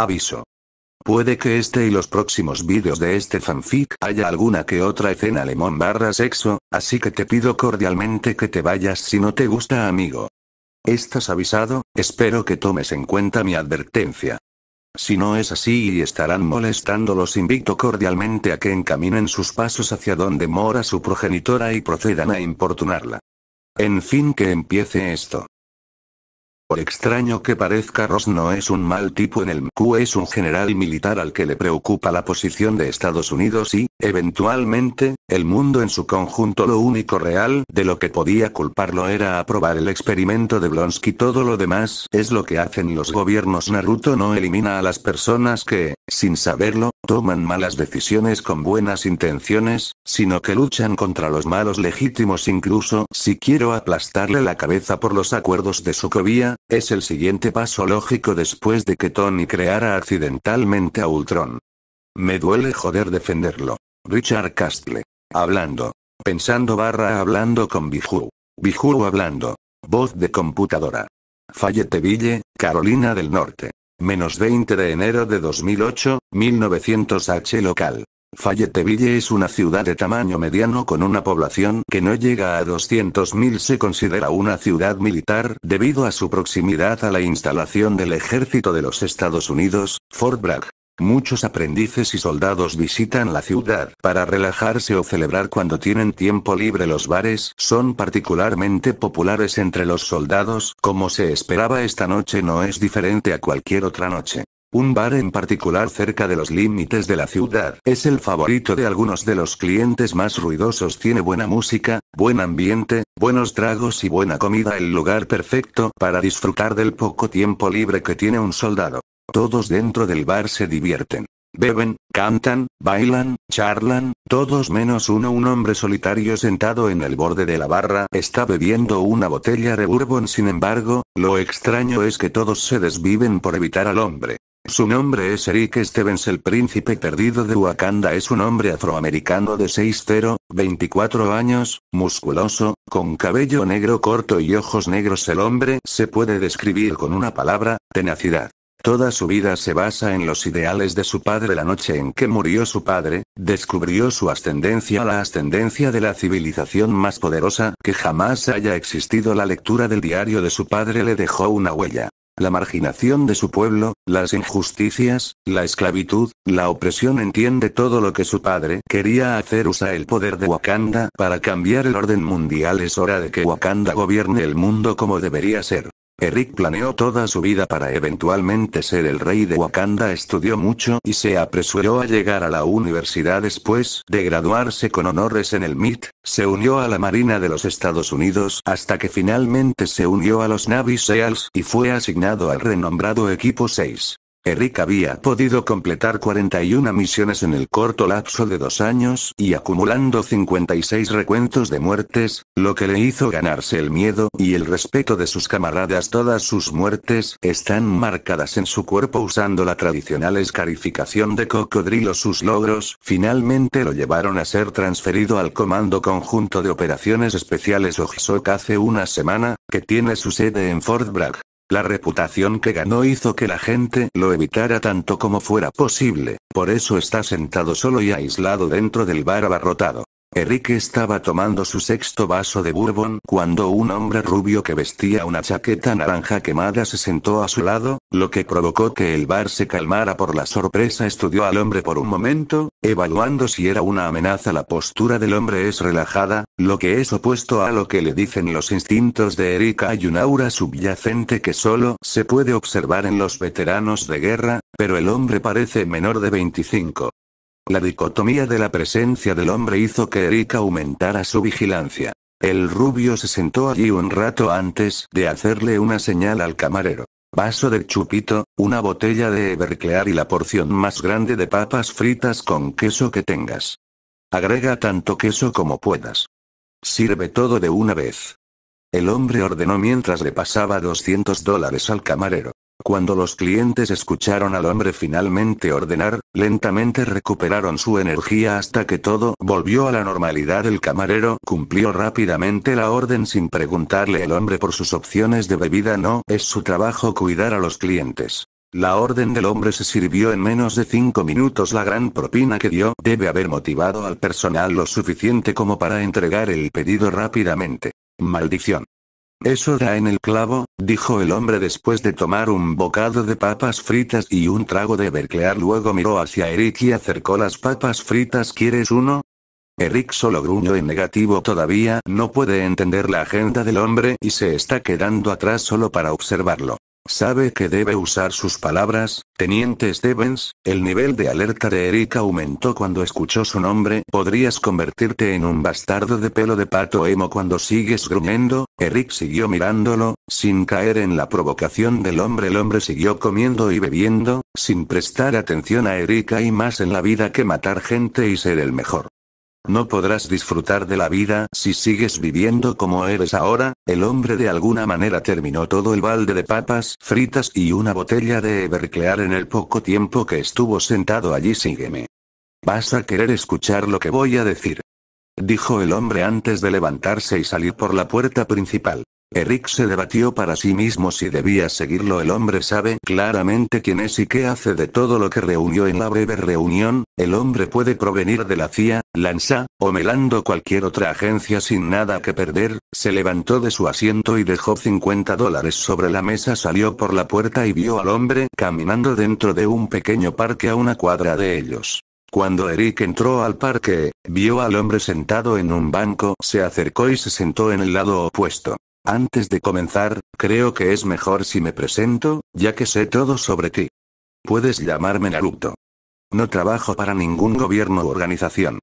Aviso. Puede que este y los próximos vídeos de este fanfic haya alguna que otra escena lemón barra sexo, así que te pido cordialmente que te vayas si no te gusta amigo. Estás avisado, espero que tomes en cuenta mi advertencia. Si no es así y estarán molestando los invito cordialmente a que encaminen sus pasos hacia donde mora su progenitora y procedan a importunarla. En fin que empiece esto. Por extraño que parezca, Ross no es un mal tipo en el MQ, es un general militar al que le preocupa la posición de Estados Unidos y, eventualmente, el mundo en su conjunto lo único real de lo que podía culparlo era aprobar el experimento de Blonsky. Todo lo demás es lo que hacen los gobiernos. Naruto no elimina a las personas que, sin saberlo, toman malas decisiones con buenas intenciones, sino que luchan contra los malos legítimos incluso si quiero aplastarle la cabeza por los acuerdos de Sokovia, es el siguiente paso lógico después de que Tony creara accidentalmente a Ultron. Me duele joder defenderlo. Richard Castle. Hablando. Pensando barra hablando con Bijou. Bijou hablando. Voz de computadora. Fayetteville, Carolina del Norte. Menos 20 de enero de 2008, 1900 H local. Fayetteville es una ciudad de tamaño mediano con una población que no llega a 200.000. Se considera una ciudad militar debido a su proximidad a la instalación del ejército de los Estados Unidos, Fort Bragg. Muchos aprendices y soldados visitan la ciudad para relajarse o celebrar cuando tienen tiempo libre. Los bares son particularmente populares entre los soldados, como se esperaba esta noche no es diferente a cualquier otra noche. Un bar en particular cerca de los límites de la ciudad es el favorito de algunos de los clientes más ruidosos. Tiene buena música, buen ambiente, buenos tragos y buena comida, el lugar perfecto para disfrutar del poco tiempo libre que tiene un soldado. Todos dentro del bar se divierten. Beben, cantan, bailan, charlan, todos menos uno. Un hombre solitario sentado en el borde de la barra está bebiendo una botella de bourbon. Sin embargo, lo extraño es que todos se desviven por evitar al hombre. Su nombre es Eric Stevens, el príncipe perdido de Wakanda. Es un hombre afroamericano de 6'0, 24 años, musculoso, con cabello negro corto y ojos negros. El hombre se puede describir con una palabra, tenacidad. Toda su vida se basa en los ideales de su padre. La noche en que murió su padre, descubrió su ascendencia, la ascendencia de la civilización más poderosa que jamás haya existido. La lectura del diario de su padre le dejó una huella. La marginación de su pueblo, las injusticias, la esclavitud, la opresión entiende todo lo que su padre quería hacer. Usa el poder de Wakanda para cambiar el orden mundial. Es hora de que Wakanda gobierne el mundo como debería ser. Eric planeó toda su vida para eventualmente ser el rey de Wakanda, estudió mucho y se apresuró a llegar a la universidad después de graduarse con honores en el MIT, se unió a la Marina de los Estados Unidos hasta que finalmente se unió a los Navy SEALs y fue asignado al renombrado Equipo 6. Eric había podido completar 41 misiones en el corto lapso de dos años y acumulando 56 recuentos de muertes, lo que le hizo ganarse el miedo y el respeto de sus camaradas. Todas sus muertes están marcadas en su cuerpo usando la tradicional escarificación de cocodrilo. Sus logros finalmente lo llevaron a ser transferido al Comando Conjunto de Operaciones Especiales o hace una semana, que tiene su sede en Fort Bragg. La reputación que ganó hizo que la gente lo evitara tanto como fuera posible, por eso está sentado solo y aislado dentro del bar abarrotado. Eric estaba tomando su sexto vaso de bourbon cuando un hombre rubio que vestía una chaqueta naranja quemada se sentó a su lado, lo que provocó que el bar se calmara por la sorpresa. Estudió al hombre por un momento, evaluando si era una amenaza. La postura del hombre es relajada, lo que es opuesto a lo que le dicen los instintos de Eric. Hay un aura subyacente que solo se puede observar en los veteranos de guerra, pero el hombre parece menor de 25. La dicotomía de la presencia del hombre hizo que Eric aumentara su vigilancia. El rubio se sentó allí un rato antes de hacerle una señal al camarero. Vaso de chupito, una botella de Everclear y la porción más grande de papas fritas con queso que tengas. Agrega tanto queso como puedas. Sirve todo de una vez. El hombre ordenó mientras le pasaba 200 dólares al camarero. Cuando los clientes escucharon al hombre finalmente ordenar, lentamente recuperaron su energía hasta que todo volvió a la normalidad. El camarero cumplió rápidamente la orden sin preguntarle al hombre por sus opciones de bebida. No es su trabajo cuidar a los clientes. La orden del hombre se sirvió en menos de cinco minutos. La gran propina que dio debe haber motivado al personal lo suficiente como para entregar el pedido rápidamente. Maldición. Eso da en el clavo, dijo el hombre después de tomar un bocado de papas fritas y un trago de Berclear. Luego miró hacia Eric y acercó las papas fritas. ¿Quieres uno? Eric solo gruñó en negativo todavía no puede entender la agenda del hombre y se está quedando atrás solo para observarlo. Sabe que debe usar sus palabras, Teniente Stevens, el nivel de alerta de Eric aumentó cuando escuchó su nombre. Podrías convertirte en un bastardo de pelo de pato emo cuando sigues gruñendo. Eric siguió mirándolo, sin caer en la provocación del hombre. El hombre siguió comiendo y bebiendo, sin prestar atención a Eric. Y más en la vida que matar gente y ser el mejor. No podrás disfrutar de la vida si sigues viviendo como eres ahora, el hombre de alguna manera terminó todo el balde de papas fritas y una botella de Everclear en el poco tiempo que estuvo sentado allí. Sígueme. Vas a querer escuchar lo que voy a decir. Dijo el hombre antes de levantarse y salir por la puerta principal. Eric se debatió para sí mismo si debía seguirlo. El hombre sabe claramente quién es y qué hace de todo lo que reunió en la breve reunión. El hombre puede provenir de la CIA, Lanza, o Melando cualquier otra agencia sin nada que perder. Se levantó de su asiento y dejó 50 dólares sobre la mesa. Salió por la puerta y vio al hombre caminando dentro de un pequeño parque a una cuadra de ellos. Cuando Eric entró al parque, vio al hombre sentado en un banco, se acercó y se sentó en el lado opuesto. Antes de comenzar, creo que es mejor si me presento, ya que sé todo sobre ti. Puedes llamarme Naruto. No trabajo para ningún gobierno u organización.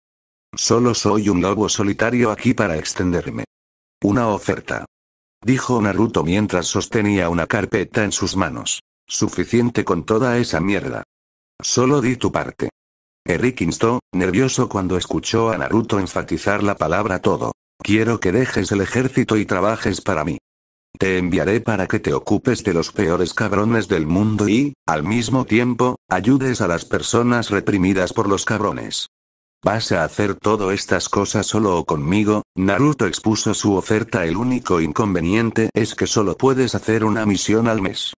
Solo soy un lobo solitario aquí para extenderme. Una oferta. Dijo Naruto mientras sostenía una carpeta en sus manos. Suficiente con toda esa mierda. Solo di tu parte. Eric instó, nervioso cuando escuchó a Naruto enfatizar la palabra todo. Quiero que dejes el ejército y trabajes para mí. Te enviaré para que te ocupes de los peores cabrones del mundo y, al mismo tiempo, ayudes a las personas reprimidas por los cabrones. ¿Vas a hacer todas estas cosas solo o conmigo? Naruto expuso su oferta. El único inconveniente es que solo puedes hacer una misión al mes.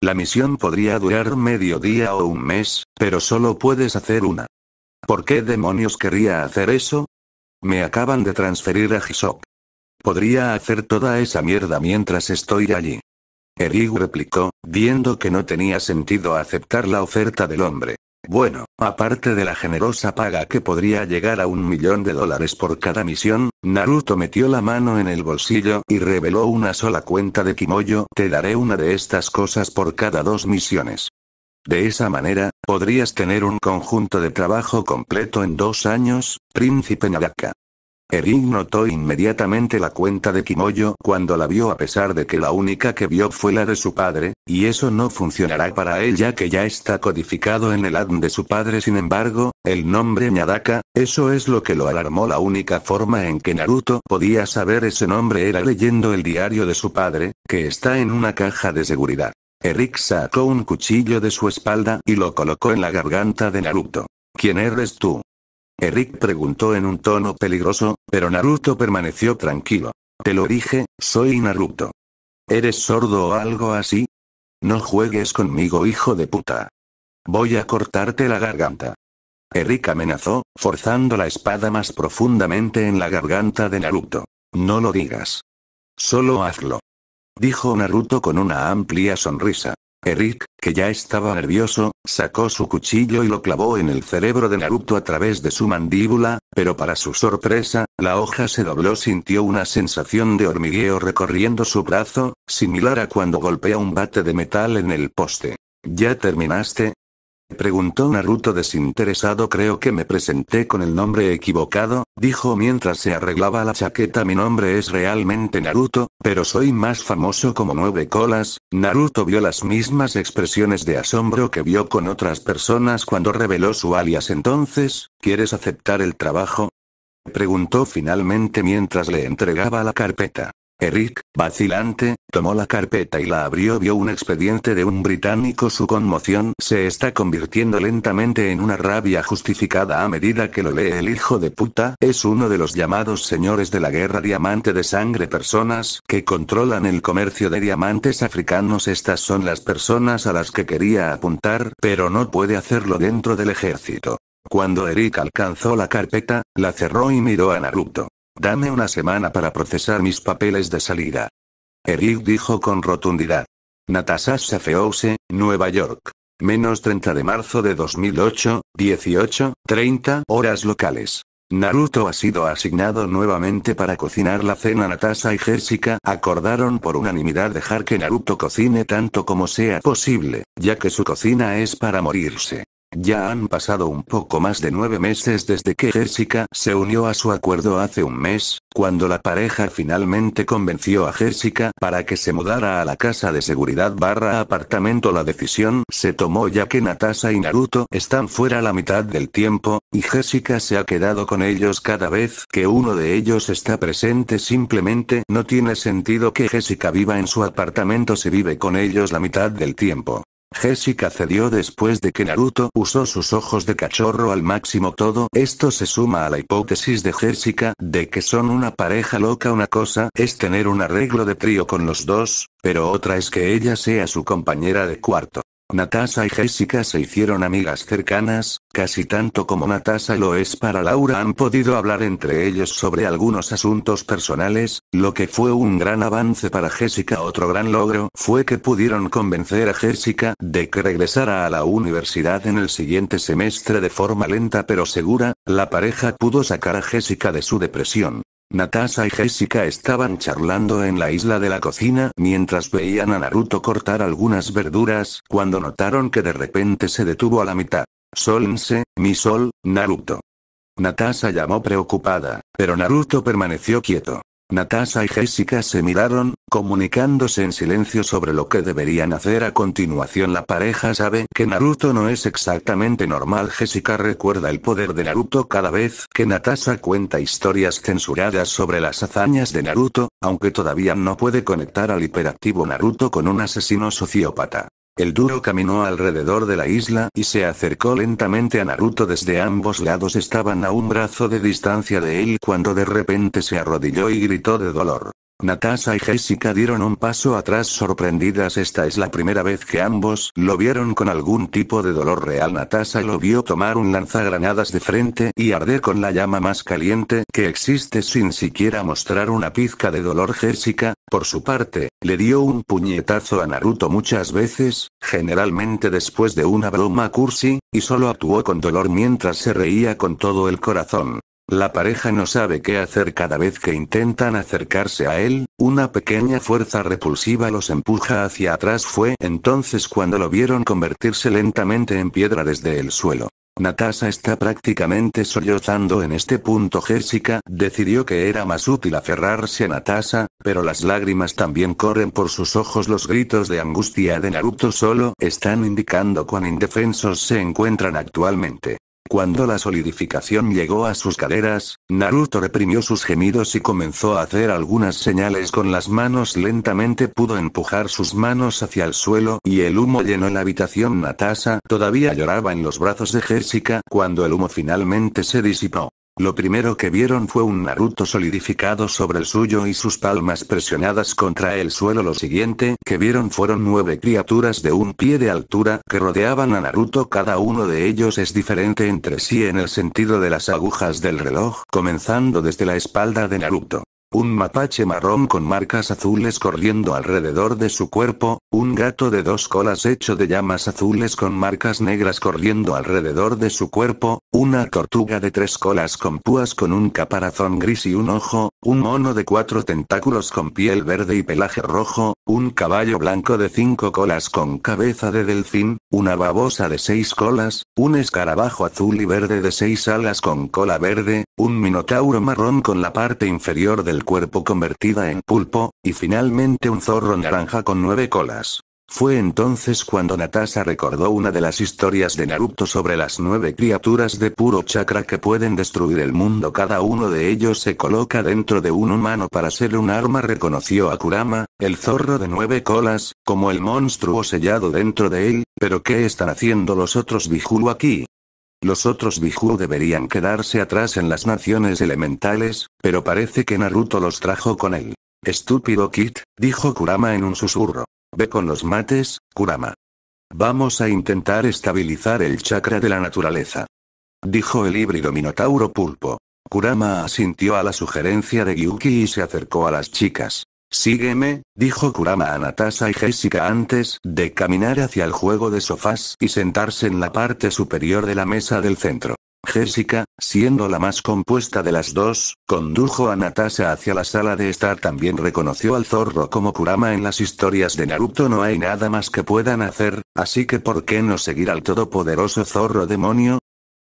La misión podría durar medio día o un mes, pero solo puedes hacer una. ¿Por qué demonios querría hacer eso? Me acaban de transferir a Hisok. Podría hacer toda esa mierda mientras estoy allí. Erigu replicó, viendo que no tenía sentido aceptar la oferta del hombre. Bueno, aparte de la generosa paga que podría llegar a un millón de dólares por cada misión, Naruto metió la mano en el bolsillo y reveló una sola cuenta de Kimoyo. Te daré una de estas cosas por cada dos misiones. De esa manera, podrías tener un conjunto de trabajo completo en dos años, príncipe Naraka. Erin notó inmediatamente la cuenta de Kimoyo cuando la vio a pesar de que la única que vio fue la de su padre, y eso no funcionará para él ya que ya está codificado en el ADN de su padre sin embargo, el nombre Nyadaka, eso es lo que lo alarmó la única forma en que Naruto podía saber ese nombre era leyendo el diario de su padre, que está en una caja de seguridad. Eric sacó un cuchillo de su espalda y lo colocó en la garganta de Naruto. ¿Quién eres tú? Eric preguntó en un tono peligroso, pero Naruto permaneció tranquilo. Te lo dije, soy Naruto. ¿Eres sordo o algo así? No juegues conmigo, hijo de puta. Voy a cortarte la garganta. Eric amenazó, forzando la espada más profundamente en la garganta de Naruto. No lo digas. Solo hazlo dijo Naruto con una amplia sonrisa. Eric, que ya estaba nervioso, sacó su cuchillo y lo clavó en el cerebro de Naruto a través de su mandíbula, pero para su sorpresa, la hoja se dobló, sintió una sensación de hormigueo recorriendo su brazo, similar a cuando golpea un bate de metal en el poste. ¿Ya terminaste? Preguntó Naruto desinteresado creo que me presenté con el nombre equivocado, dijo mientras se arreglaba la chaqueta mi nombre es realmente Naruto, pero soy más famoso como nueve colas, Naruto vio las mismas expresiones de asombro que vio con otras personas cuando reveló su alias entonces, ¿quieres aceptar el trabajo? Preguntó finalmente mientras le entregaba la carpeta. Eric, vacilante, tomó la carpeta y la abrió. Vio un expediente de un británico. Su conmoción se está convirtiendo lentamente en una rabia justificada a medida que lo lee. El hijo de puta es uno de los llamados señores de la guerra diamante de sangre. Personas que controlan el comercio de diamantes africanos. Estas son las personas a las que quería apuntar, pero no puede hacerlo dentro del ejército. Cuando Eric alcanzó la carpeta, la cerró y miró a Naruto. Dame una semana para procesar mis papeles de salida. Eric dijo con rotundidad. Natasha Safeouse, Nueva York. Menos 30 de marzo de 2008, 18, 30 horas locales. Naruto ha sido asignado nuevamente para cocinar la cena. Natasha y Jessica acordaron por unanimidad dejar que Naruto cocine tanto como sea posible, ya que su cocina es para morirse. Ya han pasado un poco más de nueve meses desde que Jessica se unió a su acuerdo hace un mes, cuando la pareja finalmente convenció a Jessica para que se mudara a la casa de seguridad barra apartamento. La decisión se tomó ya que Natasha y Naruto están fuera la mitad del tiempo, y Jessica se ha quedado con ellos cada vez que uno de ellos está presente. Simplemente no tiene sentido que Jessica viva en su apartamento si vive con ellos la mitad del tiempo. Jessica cedió después de que Naruto usó sus ojos de cachorro al máximo todo esto se suma a la hipótesis de Jessica de que son una pareja loca una cosa es tener un arreglo de trío con los dos, pero otra es que ella sea su compañera de cuarto. Natasha y Jessica se hicieron amigas cercanas, casi tanto como Natasha lo es para Laura. Han podido hablar entre ellos sobre algunos asuntos personales, lo que fue un gran avance para Jessica. Otro gran logro fue que pudieron convencer a Jessica de que regresara a la universidad en el siguiente semestre de forma lenta pero segura, la pareja pudo sacar a Jessica de su depresión. Natasha y Jessica estaban charlando en la isla de la cocina mientras veían a Naruto cortar algunas verduras, cuando notaron que de repente se detuvo a la mitad. Solnse, mi sol, Naruto. Natasha llamó preocupada, pero Naruto permaneció quieto. Natasha y Jessica se miraron, comunicándose en silencio sobre lo que deberían hacer a continuación. La pareja sabe que Naruto no es exactamente normal. Jessica recuerda el poder de Naruto cada vez que Natasha cuenta historias censuradas sobre las hazañas de Naruto, aunque todavía no puede conectar al hiperactivo Naruto con un asesino sociópata. El duro caminó alrededor de la isla y se acercó lentamente a Naruto desde ambos lados estaban a un brazo de distancia de él cuando de repente se arrodilló y gritó de dolor. Natasha y Jessica dieron un paso atrás sorprendidas. Esta es la primera vez que ambos lo vieron con algún tipo de dolor real. Natasha lo vio tomar un lanzagranadas de frente y arder con la llama más caliente que existe sin siquiera mostrar una pizca de dolor. Jessica, por su parte, le dio un puñetazo a Naruto muchas veces, generalmente después de una broma cursi, y solo actuó con dolor mientras se reía con todo el corazón. La pareja no sabe qué hacer cada vez que intentan acercarse a él, una pequeña fuerza repulsiva los empuja hacia atrás. Fue entonces cuando lo vieron convertirse lentamente en piedra desde el suelo. Natasha está prácticamente sollozando en este punto. Jessica decidió que era más útil aferrarse a Natasha, pero las lágrimas también corren por sus ojos. Los gritos de angustia de Naruto solo están indicando cuán indefensos se encuentran actualmente. Cuando la solidificación llegó a sus caderas, Naruto reprimió sus gemidos y comenzó a hacer algunas señales con las manos. Lentamente pudo empujar sus manos hacia el suelo y el humo llenó la habitación. Natasa todavía lloraba en los brazos de Jessica cuando el humo finalmente se disipó. Lo primero que vieron fue un Naruto solidificado sobre el suyo y sus palmas presionadas contra el suelo. Lo siguiente que vieron fueron nueve criaturas de un pie de altura que rodeaban a Naruto. Cada uno de ellos es diferente entre sí en el sentido de las agujas del reloj, comenzando desde la espalda de Naruto. Un mapache marrón con marcas azules corriendo alrededor de su cuerpo, un gato de dos colas hecho de llamas azules con marcas negras corriendo alrededor de su cuerpo, una tortuga de tres colas con púas con un caparazón gris y un ojo, un mono de cuatro tentáculos con piel verde y pelaje rojo, un caballo blanco de cinco colas con cabeza de delfín, una babosa de seis colas, un escarabajo azul y verde de seis alas con cola verde, un minotauro marrón con la parte inferior del cuerpo convertida en pulpo, y finalmente un zorro naranja con nueve colas. Fue entonces cuando Natasa recordó una de las historias de Naruto sobre las nueve criaturas de puro chakra que pueden destruir el mundo. Cada uno de ellos se coloca dentro de un humano para ser un arma. Reconoció a Kurama, el zorro de nueve colas, como el monstruo sellado dentro de él. Pero ¿qué están haciendo los otros Bijulu aquí? Los otros Bijuu deberían quedarse atrás en las naciones elementales, pero parece que Naruto los trajo con él. Estúpido Kit, dijo Kurama en un susurro. Ve con los mates, Kurama. Vamos a intentar estabilizar el chakra de la naturaleza. Dijo el híbrido Minotauro Pulpo. Kurama asintió a la sugerencia de Yuki y se acercó a las chicas. Sígueme, dijo Kurama a Natasha y Jessica antes de caminar hacia el juego de sofás y sentarse en la parte superior de la mesa del centro. Jessica, siendo la más compuesta de las dos, condujo a Natasha hacia la sala de estar. También reconoció al zorro como Kurama en las historias de Naruto. No hay nada más que puedan hacer, así que ¿por qué no seguir al todopoderoso zorro demonio?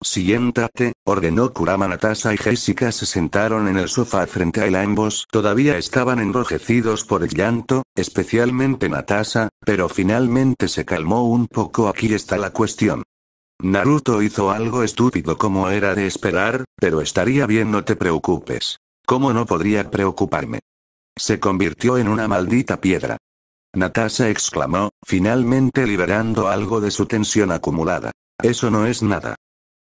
Siéntate, ordenó Kurama Natasa y Jessica se sentaron en el sofá frente a él. Ambos todavía estaban enrojecidos por el llanto, especialmente Natasa, pero finalmente se calmó un poco. Aquí está la cuestión. Naruto hizo algo estúpido como era de esperar, pero estaría bien no te preocupes. ¿Cómo no podría preocuparme? Se convirtió en una maldita piedra. Natasa exclamó, finalmente liberando algo de su tensión acumulada. Eso no es nada.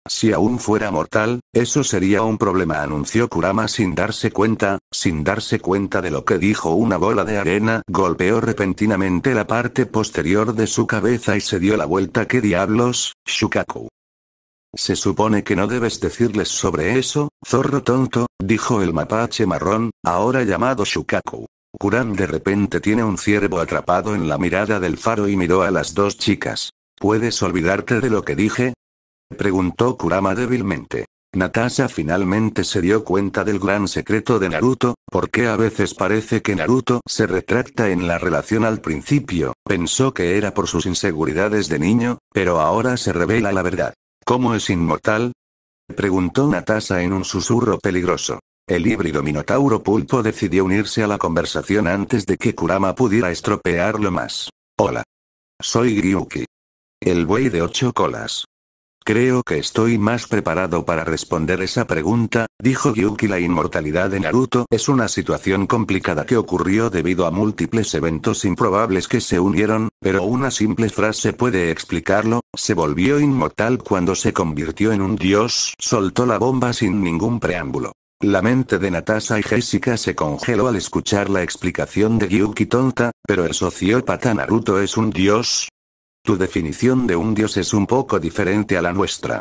Si aún fuera mortal, eso sería un problema, anunció Kurama sin darse cuenta, sin darse cuenta de lo que dijo una bola de arena, golpeó repentinamente la parte posterior de su cabeza y se dio la vuelta. ¿Qué diablos, Shukaku? Se supone que no debes decirles sobre eso, zorro tonto, dijo el mapache marrón, ahora llamado Shukaku. Kuran de repente tiene un ciervo atrapado en la mirada del faro y miró a las dos chicas. ¿Puedes olvidarte de lo que dije? preguntó Kurama débilmente. Natasha finalmente se dio cuenta del gran secreto de Naruto, porque a veces parece que Naruto se retracta en la relación al principio, pensó que era por sus inseguridades de niño, pero ahora se revela la verdad. ¿Cómo es inmortal? Preguntó Natasha en un susurro peligroso. El híbrido Minotauro Pulpo decidió unirse a la conversación antes de que Kurama pudiera estropearlo más. Hola. Soy Ryuki. El buey de ocho colas. Creo que estoy más preparado para responder esa pregunta, dijo Gyuki. La inmortalidad de Naruto es una situación complicada que ocurrió debido a múltiples eventos improbables que se unieron, pero una simple frase puede explicarlo, se volvió inmortal cuando se convirtió en un dios, soltó la bomba sin ningún preámbulo. La mente de Natasha y Jessica se congeló al escuchar la explicación de Gyuki tonta, pero el sociópata Naruto es un dios, tu definición de un dios es un poco diferente a la nuestra.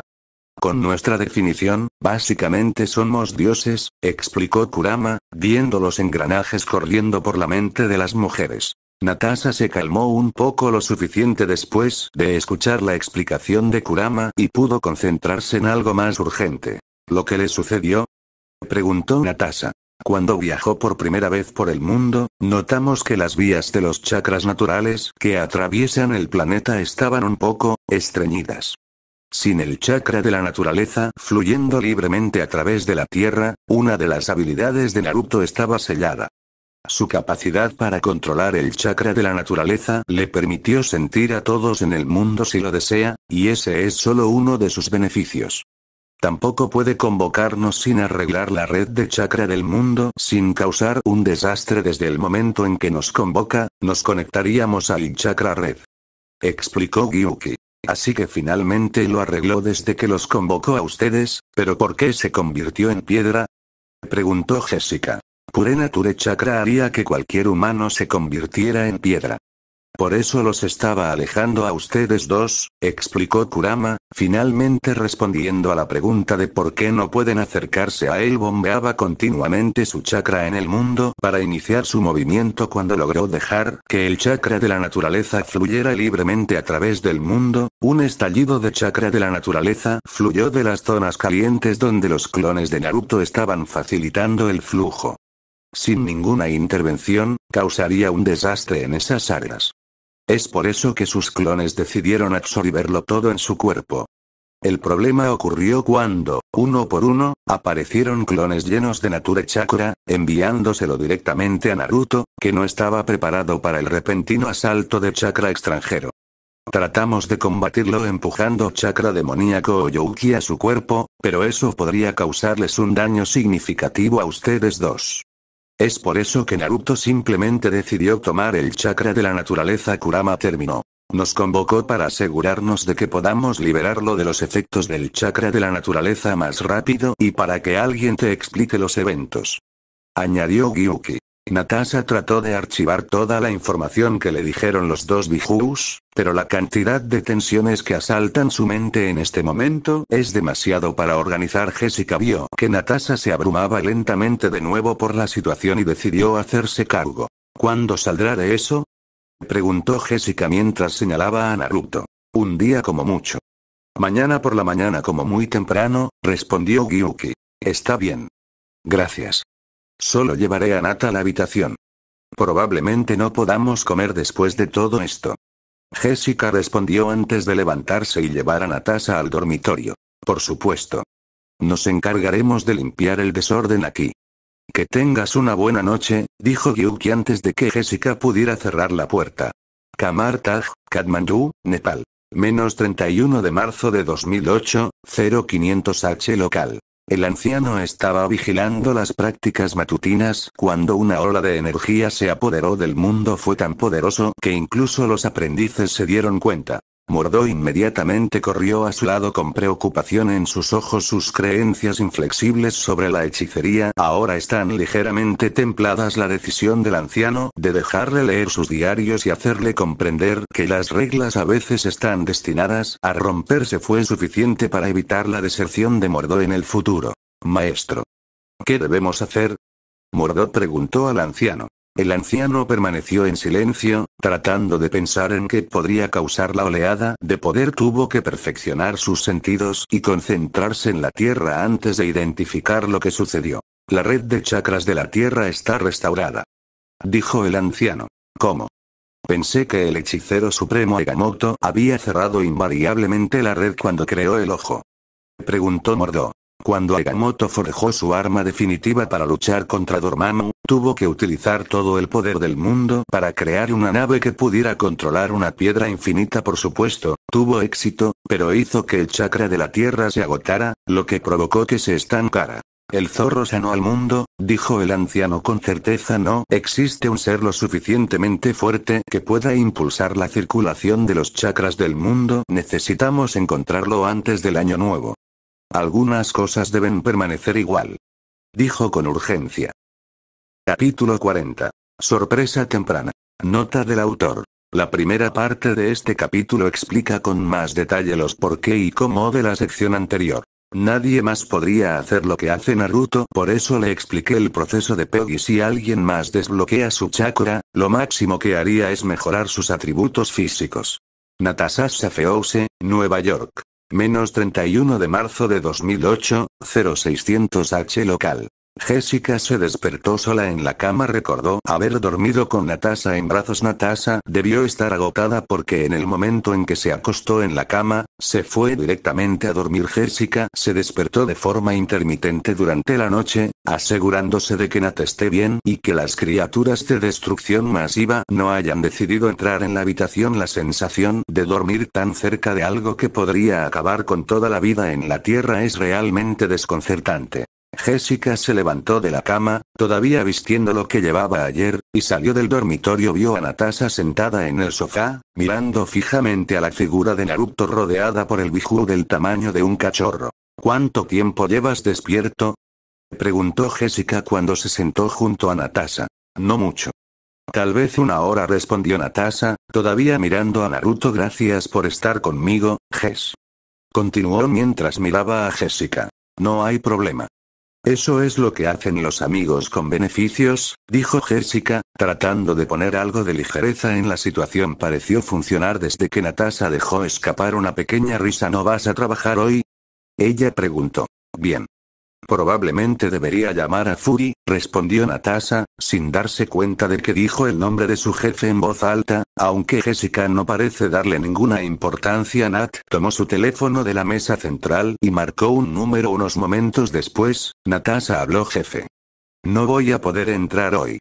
Con nuestra definición, básicamente somos dioses, explicó Kurama, viendo los engranajes corriendo por la mente de las mujeres. Natasha se calmó un poco lo suficiente después de escuchar la explicación de Kurama y pudo concentrarse en algo más urgente. ¿Lo que le sucedió? preguntó Natasha. Cuando viajó por primera vez por el mundo, notamos que las vías de los chakras naturales que atraviesan el planeta estaban un poco estreñidas. Sin el chakra de la naturaleza fluyendo libremente a través de la Tierra, una de las habilidades de Naruto estaba sellada. Su capacidad para controlar el chakra de la naturaleza le permitió sentir a todos en el mundo si lo desea, y ese es solo uno de sus beneficios. Tampoco puede convocarnos sin arreglar la red de chakra del mundo sin causar un desastre desde el momento en que nos convoca, nos conectaríamos al chakra red. Explicó Gyuki. Así que finalmente lo arregló desde que los convocó a ustedes, pero ¿por qué se convirtió en piedra? Preguntó Jessica. Pure Nature Chakra haría que cualquier humano se convirtiera en piedra. Por eso los estaba alejando a ustedes dos, explicó Kurama, finalmente respondiendo a la pregunta de por qué no pueden acercarse a él. Bombeaba continuamente su chakra en el mundo para iniciar su movimiento cuando logró dejar que el chakra de la naturaleza fluyera libremente a través del mundo, un estallido de chakra de la naturaleza fluyó de las zonas calientes donde los clones de Naruto estaban facilitando el flujo. Sin ninguna intervención, causaría un desastre en esas áreas. Es por eso que sus clones decidieron absorberlo todo en su cuerpo. El problema ocurrió cuando, uno por uno, aparecieron clones llenos de Nature Chakra, enviándoselo directamente a Naruto, que no estaba preparado para el repentino asalto de Chakra extranjero. Tratamos de combatirlo empujando Chakra demoníaco o Yuki a su cuerpo, pero eso podría causarles un daño significativo a ustedes dos. Es por eso que Naruto simplemente decidió tomar el chakra de la naturaleza Kurama terminó. Nos convocó para asegurarnos de que podamos liberarlo de los efectos del chakra de la naturaleza más rápido y para que alguien te explique los eventos. Añadió Gyuki. Natasa trató de archivar toda la información que le dijeron los dos bijus, pero la cantidad de tensiones que asaltan su mente en este momento es demasiado para organizar. Jessica vio que Natasa se abrumaba lentamente de nuevo por la situación y decidió hacerse cargo. ¿Cuándo saldrá de eso? preguntó Jessica mientras señalaba a Naruto. Un día como mucho. Mañana por la mañana como muy temprano, respondió Gyuki. Está bien. Gracias. Solo llevaré a Nat a la habitación. Probablemente no podamos comer después de todo esto. Jessica respondió antes de levantarse y llevar a Natasha al dormitorio. Por supuesto. Nos encargaremos de limpiar el desorden aquí. Que tengas una buena noche, dijo Gyuki antes de que Jessica pudiera cerrar la puerta. Kamar Kathmandú, Nepal. Menos 31 de marzo de 2008, 0500 H local. El anciano estaba vigilando las prácticas matutinas cuando una ola de energía se apoderó del mundo fue tan poderoso que incluso los aprendices se dieron cuenta. Mordó inmediatamente corrió a su lado con preocupación en sus ojos. Sus creencias inflexibles sobre la hechicería ahora están ligeramente templadas. La decisión del anciano de dejarle leer sus diarios y hacerle comprender que las reglas a veces están destinadas a romperse fue suficiente para evitar la deserción de Mordó en el futuro. Maestro. ¿Qué debemos hacer? Mordó preguntó al anciano. El anciano permaneció en silencio, tratando de pensar en qué podría causar la oleada de poder. Tuvo que perfeccionar sus sentidos y concentrarse en la tierra antes de identificar lo que sucedió. La red de chakras de la tierra está restaurada. Dijo el anciano. ¿Cómo? Pensé que el hechicero supremo Egamoto había cerrado invariablemente la red cuando creó el ojo. Preguntó Mordo. Cuando Agamotto forjó su arma definitiva para luchar contra Dormammu, tuvo que utilizar todo el poder del mundo para crear una nave que pudiera controlar una piedra infinita por supuesto, tuvo éxito, pero hizo que el chakra de la Tierra se agotara, lo que provocó que se estancara. El zorro sanó al mundo, dijo el anciano con certeza no existe un ser lo suficientemente fuerte que pueda impulsar la circulación de los chakras del mundo necesitamos encontrarlo antes del año nuevo. Algunas cosas deben permanecer igual. Dijo con urgencia. Capítulo 40. Sorpresa temprana. Nota del autor. La primera parte de este capítulo explica con más detalle los por qué y cómo de la sección anterior. Nadie más podría hacer lo que hace Naruto, por eso le expliqué el proceso de Peggy. Si alguien más desbloquea su chakra, lo máximo que haría es mejorar sus atributos físicos. Natasha Feose, Nueva York. Menos 31 de marzo de 2008, 0600 H local. Jessica se despertó sola en la cama. Recordó haber dormido con Natasha en brazos. Natasha debió estar agotada porque en el momento en que se acostó en la cama, se fue directamente a dormir. Jessica se despertó de forma intermitente durante la noche, asegurándose de que Nat esté bien y que las criaturas de destrucción masiva no hayan decidido entrar en la habitación. La sensación de dormir tan cerca de algo que podría acabar con toda la vida en la Tierra es realmente desconcertante. Jessica se levantó de la cama, todavía vistiendo lo que llevaba ayer, y salió del dormitorio. Vio a Natasha sentada en el sofá, mirando fijamente a la figura de Naruto rodeada por el bijú del tamaño de un cachorro. ¿Cuánto tiempo llevas despierto? preguntó Jessica cuando se sentó junto a Natasha. No mucho. Tal vez una hora respondió Natasha, todavía mirando a Naruto. Gracias por estar conmigo, Jess. Continuó mientras miraba a Jessica. No hay problema. Eso es lo que hacen los amigos con beneficios, dijo Jessica, tratando de poner algo de ligereza en la situación. Pareció funcionar desde que Natasha dejó escapar una pequeña risa. ¿No vas a trabajar hoy? Ella preguntó. Bien. Probablemente debería llamar a Fury, respondió Natasha, sin darse cuenta de que dijo el nombre de su jefe en voz alta, aunque Jessica no parece darle ninguna importancia. Nat tomó su teléfono de la mesa central y marcó un número unos momentos después, Natasha habló jefe. No voy a poder entrar hoy.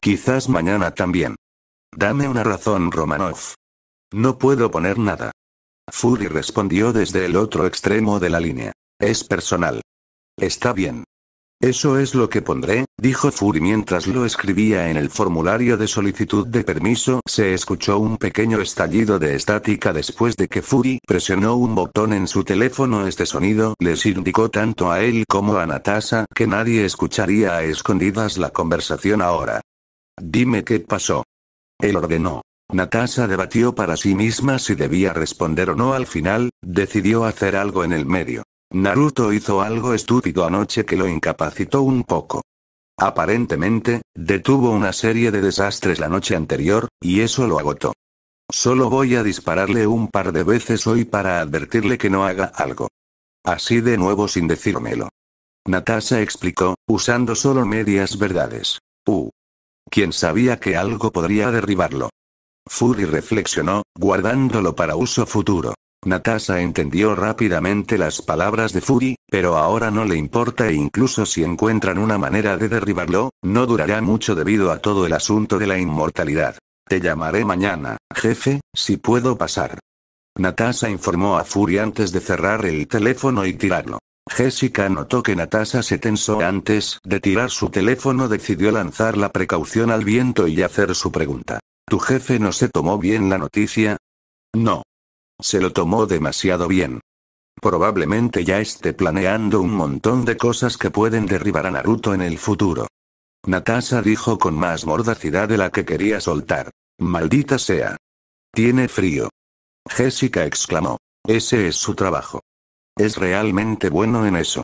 Quizás mañana también. Dame una razón, Romanov. No puedo poner nada. Fury respondió desde el otro extremo de la línea. Es personal. Está bien. Eso es lo que pondré, dijo Fury mientras lo escribía en el formulario de solicitud de permiso. Se escuchó un pequeño estallido de estática después de que Fury presionó un botón en su teléfono. Este sonido les indicó tanto a él como a Natasha que nadie escucharía a escondidas la conversación ahora. Dime qué pasó. Él ordenó. Natasha debatió para sí misma si debía responder o no al final, decidió hacer algo en el medio. Naruto hizo algo estúpido anoche que lo incapacitó un poco. Aparentemente, detuvo una serie de desastres la noche anterior, y eso lo agotó. Solo voy a dispararle un par de veces hoy para advertirle que no haga algo. Así de nuevo sin decírmelo. Natasha explicó, usando solo medias verdades. Uh. ¿Quién sabía que algo podría derribarlo? Fury reflexionó, guardándolo para uso futuro. Natasha entendió rápidamente las palabras de Fury, pero ahora no le importa e incluso si encuentran una manera de derribarlo, no durará mucho debido a todo el asunto de la inmortalidad. Te llamaré mañana, jefe, si puedo pasar. Natasha informó a Fury antes de cerrar el teléfono y tirarlo. Jessica notó que Natasha se tensó antes de tirar su teléfono, decidió lanzar la precaución al viento y hacer su pregunta. ¿Tu jefe no se tomó bien la noticia? No. Se lo tomó demasiado bien. Probablemente ya esté planeando un montón de cosas que pueden derribar a Naruto en el futuro. Natasa dijo con más mordacidad de la que quería soltar. Maldita sea. Tiene frío. Jessica exclamó. Ese es su trabajo. Es realmente bueno en eso.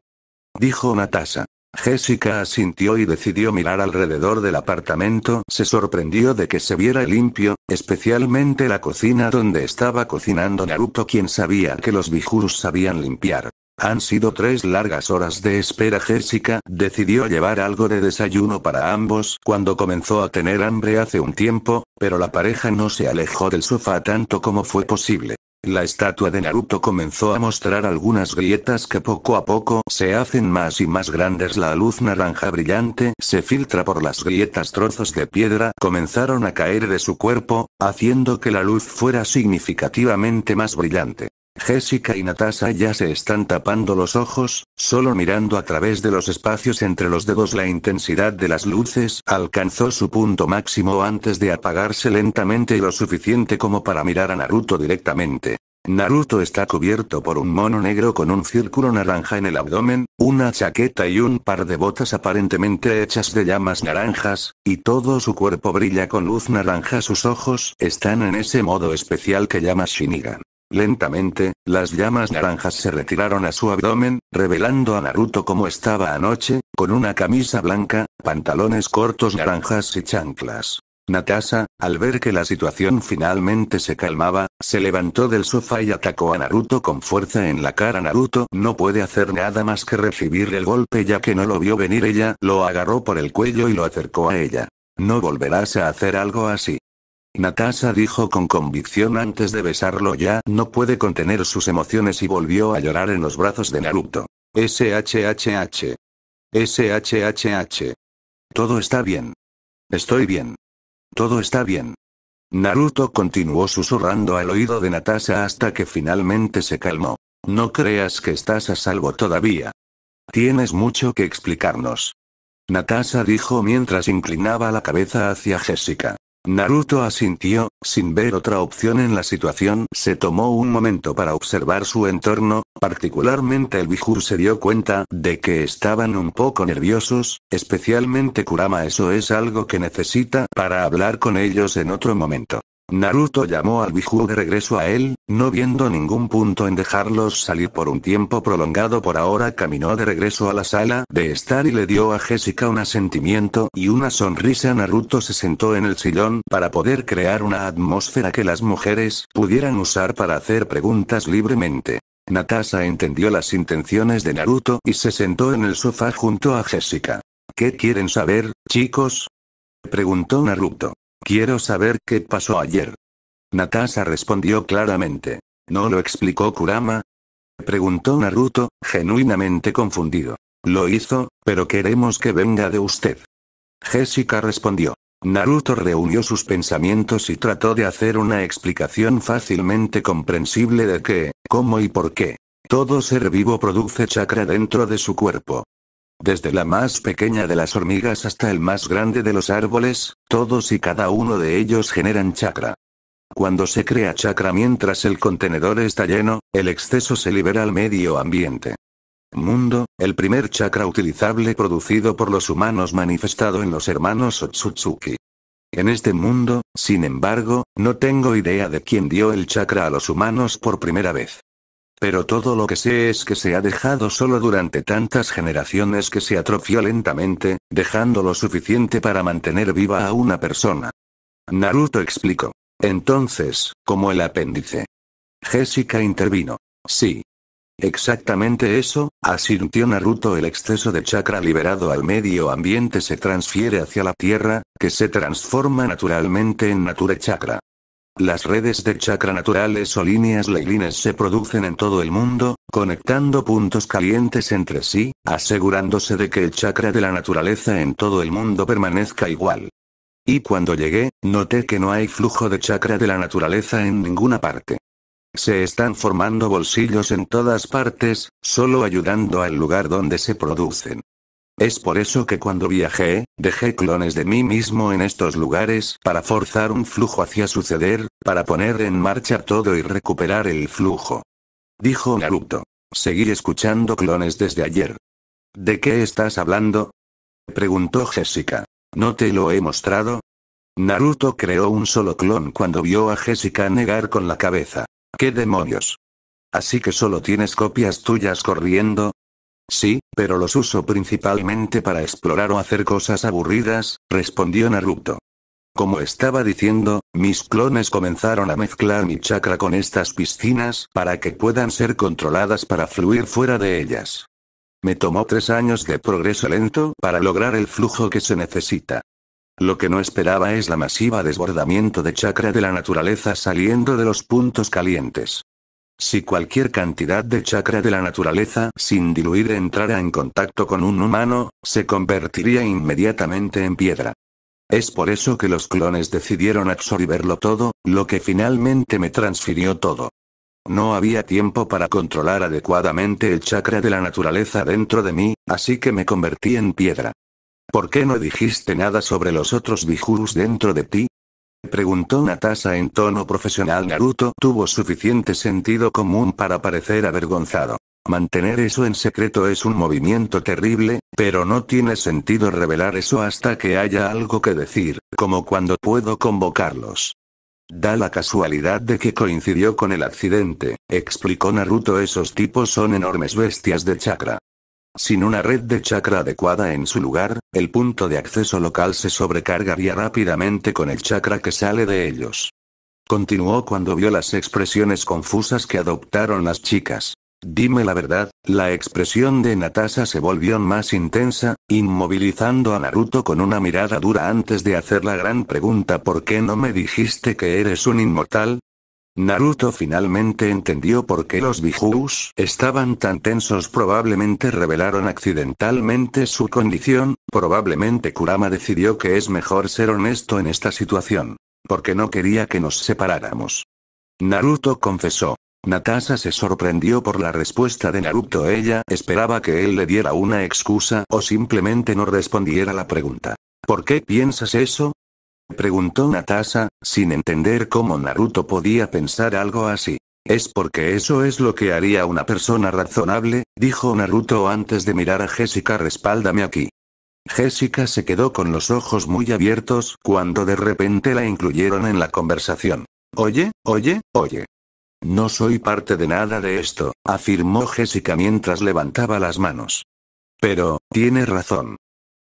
Dijo Natasa. Jessica asintió y decidió mirar alrededor del apartamento. Se sorprendió de que se viera limpio, especialmente la cocina donde estaba cocinando Naruto quien sabía que los Bijurus sabían limpiar. Han sido tres largas horas de espera. Jessica decidió llevar algo de desayuno para ambos cuando comenzó a tener hambre hace un tiempo, pero la pareja no se alejó del sofá tanto como fue posible. La estatua de Naruto comenzó a mostrar algunas grietas que poco a poco se hacen más y más grandes. La luz naranja brillante se filtra por las grietas. Trozos de piedra comenzaron a caer de su cuerpo, haciendo que la luz fuera significativamente más brillante. Jessica y Natasha ya se están tapando los ojos, solo mirando a través de los espacios entre los dedos la intensidad de las luces alcanzó su punto máximo antes de apagarse lentamente lo suficiente como para mirar a Naruto directamente. Naruto está cubierto por un mono negro con un círculo naranja en el abdomen, una chaqueta y un par de botas aparentemente hechas de llamas naranjas, y todo su cuerpo brilla con luz naranja. Sus ojos están en ese modo especial que llama Shinigan. Lentamente, las llamas naranjas se retiraron a su abdomen, revelando a Naruto como estaba anoche, con una camisa blanca, pantalones cortos naranjas y chanclas. Natasa, al ver que la situación finalmente se calmaba, se levantó del sofá y atacó a Naruto con fuerza en la cara. Naruto no puede hacer nada más que recibir el golpe ya que no lo vio venir ella, lo agarró por el cuello y lo acercó a ella. No volverás a hacer algo así. Natasha dijo con convicción antes de besarlo ya no puede contener sus emociones y volvió a llorar en los brazos de Naruto. SHHH. SHHH. Todo está bien. Estoy bien. Todo está bien. Naruto continuó susurrando al oído de Natasha hasta que finalmente se calmó. No creas que estás a salvo todavía. Tienes mucho que explicarnos. Natasha dijo mientras inclinaba la cabeza hacia Jessica. Naruto asintió, sin ver otra opción en la situación. Se tomó un momento para observar su entorno, particularmente el Bijur se dio cuenta de que estaban un poco nerviosos, especialmente Kurama eso es algo que necesita para hablar con ellos en otro momento. Naruto llamó al Biju de regreso a él, no viendo ningún punto en dejarlos salir por un tiempo prolongado por ahora caminó de regreso a la sala de estar y le dio a Jessica un asentimiento y una sonrisa Naruto se sentó en el sillón para poder crear una atmósfera que las mujeres pudieran usar para hacer preguntas libremente. Natasha entendió las intenciones de Naruto y se sentó en el sofá junto a Jessica. ¿Qué quieren saber, chicos? preguntó Naruto. Quiero saber qué pasó ayer. Natasa respondió claramente. ¿No lo explicó Kurama? Preguntó Naruto, genuinamente confundido. Lo hizo, pero queremos que venga de usted. Jessica respondió. Naruto reunió sus pensamientos y trató de hacer una explicación fácilmente comprensible de qué, cómo y por qué. Todo ser vivo produce chakra dentro de su cuerpo. Desde la más pequeña de las hormigas hasta el más grande de los árboles, todos y cada uno de ellos generan chakra. Cuando se crea chakra mientras el contenedor está lleno, el exceso se libera al medio ambiente. Mundo, el primer chakra utilizable producido por los humanos manifestado en los hermanos Otsutsuki. En este mundo, sin embargo, no tengo idea de quién dio el chakra a los humanos por primera vez. Pero todo lo que sé es que se ha dejado solo durante tantas generaciones que se atrofió lentamente, dejando lo suficiente para mantener viva a una persona. Naruto explicó. Entonces, como el apéndice. Jessica intervino. Sí. Exactamente eso, asintió Naruto. El exceso de chakra liberado al medio ambiente se transfiere hacia la tierra, que se transforma naturalmente en Nature Chakra. Las redes de chakra naturales o líneas leilines se producen en todo el mundo, conectando puntos calientes entre sí, asegurándose de que el chakra de la naturaleza en todo el mundo permanezca igual. Y cuando llegué, noté que no hay flujo de chakra de la naturaleza en ninguna parte. Se están formando bolsillos en todas partes, solo ayudando al lugar donde se producen. Es por eso que cuando viajé, dejé clones de mí mismo en estos lugares para forzar un flujo hacia suceder, para poner en marcha todo y recuperar el flujo. Dijo Naruto. Seguí escuchando clones desde ayer. ¿De qué estás hablando? Preguntó Jessica. ¿No te lo he mostrado? Naruto creó un solo clon cuando vio a Jessica negar con la cabeza. ¿Qué demonios? Así que solo tienes copias tuyas corriendo, Sí, pero los uso principalmente para explorar o hacer cosas aburridas, respondió Naruto. Como estaba diciendo, mis clones comenzaron a mezclar mi chakra con estas piscinas para que puedan ser controladas para fluir fuera de ellas. Me tomó tres años de progreso lento para lograr el flujo que se necesita. Lo que no esperaba es la masiva desbordamiento de chakra de la naturaleza saliendo de los puntos calientes. Si cualquier cantidad de chakra de la naturaleza sin diluir entrara en contacto con un humano, se convertiría inmediatamente en piedra. Es por eso que los clones decidieron absorberlo todo, lo que finalmente me transfirió todo. No había tiempo para controlar adecuadamente el chakra de la naturaleza dentro de mí, así que me convertí en piedra. ¿Por qué no dijiste nada sobre los otros bijurus dentro de ti? preguntó Natasa en tono profesional. Naruto tuvo suficiente sentido común para parecer avergonzado. Mantener eso en secreto es un movimiento terrible, pero no tiene sentido revelar eso hasta que haya algo que decir, como cuando puedo convocarlos. Da la casualidad de que coincidió con el accidente, explicó Naruto. Esos tipos son enormes bestias de chakra. Sin una red de chakra adecuada en su lugar, el punto de acceso local se sobrecargaría rápidamente con el chakra que sale de ellos. Continuó cuando vio las expresiones confusas que adoptaron las chicas. Dime la verdad, la expresión de Natasa se volvió más intensa, inmovilizando a Naruto con una mirada dura antes de hacer la gran pregunta ¿por qué no me dijiste que eres un inmortal? Naruto finalmente entendió por qué los Bijus estaban tan tensos probablemente revelaron accidentalmente su condición, probablemente Kurama decidió que es mejor ser honesto en esta situación. Porque no quería que nos separáramos. Naruto confesó. Natasa se sorprendió por la respuesta de Naruto. Ella esperaba que él le diera una excusa o simplemente no respondiera la pregunta. ¿Por qué piensas eso? Preguntó Natasa, sin entender cómo Naruto podía pensar algo así. Es porque eso es lo que haría una persona razonable, dijo Naruto antes de mirar a Jessica respáldame aquí. Jessica se quedó con los ojos muy abiertos cuando de repente la incluyeron en la conversación. Oye, oye, oye. No soy parte de nada de esto, afirmó Jessica mientras levantaba las manos. Pero, tiene razón.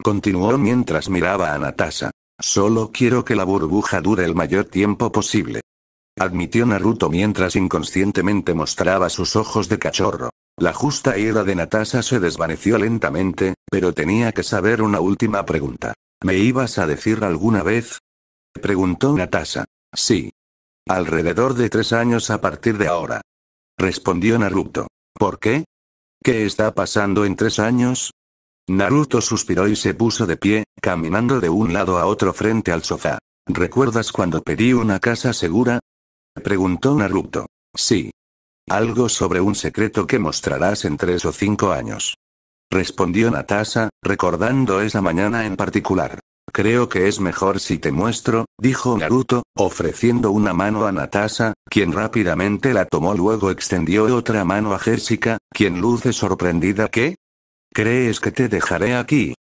Continuó mientras miraba a Natasa. Solo quiero que la burbuja dure el mayor tiempo posible. Admitió Naruto mientras inconscientemente mostraba sus ojos de cachorro. La justa ira de Natasha se desvaneció lentamente, pero tenía que saber una última pregunta. ¿Me ibas a decir alguna vez? Preguntó Natasha. Sí. Alrededor de tres años a partir de ahora. Respondió Naruto. ¿Por qué? ¿Qué está pasando en tres años? Naruto suspiró y se puso de pie, caminando de un lado a otro frente al sofá. ¿Recuerdas cuando pedí una casa segura? Preguntó Naruto. Sí. Algo sobre un secreto que mostrarás en tres o cinco años. Respondió Natasa, recordando esa mañana en particular. Creo que es mejor si te muestro, dijo Naruto, ofreciendo una mano a Natasa, quien rápidamente la tomó luego extendió otra mano a Jessica, quien luce sorprendida que, ¿Crees que te dejaré aquí?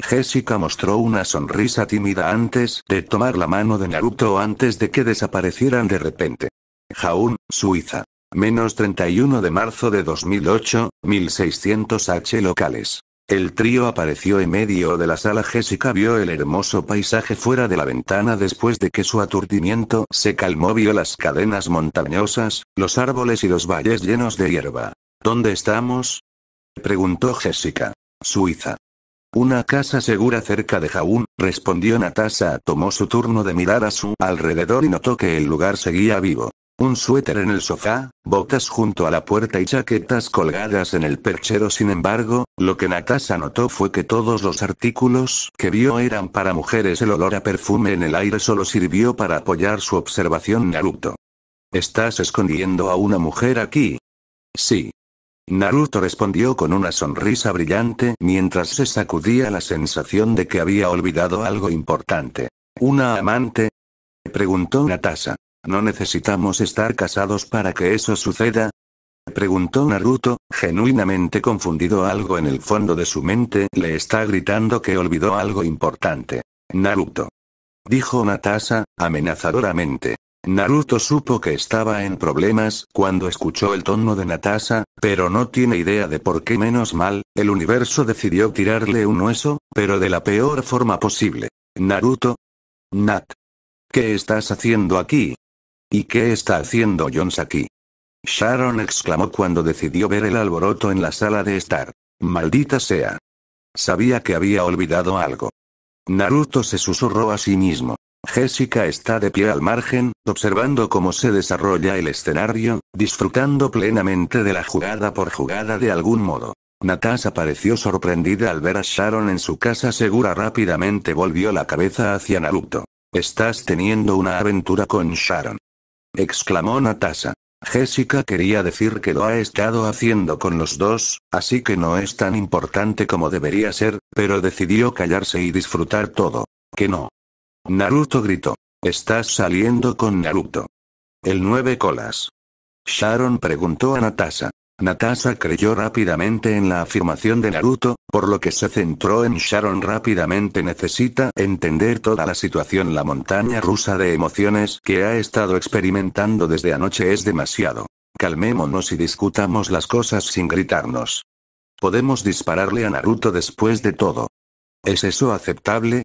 Jessica mostró una sonrisa tímida antes de tomar la mano de Naruto antes de que desaparecieran de repente. Jaun, Suiza. Menos 31 de marzo de 2008, 1600 H locales. El trío apareció en medio de la sala. Jessica vio el hermoso paisaje fuera de la ventana después de que su aturdimiento se calmó. Vio las cadenas montañosas, los árboles y los valles llenos de hierba. ¿Dónde estamos? preguntó Jessica. Suiza. Una casa segura cerca de Jaún, respondió Natasha. Tomó su turno de mirar a su alrededor y notó que el lugar seguía vivo. Un suéter en el sofá, botas junto a la puerta y chaquetas colgadas en el perchero. Sin embargo, lo que Natasha notó fue que todos los artículos que vio eran para mujeres. El olor a perfume en el aire solo sirvió para apoyar su observación Naruto. ¿Estás escondiendo a una mujer aquí? Sí. Naruto respondió con una sonrisa brillante mientras se sacudía la sensación de que había olvidado algo importante. ¿Una amante? preguntó Natasa. ¿No necesitamos estar casados para que eso suceda? preguntó Naruto, genuinamente confundido algo en el fondo de su mente le está gritando que olvidó algo importante. Naruto. Dijo Natasa, amenazadoramente. Naruto supo que estaba en problemas cuando escuchó el tono de Natasa, pero no tiene idea de por qué menos mal, el universo decidió tirarle un hueso, pero de la peor forma posible. Naruto. Nat. ¿Qué estás haciendo aquí? ¿Y qué está haciendo Jones aquí? Sharon exclamó cuando decidió ver el alboroto en la sala de estar. Maldita sea. Sabía que había olvidado algo. Naruto se susurró a sí mismo. Jessica está de pie al margen, observando cómo se desarrolla el escenario, disfrutando plenamente de la jugada por jugada de algún modo. Natasha pareció sorprendida al ver a Sharon en su casa segura rápidamente volvió la cabeza hacia Naruto. Estás teniendo una aventura con Sharon. Exclamó Natasha. Jessica quería decir que lo ha estado haciendo con los dos, así que no es tan importante como debería ser, pero decidió callarse y disfrutar todo. Que no. Naruto gritó. Estás saliendo con Naruto. El nueve colas. Sharon preguntó a Natasha. Natasha creyó rápidamente en la afirmación de Naruto, por lo que se centró en Sharon rápidamente necesita entender toda la situación. La montaña rusa de emociones que ha estado experimentando desde anoche es demasiado. Calmémonos y discutamos las cosas sin gritarnos. Podemos dispararle a Naruto después de todo. ¿Es eso aceptable?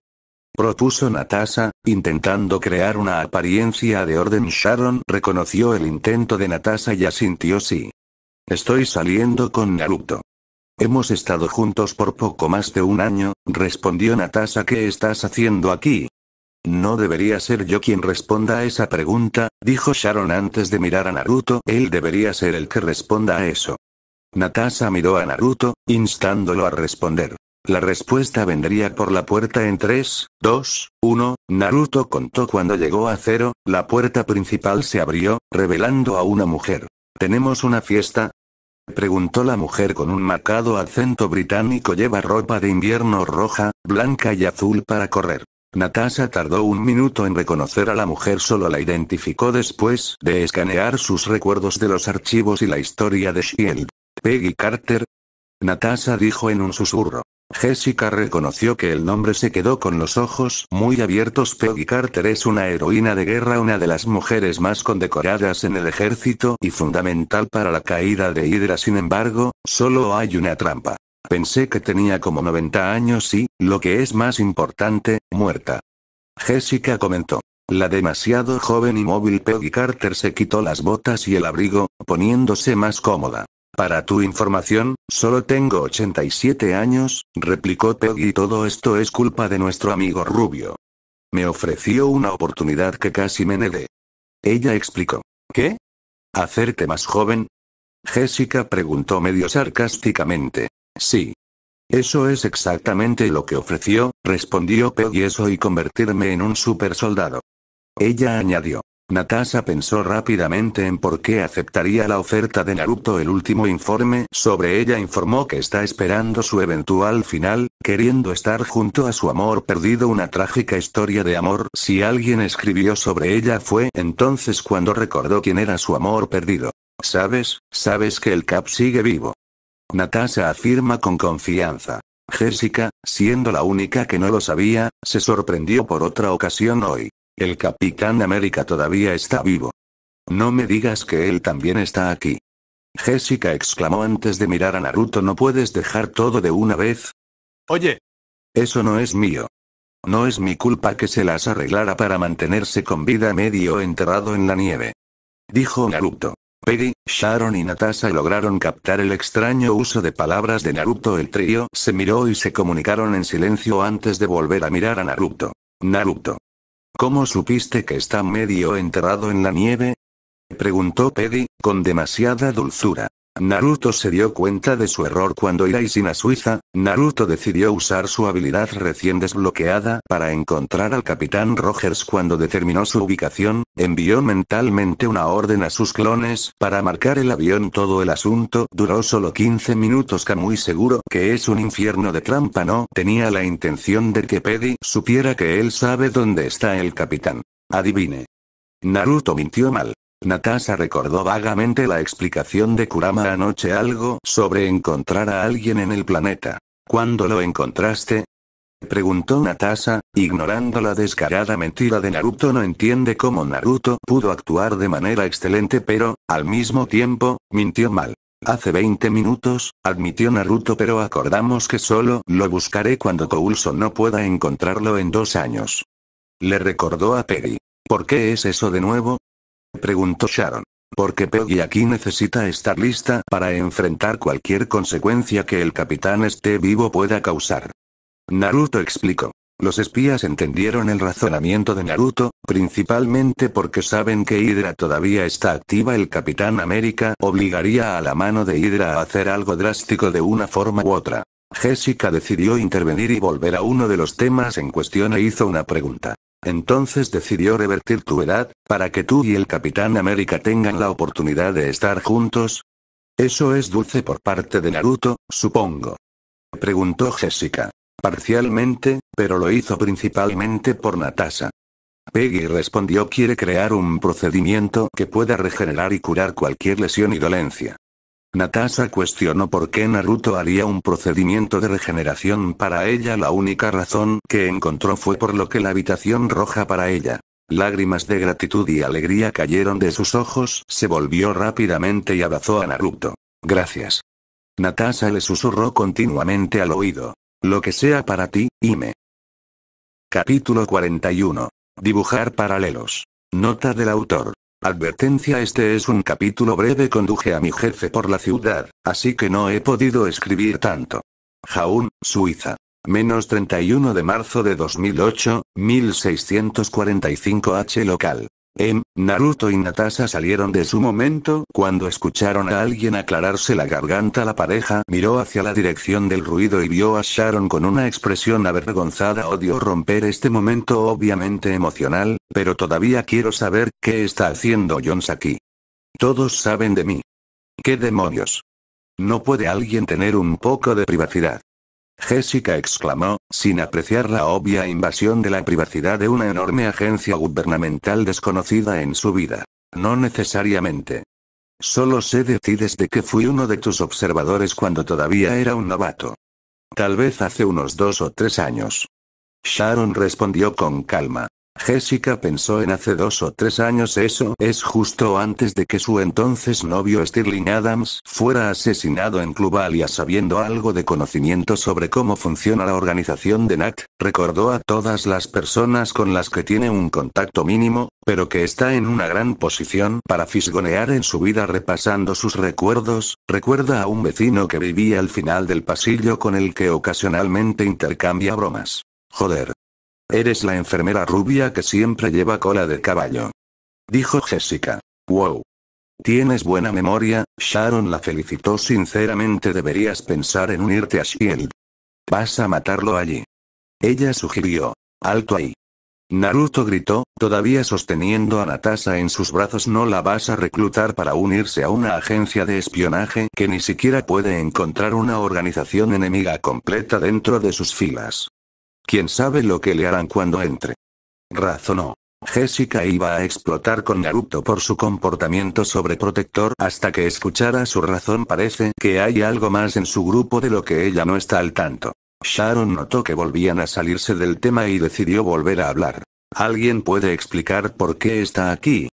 propuso Natasha, intentando crear una apariencia de orden. Sharon reconoció el intento de Natasha y asintió sí. Estoy saliendo con Naruto. Hemos estado juntos por poco más de un año, respondió Natasha. ¿Qué estás haciendo aquí? No debería ser yo quien responda a esa pregunta, dijo Sharon antes de mirar a Naruto. Él debería ser el que responda a eso. Natasha miró a Naruto, instándolo a responder. La respuesta vendría por la puerta en 3, 2, 1. Naruto contó cuando llegó a cero, la puerta principal se abrió, revelando a una mujer. ¿Tenemos una fiesta? Preguntó la mujer con un marcado acento británico. Lleva ropa de invierno roja, blanca y azul para correr. Natasha tardó un minuto en reconocer a la mujer, solo la identificó después de escanear sus recuerdos de los archivos y la historia de Shield. Peggy Carter. Natasha dijo en un susurro. Jessica reconoció que el nombre se quedó con los ojos muy abiertos. Peggy Carter es una heroína de guerra, una de las mujeres más condecoradas en el ejército y fundamental para la caída de Hydra. Sin embargo, solo hay una trampa. Pensé que tenía como 90 años y, lo que es más importante, muerta. Jessica comentó. La demasiado joven y móvil Peggy Carter se quitó las botas y el abrigo, poniéndose más cómoda. Para tu información, solo tengo 87 años, replicó Peggy. Todo esto es culpa de nuestro amigo rubio. Me ofreció una oportunidad que casi me negué. Ella explicó. ¿Qué? ¿Hacerte más joven? Jessica preguntó medio sarcásticamente. Sí. Eso es exactamente lo que ofreció, respondió Peggy eso y convertirme en un supersoldado. Ella añadió. Natasha pensó rápidamente en por qué aceptaría la oferta de Naruto. El último informe sobre ella informó que está esperando su eventual final, queriendo estar junto a su amor perdido. Una trágica historia de amor. Si alguien escribió sobre ella fue entonces cuando recordó quién era su amor perdido. ¿Sabes? ¿Sabes que el Cap sigue vivo? Natasha afirma con confianza. Jessica, siendo la única que no lo sabía, se sorprendió por otra ocasión hoy. El Capitán América todavía está vivo. No me digas que él también está aquí. Jessica exclamó antes de mirar a Naruto, ¿no puedes dejar todo de una vez? Oye. Eso no es mío. No es mi culpa que se las arreglara para mantenerse con vida medio enterrado en la nieve. Dijo Naruto. Peggy, Sharon y Natasha lograron captar el extraño uso de palabras de Naruto. El trío se miró y se comunicaron en silencio antes de volver a mirar a Naruto. Naruto. ¿Cómo supiste que está medio enterrado en la nieve? preguntó Peggy, con demasiada dulzura. Naruto se dio cuenta de su error cuando Iraisin a Suiza, Naruto decidió usar su habilidad recién desbloqueada para encontrar al Capitán Rogers cuando determinó su ubicación, envió mentalmente una orden a sus clones para marcar el avión todo el asunto duró solo 15 minutos Kamui seguro que es un infierno de trampa no tenía la intención de que Pedi supiera que él sabe dónde está el capitán. Adivine. Naruto mintió mal. Natasa recordó vagamente la explicación de Kurama anoche algo sobre encontrar a alguien en el planeta. ¿Cuándo lo encontraste? Preguntó Natasa, ignorando la descarada mentira de Naruto no entiende cómo Naruto pudo actuar de manera excelente pero, al mismo tiempo, mintió mal. Hace 20 minutos, admitió Naruto pero acordamos que solo lo buscaré cuando Koulso no pueda encontrarlo en dos años. Le recordó a Peri. ¿Por qué es eso de nuevo? preguntó Sharon. Porque Peggy aquí necesita estar lista para enfrentar cualquier consecuencia que el capitán esté vivo pueda causar. Naruto explicó. Los espías entendieron el razonamiento de Naruto, principalmente porque saben que Hydra todavía está activa. El Capitán América obligaría a la mano de Hydra a hacer algo drástico de una forma u otra. Jessica decidió intervenir y volver a uno de los temas en cuestión e hizo una pregunta. Entonces decidió revertir tu edad, para que tú y el Capitán América tengan la oportunidad de estar juntos. Eso es dulce por parte de Naruto, supongo. Preguntó Jessica. Parcialmente, pero lo hizo principalmente por Natasha. Peggy respondió quiere crear un procedimiento que pueda regenerar y curar cualquier lesión y dolencia. Natasha cuestionó por qué Naruto haría un procedimiento de regeneración para ella. La única razón que encontró fue por lo que la habitación roja para ella. Lágrimas de gratitud y alegría cayeron de sus ojos, se volvió rápidamente y abrazó a Naruto. Gracias. Natasha le susurró continuamente al oído. Lo que sea para ti, Ime. Capítulo 41. Dibujar paralelos. Nota del autor. Advertencia Este es un capítulo breve conduje a mi jefe por la ciudad, así que no he podido escribir tanto. Jaún, Suiza. Menos 31 de marzo de 2008, 1645 H local. Em, Naruto y Natasa salieron de su momento cuando escucharon a alguien aclararse la garganta. La pareja miró hacia la dirección del ruido y vio a Sharon con una expresión avergonzada. Odio romper este momento obviamente emocional, pero todavía quiero saber qué está haciendo Jones aquí. Todos saben de mí. ¿Qué demonios? ¿No puede alguien tener un poco de privacidad? Jessica exclamó, sin apreciar la obvia invasión de la privacidad de una enorme agencia gubernamental desconocida en su vida. No necesariamente. Solo sé de ti desde que fui uno de tus observadores cuando todavía era un novato. Tal vez hace unos dos o tres años. Sharon respondió con calma. Jessica pensó en hace dos o tres años eso es justo antes de que su entonces novio Stirling Adams fuera asesinado en club alias sabiendo algo de conocimiento sobre cómo funciona la organización de NAT, recordó a todas las personas con las que tiene un contacto mínimo, pero que está en una gran posición para fisgonear en su vida repasando sus recuerdos, recuerda a un vecino que vivía al final del pasillo con el que ocasionalmente intercambia bromas. Joder, Eres la enfermera rubia que siempre lleva cola de caballo. Dijo Jessica. Wow. Tienes buena memoria, Sharon la felicitó sinceramente deberías pensar en unirte a Shield. Vas a matarlo allí. Ella sugirió. Alto ahí. Naruto gritó, todavía sosteniendo a Natasha en sus brazos no la vas a reclutar para unirse a una agencia de espionaje que ni siquiera puede encontrar una organización enemiga completa dentro de sus filas. Quién sabe lo que le harán cuando entre. Razonó. Jessica iba a explotar con Naruto por su comportamiento sobreprotector hasta que escuchara su razón. Parece que hay algo más en su grupo de lo que ella no está al tanto. Sharon notó que volvían a salirse del tema y decidió volver a hablar. ¿Alguien puede explicar por qué está aquí?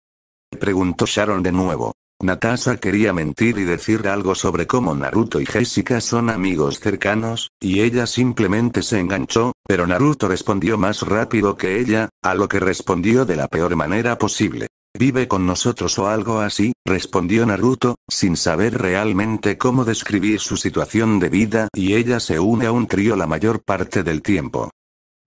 Preguntó Sharon de nuevo. Natasha quería mentir y decir algo sobre cómo Naruto y Jessica son amigos cercanos, y ella simplemente se enganchó, pero Naruto respondió más rápido que ella, a lo que respondió de la peor manera posible. Vive con nosotros o algo así, respondió Naruto, sin saber realmente cómo describir su situación de vida y ella se une a un trío la mayor parte del tiempo.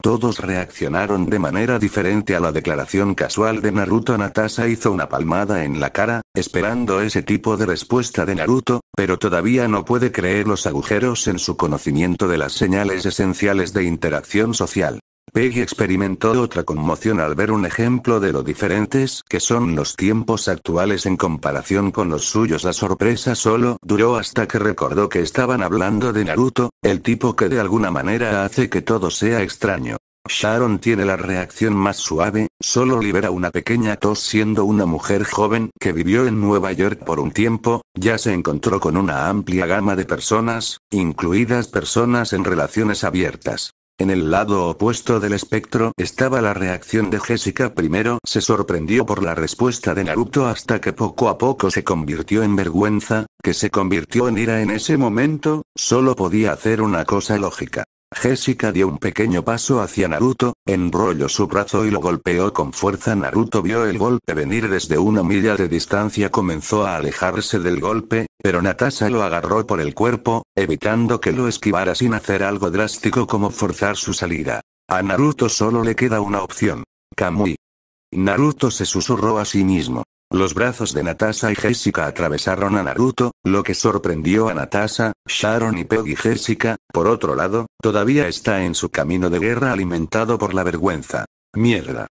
Todos reaccionaron de manera diferente a la declaración casual de Naruto. Natasa hizo una palmada en la cara, esperando ese tipo de respuesta de Naruto, pero todavía no puede creer los agujeros en su conocimiento de las señales esenciales de interacción social. Peggy experimentó otra conmoción al ver un ejemplo de lo diferentes que son los tiempos actuales en comparación con los suyos. La sorpresa solo duró hasta que recordó que estaban hablando de Naruto, el tipo que de alguna manera hace que todo sea extraño. Sharon tiene la reacción más suave, solo libera una pequeña tos siendo una mujer joven que vivió en Nueva York por un tiempo, ya se encontró con una amplia gama de personas, incluidas personas en relaciones abiertas. En el lado opuesto del espectro estaba la reacción de Jessica. Primero se sorprendió por la respuesta de Naruto hasta que poco a poco se convirtió en vergüenza, que se convirtió en ira en ese momento, solo podía hacer una cosa lógica. Jessica dio un pequeño paso hacia Naruto, enrolló su brazo y lo golpeó con fuerza. Naruto vio el golpe venir desde una milla de distancia, comenzó a alejarse del golpe, pero Natasha lo agarró por el cuerpo, evitando que lo esquivara sin hacer algo drástico como forzar su salida. A Naruto solo le queda una opción. Kamui. Naruto se susurró a sí mismo. Los brazos de Natasha y Jessica atravesaron a Naruto, lo que sorprendió a Natasha, Sharon y Peggy. Jessica, por otro lado, todavía está en su camino de guerra alimentado por la vergüenza. Mierda.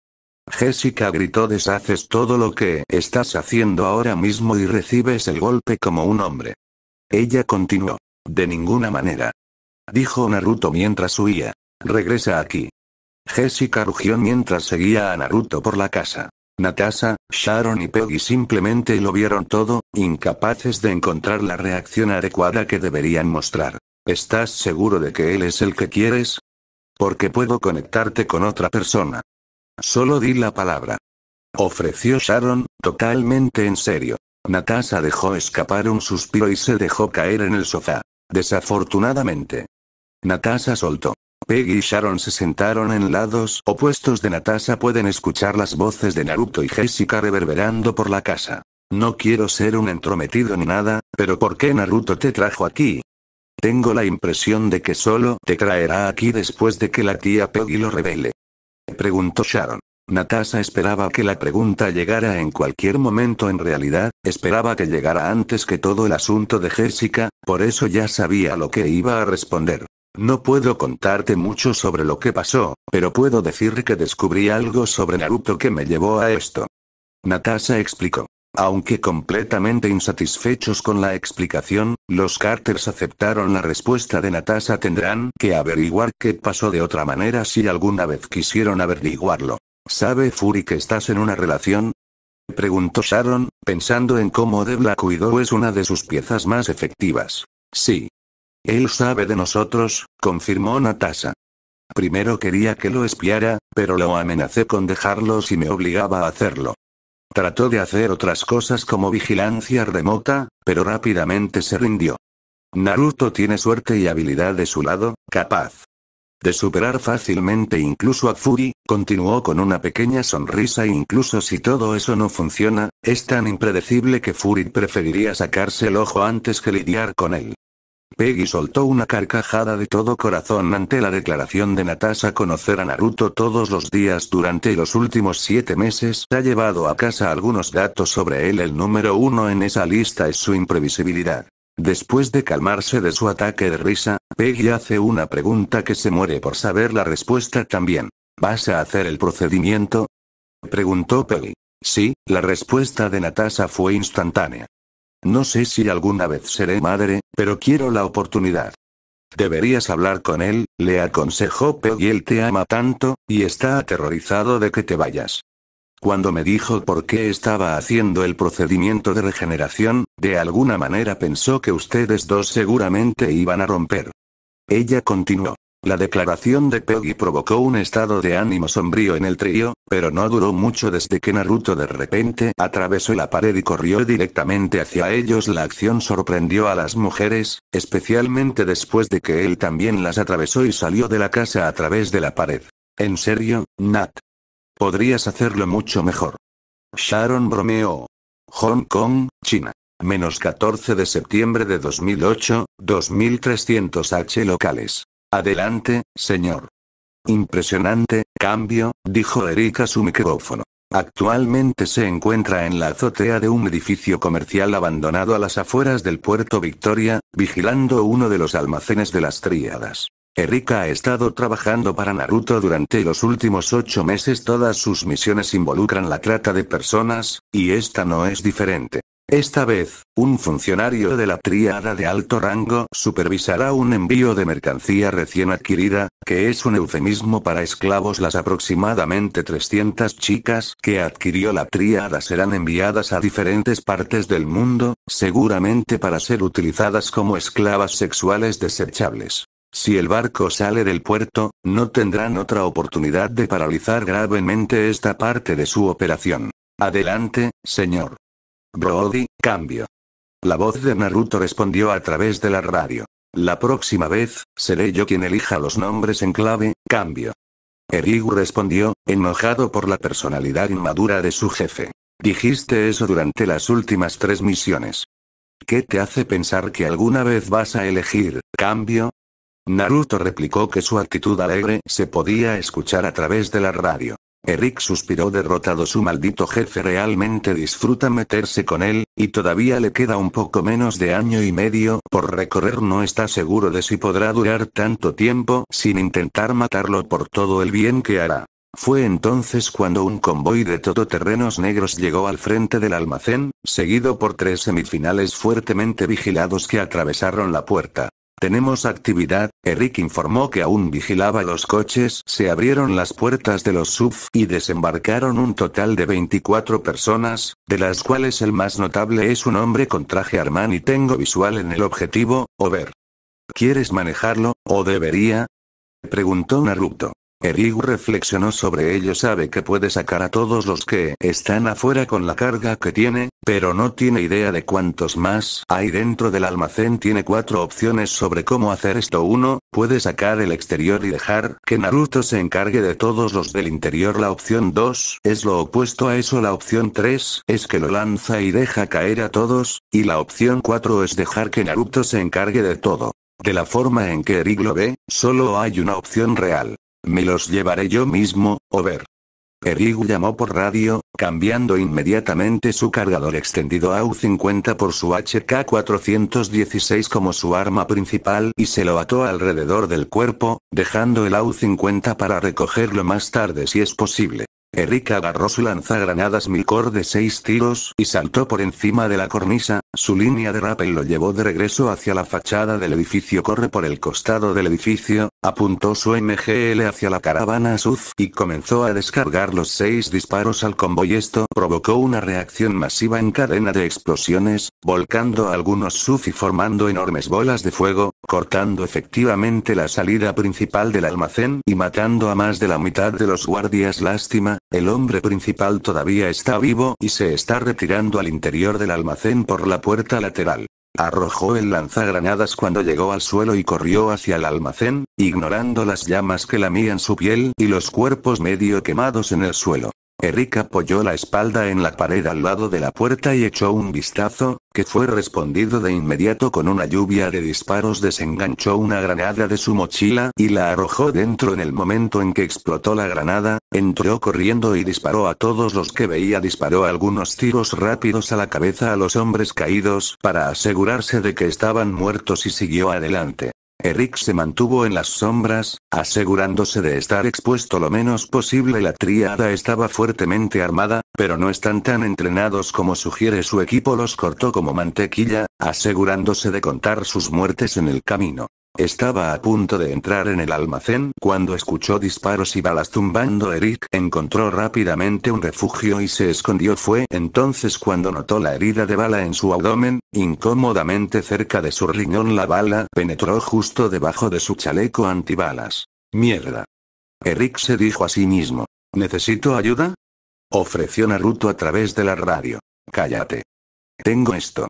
Jessica gritó deshaces todo lo que estás haciendo ahora mismo y recibes el golpe como un hombre. Ella continuó. De ninguna manera. Dijo Naruto mientras huía. Regresa aquí. Jessica rugió mientras seguía a Naruto por la casa. Natasha, Sharon y Peggy simplemente lo vieron todo, incapaces de encontrar la reacción adecuada que deberían mostrar. ¿Estás seguro de que él es el que quieres? Porque puedo conectarte con otra persona. Solo di la palabra. Ofreció Sharon, totalmente en serio. Natasha dejó escapar un suspiro y se dejó caer en el sofá. Desafortunadamente. Natasha soltó. Peggy y Sharon se sentaron en lados opuestos de Natasha pueden escuchar las voces de Naruto y Jessica reverberando por la casa. No quiero ser un entrometido ni nada, pero ¿por qué Naruto te trajo aquí? Tengo la impresión de que solo te traerá aquí después de que la tía Peggy lo revele. Preguntó Sharon. Natasha esperaba que la pregunta llegara en cualquier momento en realidad, esperaba que llegara antes que todo el asunto de Jessica, por eso ya sabía lo que iba a responder. No puedo contarte mucho sobre lo que pasó, pero puedo decir que descubrí algo sobre Naruto que me llevó a esto. Natasha explicó. Aunque completamente insatisfechos con la explicación, los Carters aceptaron la respuesta de Natasha. tendrán que averiguar qué pasó de otra manera si alguna vez quisieron averiguarlo. ¿Sabe Fury que estás en una relación? Preguntó Sharon, pensando en cómo Debla cuidó es una de sus piezas más efectivas. Sí, él sabe de nosotros, confirmó Natasha. Primero quería que lo espiara, pero lo amenacé con dejarlo y me obligaba a hacerlo. Trató de hacer otras cosas como vigilancia remota, pero rápidamente se rindió. Naruto tiene suerte y habilidad de su lado, capaz de superar fácilmente incluso a Fury, continuó con una pequeña sonrisa e incluso si todo eso no funciona, es tan impredecible que Fury preferiría sacarse el ojo antes que lidiar con él. Peggy soltó una carcajada de todo corazón ante la declaración de Natasha conocer a Naruto todos los días durante los últimos siete meses ha llevado a casa algunos datos sobre él. El número uno en esa lista es su imprevisibilidad. Después de calmarse de su ataque de risa, Peggy hace una pregunta que se muere por saber la respuesta también. ¿Vas a hacer el procedimiento? Preguntó Peggy. Sí, la respuesta de Natasha fue instantánea. No sé si alguna vez seré madre, pero quiero la oportunidad. Deberías hablar con él, le aconsejó Peggy. Él te ama tanto, y está aterrorizado de que te vayas. Cuando me dijo por qué estaba haciendo el procedimiento de regeneración, de alguna manera pensó que ustedes dos seguramente iban a romper. Ella continuó. La declaración de Peggy provocó un estado de ánimo sombrío en el trío, pero no duró mucho desde que Naruto de repente atravesó la pared y corrió directamente hacia ellos. La acción sorprendió a las mujeres, especialmente después de que él también las atravesó y salió de la casa a través de la pared. En serio, Nat. Podrías hacerlo mucho mejor. Sharon bromeó. Hong Kong, China. Menos 14 de septiembre de 2008, 2300 H locales. Adelante, señor. Impresionante, cambio, dijo Erika su micrófono. Actualmente se encuentra en la azotea de un edificio comercial abandonado a las afueras del puerto Victoria, vigilando uno de los almacenes de las tríadas. Erika ha estado trabajando para Naruto durante los últimos ocho meses. Todas sus misiones involucran la trata de personas, y esta no es diferente. Esta vez, un funcionario de la tríada de alto rango supervisará un envío de mercancía recién adquirida, que es un eufemismo para esclavos. Las aproximadamente 300 chicas que adquirió la tríada serán enviadas a diferentes partes del mundo, seguramente para ser utilizadas como esclavas sexuales desechables. Si el barco sale del puerto, no tendrán otra oportunidad de paralizar gravemente esta parte de su operación. Adelante, señor. Brody, cambio. La voz de Naruto respondió a través de la radio. La próxima vez, seré yo quien elija los nombres en clave, cambio. Erigu respondió, enojado por la personalidad inmadura de su jefe. Dijiste eso durante las últimas tres misiones. ¿Qué te hace pensar que alguna vez vas a elegir, cambio? Naruto replicó que su actitud alegre se podía escuchar a través de la radio. Eric suspiró derrotado su maldito jefe realmente disfruta meterse con él, y todavía le queda un poco menos de año y medio por recorrer no está seguro de si podrá durar tanto tiempo sin intentar matarlo por todo el bien que hará. Fue entonces cuando un convoy de todoterrenos negros llegó al frente del almacén, seguido por tres semifinales fuertemente vigilados que atravesaron la puerta. Tenemos actividad, Eric informó que aún vigilaba los coches. Se abrieron las puertas de los SUV y desembarcaron un total de 24 personas, de las cuales el más notable es un hombre con traje Armani. Tengo visual en el objetivo, Over. ¿Quieres manejarlo, o debería? Preguntó Naruto. Erigu reflexionó sobre ello sabe que puede sacar a todos los que están afuera con la carga que tiene, pero no tiene idea de cuántos más hay dentro del almacén tiene cuatro opciones sobre cómo hacer esto uno, puede sacar el exterior y dejar que Naruto se encargue de todos los del interior la opción 2 es lo opuesto a eso la opción 3 es que lo lanza y deja caer a todos, y la opción 4 es dejar que Naruto se encargue de todo. De la forma en que Erig lo ve, solo hay una opción real. Me los llevaré yo mismo, over. Erigu llamó por radio, cambiando inmediatamente su cargador extendido AU-50 por su HK-416 como su arma principal y se lo ató alrededor del cuerpo, dejando el AU-50 para recogerlo más tarde si es posible. Eric agarró su lanzagranadas Milcor de seis tiros y saltó por encima de la cornisa, su línea de rappel lo llevó de regreso hacia la fachada del edificio corre por el costado del edificio, Apuntó su MGL hacia la caravana Suf y comenzó a descargar los seis disparos al convoy. Esto provocó una reacción masiva en cadena de explosiones, volcando algunos suf y formando enormes bolas de fuego, cortando efectivamente la salida principal del almacén y matando a más de la mitad de los guardias. Lástima, el hombre principal todavía está vivo y se está retirando al interior del almacén por la puerta lateral. Arrojó el lanzagranadas cuando llegó al suelo y corrió hacia el almacén, ignorando las llamas que lamían su piel y los cuerpos medio quemados en el suelo. Eric apoyó la espalda en la pared al lado de la puerta y echó un vistazo, que fue respondido de inmediato con una lluvia de disparos. Desenganchó una granada de su mochila y la arrojó dentro en el momento en que explotó la granada, entró corriendo y disparó a todos los que veía. Disparó algunos tiros rápidos a la cabeza a los hombres caídos para asegurarse de que estaban muertos y siguió adelante. Eric se mantuvo en las sombras, asegurándose de estar expuesto lo menos posible. La triada estaba fuertemente armada, pero no están tan entrenados como sugiere su equipo. Los cortó como mantequilla, asegurándose de contar sus muertes en el camino. Estaba a punto de entrar en el almacén cuando escuchó disparos y balas zumbando Eric encontró rápidamente un refugio y se escondió. Fue entonces cuando notó la herida de bala en su abdomen, incómodamente cerca de su riñón. La bala penetró justo debajo de su chaleco antibalas. Mierda. Eric se dijo a sí mismo. ¿Necesito ayuda? Ofreció Naruto a través de la radio. Cállate. Tengo esto.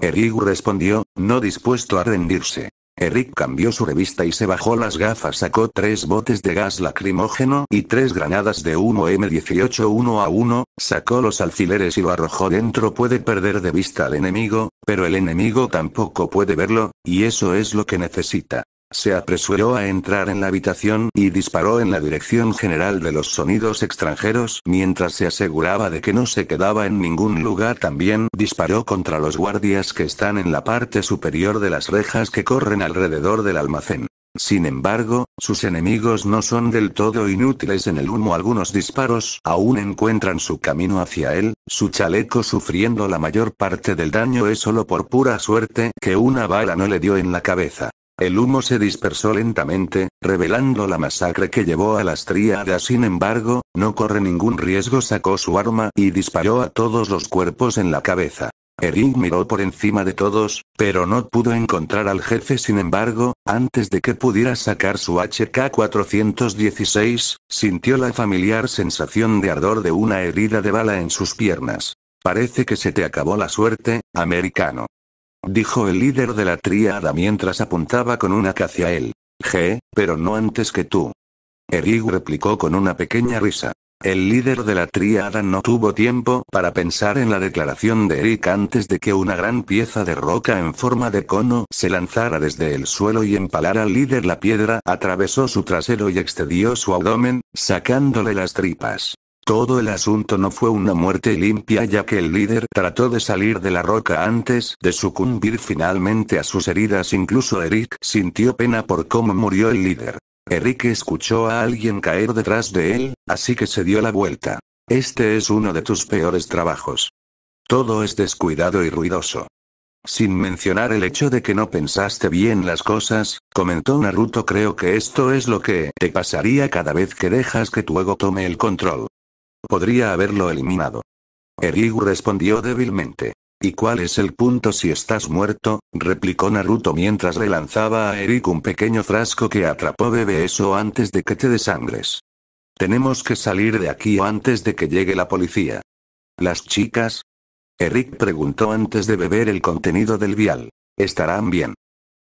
Eric respondió, no dispuesto a rendirse. Eric cambió su revista y se bajó las gafas. Sacó tres botes de gas lacrimógeno y tres granadas de 1 M18 1 a 1, sacó los alfileres y lo arrojó dentro. Puede perder de vista al enemigo, pero el enemigo tampoco puede verlo, y eso es lo que necesita. Se apresuró a entrar en la habitación y disparó en la dirección general de los sonidos extranjeros mientras se aseguraba de que no se quedaba en ningún lugar. También disparó contra los guardias que están en la parte superior de las rejas que corren alrededor del almacén. Sin embargo, sus enemigos no son del todo inútiles en el humo. Algunos disparos aún encuentran su camino hacia él, su chaleco sufriendo la mayor parte del daño es solo por pura suerte que una bala no le dio en la cabeza. El humo se dispersó lentamente, revelando la masacre que llevó a las tríadas. Sin embargo, no corre ningún riesgo, sacó su arma y disparó a todos los cuerpos en la cabeza. Erin miró por encima de todos, pero no pudo encontrar al jefe. Sin embargo, antes de que pudiera sacar su HK-416, sintió la familiar sensación de ardor de una herida de bala en sus piernas. Parece que se te acabó la suerte, americano dijo el líder de la triada mientras apuntaba con una hacia él. G, pero no antes que tú. Eric replicó con una pequeña risa. El líder de la triada no tuvo tiempo para pensar en la declaración de Eric antes de que una gran pieza de roca en forma de cono se lanzara desde el suelo y empalara al líder. La piedra atravesó su trasero y excedió su abdomen, sacándole las tripas. Todo el asunto no fue una muerte limpia ya que el líder trató de salir de la roca antes de sucumbir finalmente a sus heridas. Incluso Eric sintió pena por cómo murió el líder. Eric escuchó a alguien caer detrás de él, así que se dio la vuelta. Este es uno de tus peores trabajos. Todo es descuidado y ruidoso. Sin mencionar el hecho de que no pensaste bien las cosas, comentó Naruto creo que esto es lo que te pasaría cada vez que dejas que tu ego tome el control. Podría haberlo eliminado. Eric respondió débilmente. ¿Y cuál es el punto si estás muerto? replicó Naruto mientras relanzaba a Eric un pequeño frasco que atrapó bebe eso antes de que te desangres. Tenemos que salir de aquí antes de que llegue la policía. ¿Las chicas? Eric preguntó antes de beber el contenido del vial. Estarán bien.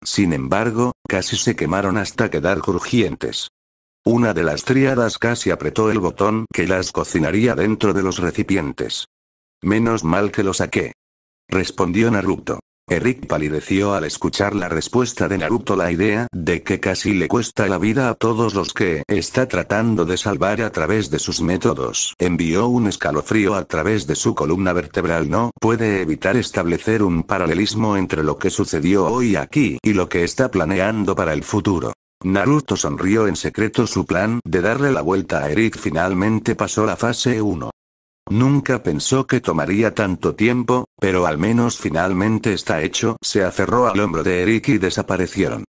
Sin embargo, casi se quemaron hasta quedar crujientes. Una de las triadas casi apretó el botón que las cocinaría dentro de los recipientes. Menos mal que lo saqué. Respondió Naruto. Eric palideció al escuchar la respuesta de Naruto la idea de que casi le cuesta la vida a todos los que está tratando de salvar a través de sus métodos. Envió un escalofrío a través de su columna vertebral. No puede evitar establecer un paralelismo entre lo que sucedió hoy aquí y lo que está planeando para el futuro. Naruto sonrió en secreto su plan de darle la vuelta a Eric finalmente pasó la fase 1. Nunca pensó que tomaría tanto tiempo, pero al menos finalmente está hecho, se aferró al hombro de Eric y desaparecieron.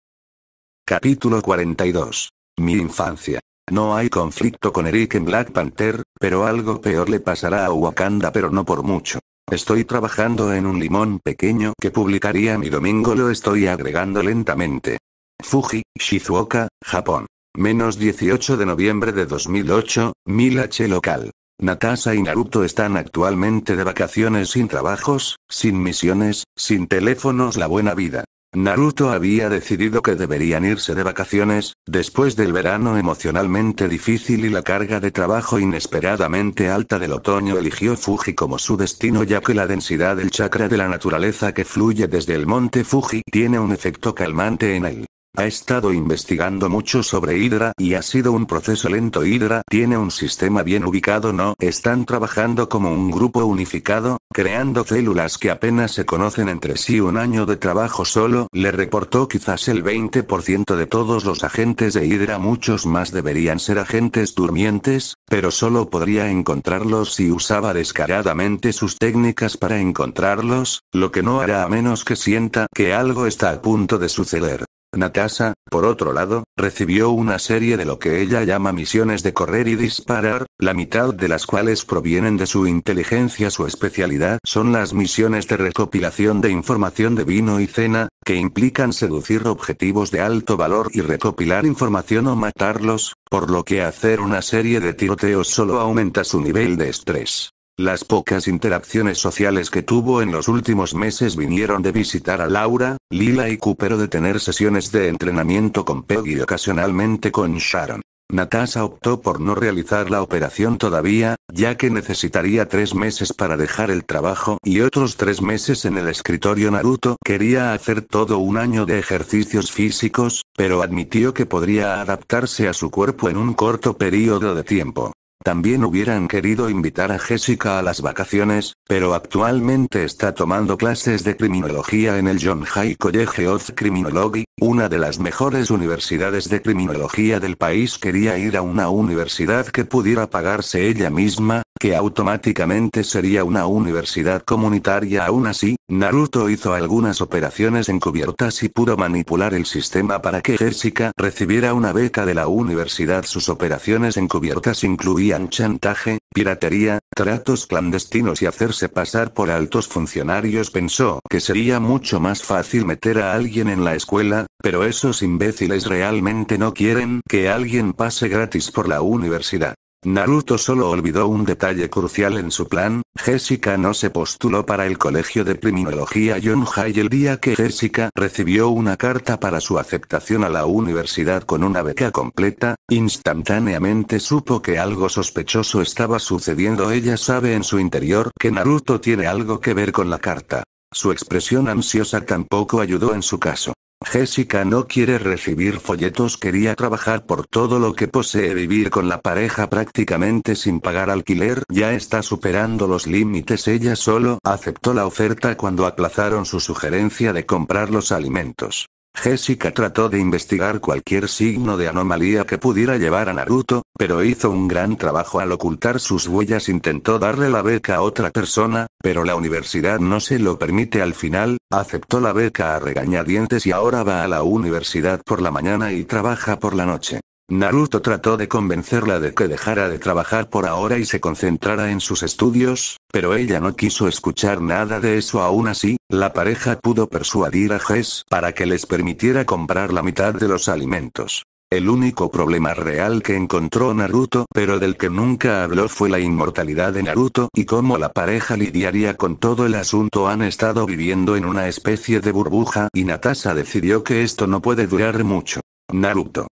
Capítulo 42. Mi infancia. No hay conflicto con Eric en Black Panther, pero algo peor le pasará a Wakanda pero no por mucho. Estoy trabajando en un limón pequeño que publicaría mi domingo lo estoy agregando lentamente. Fuji, Shizuoka, Japón. Menos 18 de noviembre de 2008, Milache local. Natasa y Naruto están actualmente de vacaciones sin trabajos, sin misiones, sin teléfonos la buena vida. Naruto había decidido que deberían irse de vacaciones, después del verano emocionalmente difícil y la carga de trabajo inesperadamente alta del otoño eligió Fuji como su destino ya que la densidad del chakra de la naturaleza que fluye desde el monte Fuji tiene un efecto calmante en él. Ha estado investigando mucho sobre Hydra y ha sido un proceso lento. Hydra tiene un sistema bien ubicado, ¿no? Están trabajando como un grupo unificado, creando células que apenas se conocen entre sí. Un año de trabajo solo le reportó quizás el 20% de todos los agentes de Hydra. Muchos más deberían ser agentes durmientes, pero solo podría encontrarlos si usaba descaradamente sus técnicas para encontrarlos, lo que no hará a menos que sienta que algo está a punto de suceder. Natasa, por otro lado, recibió una serie de lo que ella llama misiones de correr y disparar, la mitad de las cuales provienen de su inteligencia. Su especialidad son las misiones de recopilación de información de vino y cena, que implican seducir objetivos de alto valor y recopilar información o matarlos, por lo que hacer una serie de tiroteos solo aumenta su nivel de estrés. Las pocas interacciones sociales que tuvo en los últimos meses vinieron de visitar a Laura, Lila y Cooper o de tener sesiones de entrenamiento con Peggy y ocasionalmente con Sharon. Natasha optó por no realizar la operación todavía, ya que necesitaría tres meses para dejar el trabajo y otros tres meses en el escritorio Naruto. Quería hacer todo un año de ejercicios físicos, pero admitió que podría adaptarse a su cuerpo en un corto periodo de tiempo. También hubieran querido invitar a Jessica a las vacaciones, pero actualmente está tomando clases de criminología en el John College of Criminology, una de las mejores universidades de criminología del país. Quería ir a una universidad que pudiera pagarse ella misma, que automáticamente sería una universidad comunitaria. Aún así, Naruto hizo algunas operaciones encubiertas y pudo manipular el sistema para que Jessica recibiera una beca de la universidad. Sus operaciones encubiertas incluían chantaje, piratería, tratos clandestinos y hacerse pasar por altos funcionarios. Pensó que sería mucho más fácil meter a alguien en la escuela, pero esos imbéciles realmente no quieren que alguien pase gratis por la universidad. Naruto solo olvidó un detalle crucial en su plan, Jessica no se postuló para el colegio de criminología Yonhai el día que Jessica recibió una carta para su aceptación a la universidad con una beca completa, instantáneamente supo que algo sospechoso estaba sucediendo ella sabe en su interior que Naruto tiene algo que ver con la carta. Su expresión ansiosa tampoco ayudó en su caso. Jessica no quiere recibir folletos, quería trabajar por todo lo que posee, vivir con la pareja prácticamente sin pagar alquiler, ya está superando los límites, ella solo aceptó la oferta cuando aplazaron su sugerencia de comprar los alimentos. Jessica trató de investigar cualquier signo de anomalía que pudiera llevar a Naruto, pero hizo un gran trabajo al ocultar sus huellas. Intentó darle la beca a otra persona, pero la universidad no se lo permite al final, aceptó la beca a regañadientes y ahora va a la universidad por la mañana y trabaja por la noche. Naruto trató de convencerla de que dejara de trabajar por ahora y se concentrara en sus estudios, pero ella no quiso escuchar nada de eso aún así, la pareja pudo persuadir a Jess para que les permitiera comprar la mitad de los alimentos. El único problema real que encontró Naruto pero del que nunca habló fue la inmortalidad de Naruto y cómo la pareja lidiaría con todo el asunto. Han estado viviendo en una especie de burbuja y Natasa decidió que esto no puede durar mucho. Naruto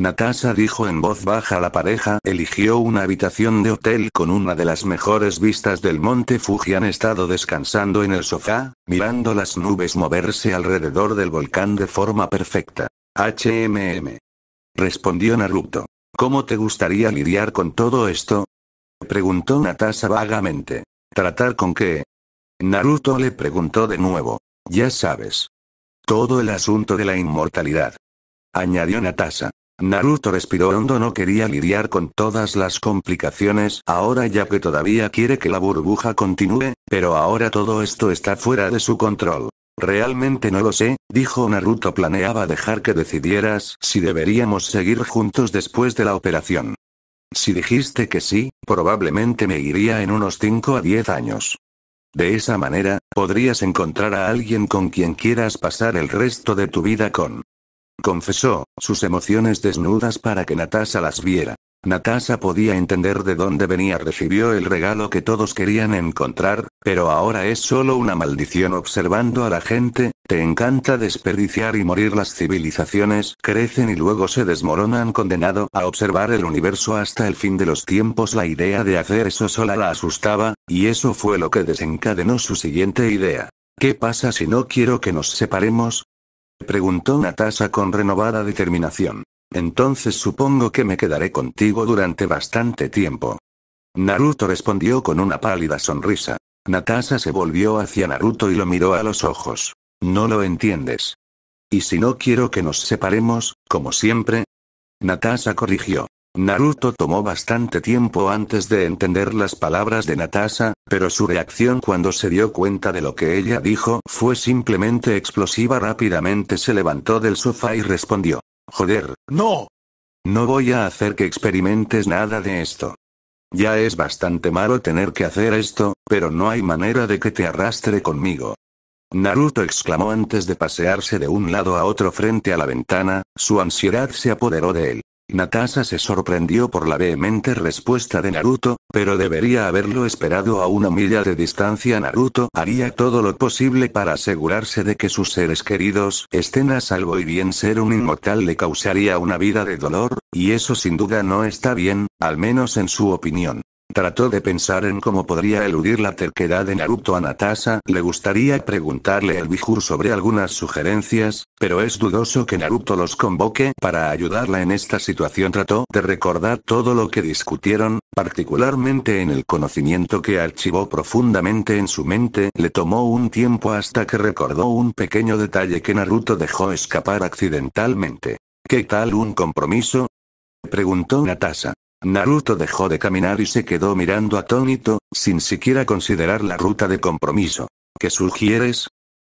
Natasha dijo en voz baja la pareja eligió una habitación de hotel con una de las mejores vistas del monte Fuji han estado descansando en el sofá, mirando las nubes moverse alrededor del volcán de forma perfecta. HMM. Respondió Naruto. ¿Cómo te gustaría lidiar con todo esto? Preguntó Natasa vagamente. ¿Tratar con qué? Naruto le preguntó de nuevo. Ya sabes. Todo el asunto de la inmortalidad. Añadió Natasa. Naruto respiró hondo no quería lidiar con todas las complicaciones ahora ya que todavía quiere que la burbuja continúe, pero ahora todo esto está fuera de su control. Realmente no lo sé, dijo Naruto planeaba dejar que decidieras si deberíamos seguir juntos después de la operación. Si dijiste que sí, probablemente me iría en unos 5 a 10 años. De esa manera, podrías encontrar a alguien con quien quieras pasar el resto de tu vida con. Confesó, sus emociones desnudas para que Natasha las viera. Natasha podía entender de dónde venía, recibió el regalo que todos querían encontrar, pero ahora es solo una maldición observando a la gente, te encanta desperdiciar y morir las civilizaciones, crecen y luego se desmoronan condenado a observar el universo hasta el fin de los tiempos. La idea de hacer eso sola la asustaba, y eso fue lo que desencadenó su siguiente idea. ¿Qué pasa si no quiero que nos separemos? preguntó Natasa con renovada determinación. Entonces supongo que me quedaré contigo durante bastante tiempo. Naruto respondió con una pálida sonrisa. Natasa se volvió hacia Naruto y lo miró a los ojos. No lo entiendes. ¿Y si no quiero que nos separemos, como siempre? Natasa corrigió. Naruto tomó bastante tiempo antes de entender las palabras de Natasha, pero su reacción cuando se dio cuenta de lo que ella dijo fue simplemente explosiva. Rápidamente se levantó del sofá y respondió. Joder, no. No voy a hacer que experimentes nada de esto. Ya es bastante malo tener que hacer esto, pero no hay manera de que te arrastre conmigo. Naruto exclamó antes de pasearse de un lado a otro frente a la ventana, su ansiedad se apoderó de él. Natasa se sorprendió por la vehemente respuesta de Naruto, pero debería haberlo esperado a una milla de distancia. Naruto haría todo lo posible para asegurarse de que sus seres queridos estén a salvo y bien ser un inmortal le causaría una vida de dolor, y eso sin duda no está bien, al menos en su opinión. Trató de pensar en cómo podría eludir la terquedad de Naruto a Natasa. Le gustaría preguntarle al Bijur sobre algunas sugerencias, pero es dudoso que Naruto los convoque para ayudarla en esta situación. Trató de recordar todo lo que discutieron, particularmente en el conocimiento que archivó profundamente en su mente. Le tomó un tiempo hasta que recordó un pequeño detalle que Naruto dejó escapar accidentalmente. ¿Qué tal un compromiso? preguntó Natasa. Naruto dejó de caminar y se quedó mirando atónito, sin siquiera considerar la ruta de compromiso. ¿Qué sugieres?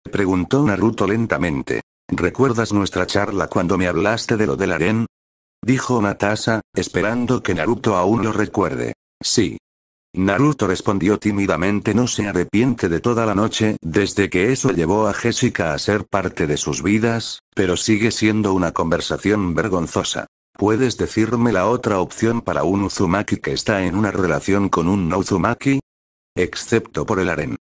Preguntó Naruto lentamente. ¿Recuerdas nuestra charla cuando me hablaste de lo del harén? Dijo Natasa, esperando que Naruto aún lo recuerde. Sí. Naruto respondió tímidamente no se arrepiente de toda la noche, desde que eso llevó a Jessica a ser parte de sus vidas, pero sigue siendo una conversación vergonzosa. ¿Puedes decirme la otra opción para un Uzumaki que está en una relación con un no Uzumaki? Excepto por el aren.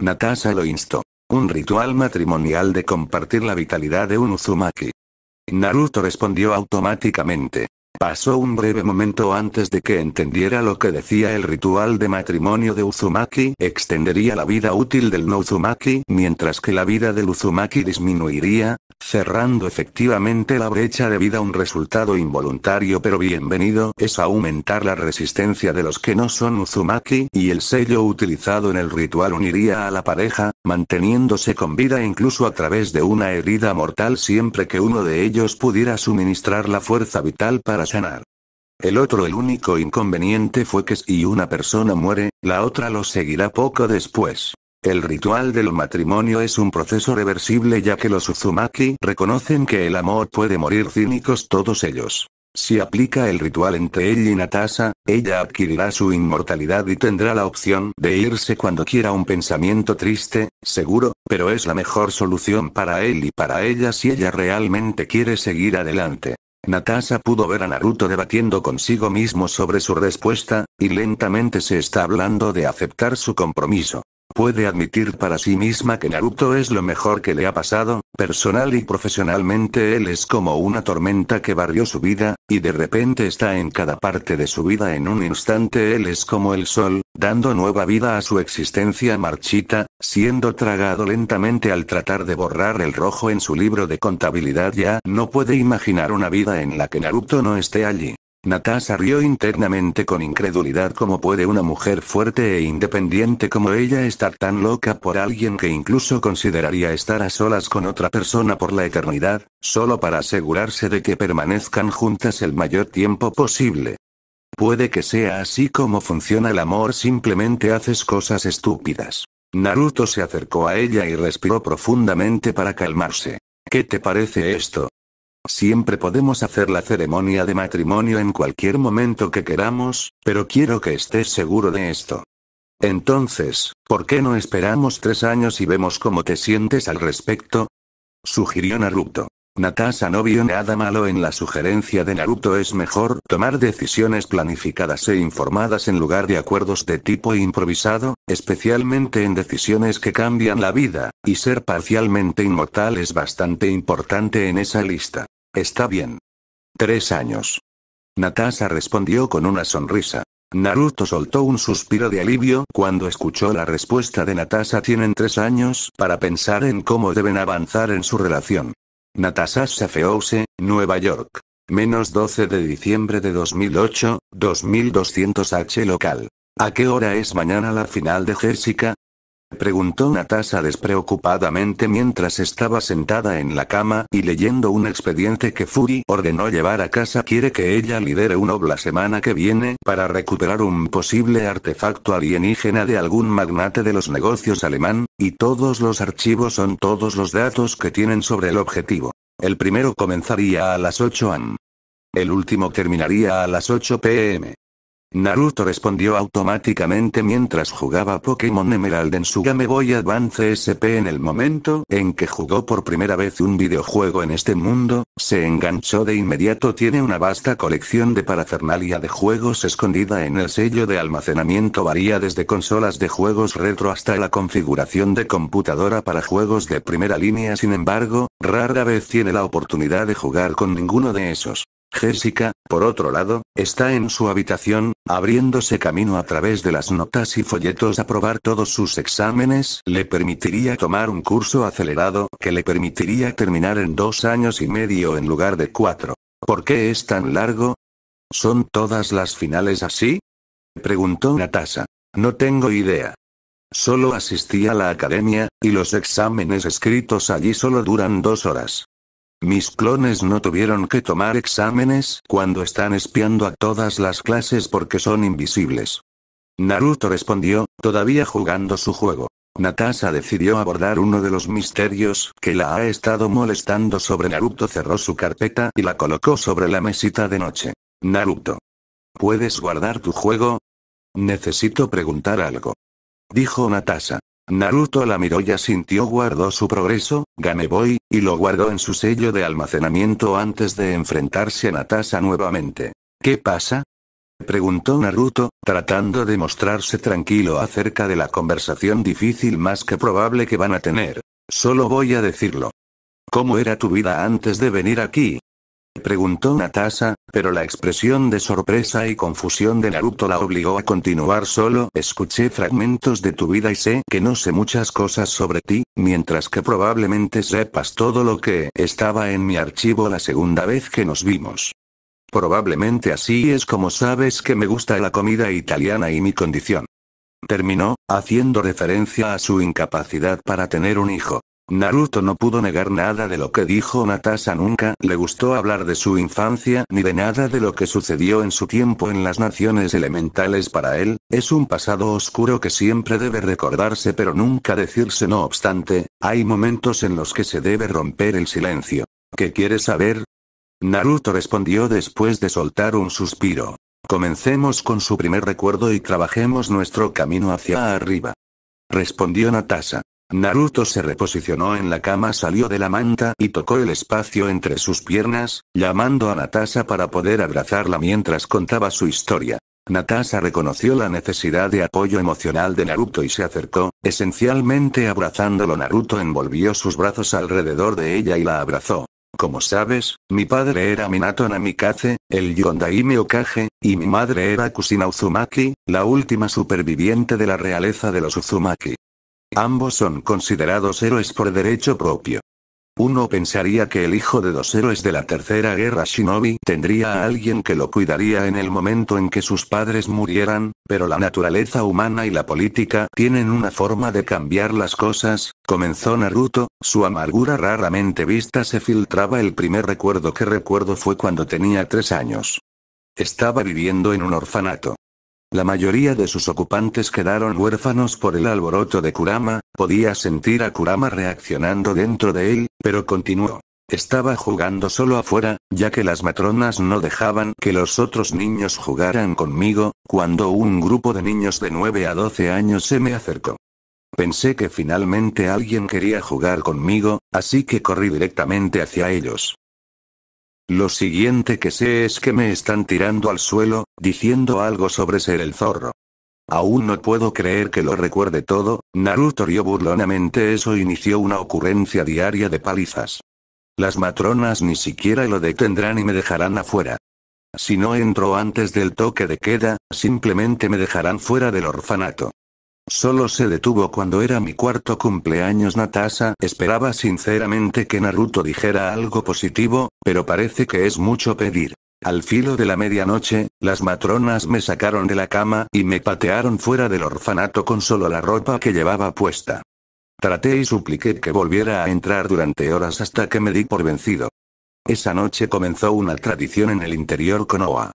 Natasha lo instó. Un ritual matrimonial de compartir la vitalidad de un Uzumaki. Naruto respondió automáticamente. Pasó un breve momento antes de que entendiera lo que decía el ritual de matrimonio de Uzumaki, extendería la vida útil del no Uzumaki mientras que la vida del Uzumaki disminuiría, cerrando efectivamente la brecha de vida un resultado involuntario pero bienvenido es aumentar la resistencia de los que no son Uzumaki y el sello utilizado en el ritual uniría a la pareja, manteniéndose con vida incluso a través de una herida mortal siempre que uno de ellos pudiera suministrar la fuerza vital para sanar. El otro el único inconveniente fue que si una persona muere, la otra lo seguirá poco después. El ritual del matrimonio es un proceso reversible ya que los Uzumaki reconocen que el amor puede morir cínicos todos ellos. Si aplica el ritual entre ella y Natasa, ella adquirirá su inmortalidad y tendrá la opción de irse cuando quiera un pensamiento triste, seguro, pero es la mejor solución para él y para ella si ella realmente quiere seguir adelante. Natasa pudo ver a Naruto debatiendo consigo mismo sobre su respuesta, y lentamente se está hablando de aceptar su compromiso. Puede admitir para sí misma que Naruto es lo mejor que le ha pasado, personal y profesionalmente él es como una tormenta que barrió su vida, y de repente está en cada parte de su vida en un instante él es como el sol, dando nueva vida a su existencia marchita, siendo tragado lentamente al tratar de borrar el rojo en su libro de contabilidad ya no puede imaginar una vida en la que Naruto no esté allí. Natasha rió internamente con incredulidad como puede una mujer fuerte e independiente como ella estar tan loca por alguien que incluso consideraría estar a solas con otra persona por la eternidad, solo para asegurarse de que permanezcan juntas el mayor tiempo posible. Puede que sea así como funciona el amor, simplemente haces cosas estúpidas. Naruto se acercó a ella y respiró profundamente para calmarse. ¿Qué te parece esto? Siempre podemos hacer la ceremonia de matrimonio en cualquier momento que queramos, pero quiero que estés seguro de esto. Entonces, ¿por qué no esperamos tres años y vemos cómo te sientes al respecto? Sugirió Naruto. Natasha no vio nada malo en la sugerencia de Naruto. Es mejor tomar decisiones planificadas e informadas en lugar de acuerdos de tipo improvisado, especialmente en decisiones que cambian la vida, y ser parcialmente inmortal es bastante importante en esa lista. Está bien. Tres años. Natasha respondió con una sonrisa. Naruto soltó un suspiro de alivio cuando escuchó la respuesta de Natasha. tienen tres años para pensar en cómo deben avanzar en su relación. Natasha Safeouse, Nueva York. Menos 12 de diciembre de 2008, 2200 H local. ¿A qué hora es mañana la final de Jessica? preguntó Natasha despreocupadamente mientras estaba sentada en la cama y leyendo un expediente que Fury ordenó llevar a casa. Quiere que ella lidere un obla la semana que viene para recuperar un posible artefacto alienígena de algún magnate de los negocios alemán, y todos los archivos son todos los datos que tienen sobre el objetivo. El primero comenzaría a las 8 am. El último terminaría a las 8 pm. Naruto respondió automáticamente mientras jugaba Pokémon Emerald en su Game Boy Advance SP en el momento en que jugó por primera vez un videojuego en este mundo, se enganchó de inmediato tiene una vasta colección de parafernalia de juegos escondida en el sello de almacenamiento varía desde consolas de juegos retro hasta la configuración de computadora para juegos de primera línea sin embargo, rara vez tiene la oportunidad de jugar con ninguno de esos. Jessica, por otro lado, está en su habitación, abriéndose camino a través de las notas y folletos. a probar todos sus exámenes le permitiría tomar un curso acelerado que le permitiría terminar en dos años y medio en lugar de cuatro. ¿Por qué es tan largo? ¿Son todas las finales así? Preguntó Natasha. No tengo idea. Solo asistí a la academia, y los exámenes escritos allí solo duran dos horas. Mis clones no tuvieron que tomar exámenes cuando están espiando a todas las clases porque son invisibles. Naruto respondió, todavía jugando su juego. Natasa decidió abordar uno de los misterios que la ha estado molestando sobre Naruto. Cerró su carpeta y la colocó sobre la mesita de noche. Naruto. ¿Puedes guardar tu juego? Necesito preguntar algo. Dijo Natasa. Naruto la miró y asintió guardó su progreso, Boy, y lo guardó en su sello de almacenamiento antes de enfrentarse a Natasa nuevamente. ¿Qué pasa? Preguntó Naruto, tratando de mostrarse tranquilo acerca de la conversación difícil más que probable que van a tener. Solo voy a decirlo. ¿Cómo era tu vida antes de venir aquí? Preguntó Natasa, pero la expresión de sorpresa y confusión de Naruto la obligó a continuar solo. Escuché fragmentos de tu vida y sé que no sé muchas cosas sobre ti, mientras que probablemente sepas todo lo que estaba en mi archivo la segunda vez que nos vimos. Probablemente así es como sabes que me gusta la comida italiana y mi condición. Terminó, haciendo referencia a su incapacidad para tener un hijo. Naruto no pudo negar nada de lo que dijo Natasa nunca le gustó hablar de su infancia ni de nada de lo que sucedió en su tiempo en las naciones elementales para él, es un pasado oscuro que siempre debe recordarse pero nunca decirse no obstante, hay momentos en los que se debe romper el silencio. ¿Qué quieres saber? Naruto respondió después de soltar un suspiro. Comencemos con su primer recuerdo y trabajemos nuestro camino hacia arriba. Respondió Natasa. Naruto se reposicionó en la cama, salió de la manta y tocó el espacio entre sus piernas, llamando a Natasa para poder abrazarla mientras contaba su historia. Natasa reconoció la necesidad de apoyo emocional de Naruto y se acercó, esencialmente abrazándolo. Naruto envolvió sus brazos alrededor de ella y la abrazó. Como sabes, mi padre era Minato Namikaze, el Yondaime Okage, y mi madre era Kusina Uzumaki, la última superviviente de la realeza de los Uzumaki. Ambos son considerados héroes por derecho propio. Uno pensaría que el hijo de dos héroes de la Tercera Guerra Shinobi tendría a alguien que lo cuidaría en el momento en que sus padres murieran, pero la naturaleza humana y la política tienen una forma de cambiar las cosas, comenzó Naruto, su amargura raramente vista se filtraba el primer recuerdo que recuerdo fue cuando tenía tres años. Estaba viviendo en un orfanato. La mayoría de sus ocupantes quedaron huérfanos por el alboroto de Kurama, podía sentir a Kurama reaccionando dentro de él, pero continuó. Estaba jugando solo afuera, ya que las matronas no dejaban que los otros niños jugaran conmigo, cuando un grupo de niños de 9 a 12 años se me acercó. Pensé que finalmente alguien quería jugar conmigo, así que corrí directamente hacia ellos. Lo siguiente que sé es que me están tirando al suelo, diciendo algo sobre ser el zorro. Aún no puedo creer que lo recuerde todo, Naruto rió burlonamente eso inició una ocurrencia diaria de palizas. Las matronas ni siquiera lo detendrán y me dejarán afuera. Si no entro antes del toque de queda, simplemente me dejarán fuera del orfanato. Solo se detuvo cuando era mi cuarto cumpleaños Natasa esperaba sinceramente que Naruto dijera algo positivo, pero parece que es mucho pedir. Al filo de la medianoche, las matronas me sacaron de la cama y me patearon fuera del orfanato con solo la ropa que llevaba puesta. Traté y supliqué que volviera a entrar durante horas hasta que me di por vencido. Esa noche comenzó una tradición en el interior con Oa.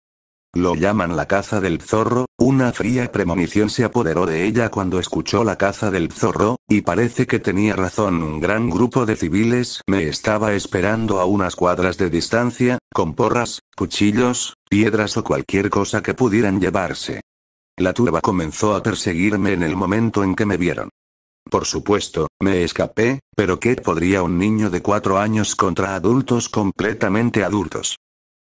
Lo llaman la caza del zorro, una fría premonición se apoderó de ella cuando escuchó la caza del zorro, y parece que tenía razón un gran grupo de civiles me estaba esperando a unas cuadras de distancia, con porras, cuchillos, piedras o cualquier cosa que pudieran llevarse. La turba comenzó a perseguirme en el momento en que me vieron. Por supuesto, me escapé, pero ¿qué podría un niño de cuatro años contra adultos completamente adultos?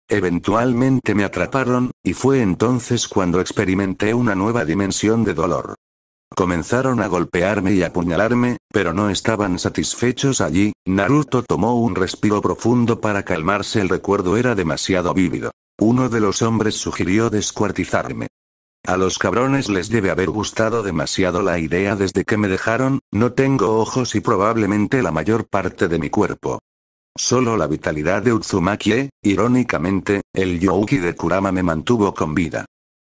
Eventualmente me atraparon, y fue entonces cuando experimenté una nueva dimensión de dolor. Comenzaron a golpearme y apuñalarme, pero no estaban satisfechos allí, Naruto tomó un respiro profundo para calmarse el recuerdo era demasiado vívido. Uno de los hombres sugirió descuartizarme. A los cabrones les debe haber gustado demasiado la idea desde que me dejaron, no tengo ojos y probablemente la mayor parte de mi cuerpo. Solo la vitalidad de Utsumaki, irónicamente, el Youki de Kurama me mantuvo con vida.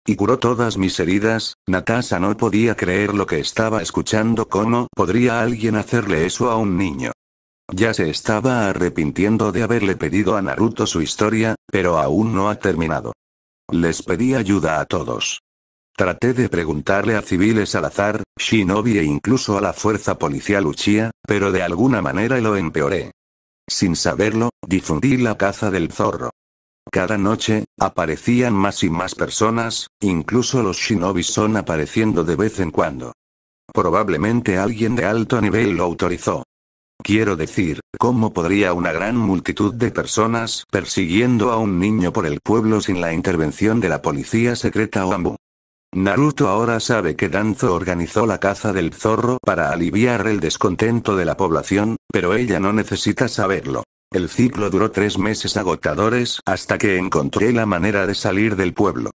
Y curó todas mis heridas, Natasa no podía creer lo que estaba escuchando cómo podría alguien hacerle eso a un niño. Ya se estaba arrepintiendo de haberle pedido a Naruto su historia, pero aún no ha terminado. Les pedí ayuda a todos. Traté de preguntarle a civiles al azar, shinobi e incluso a la fuerza policial Uchiha, pero de alguna manera lo empeoré sin saberlo, difundí la caza del zorro. Cada noche, aparecían más y más personas, incluso los shinobis son apareciendo de vez en cuando. Probablemente alguien de alto nivel lo autorizó. Quiero decir, ¿cómo podría una gran multitud de personas persiguiendo a un niño por el pueblo sin la intervención de la policía secreta o AMBU? Naruto ahora sabe que Danzo organizó la caza del zorro para aliviar el descontento de la población, pero ella no necesita saberlo. El ciclo duró tres meses agotadores hasta que encontré la manera de salir del pueblo.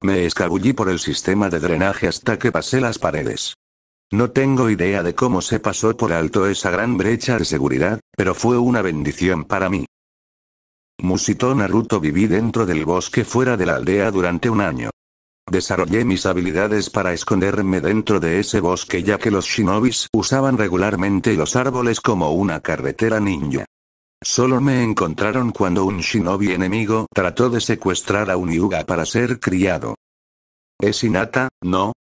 Me escabullí por el sistema de drenaje hasta que pasé las paredes. No tengo idea de cómo se pasó por alto esa gran brecha de seguridad, pero fue una bendición para mí. Musito Naruto viví dentro del bosque fuera de la aldea durante un año. Desarrollé mis habilidades para esconderme dentro de ese bosque ya que los shinobis usaban regularmente los árboles como una carretera ninja. Solo me encontraron cuando un shinobi enemigo trató de secuestrar a un yuga para ser criado. ¿Es Inata, no?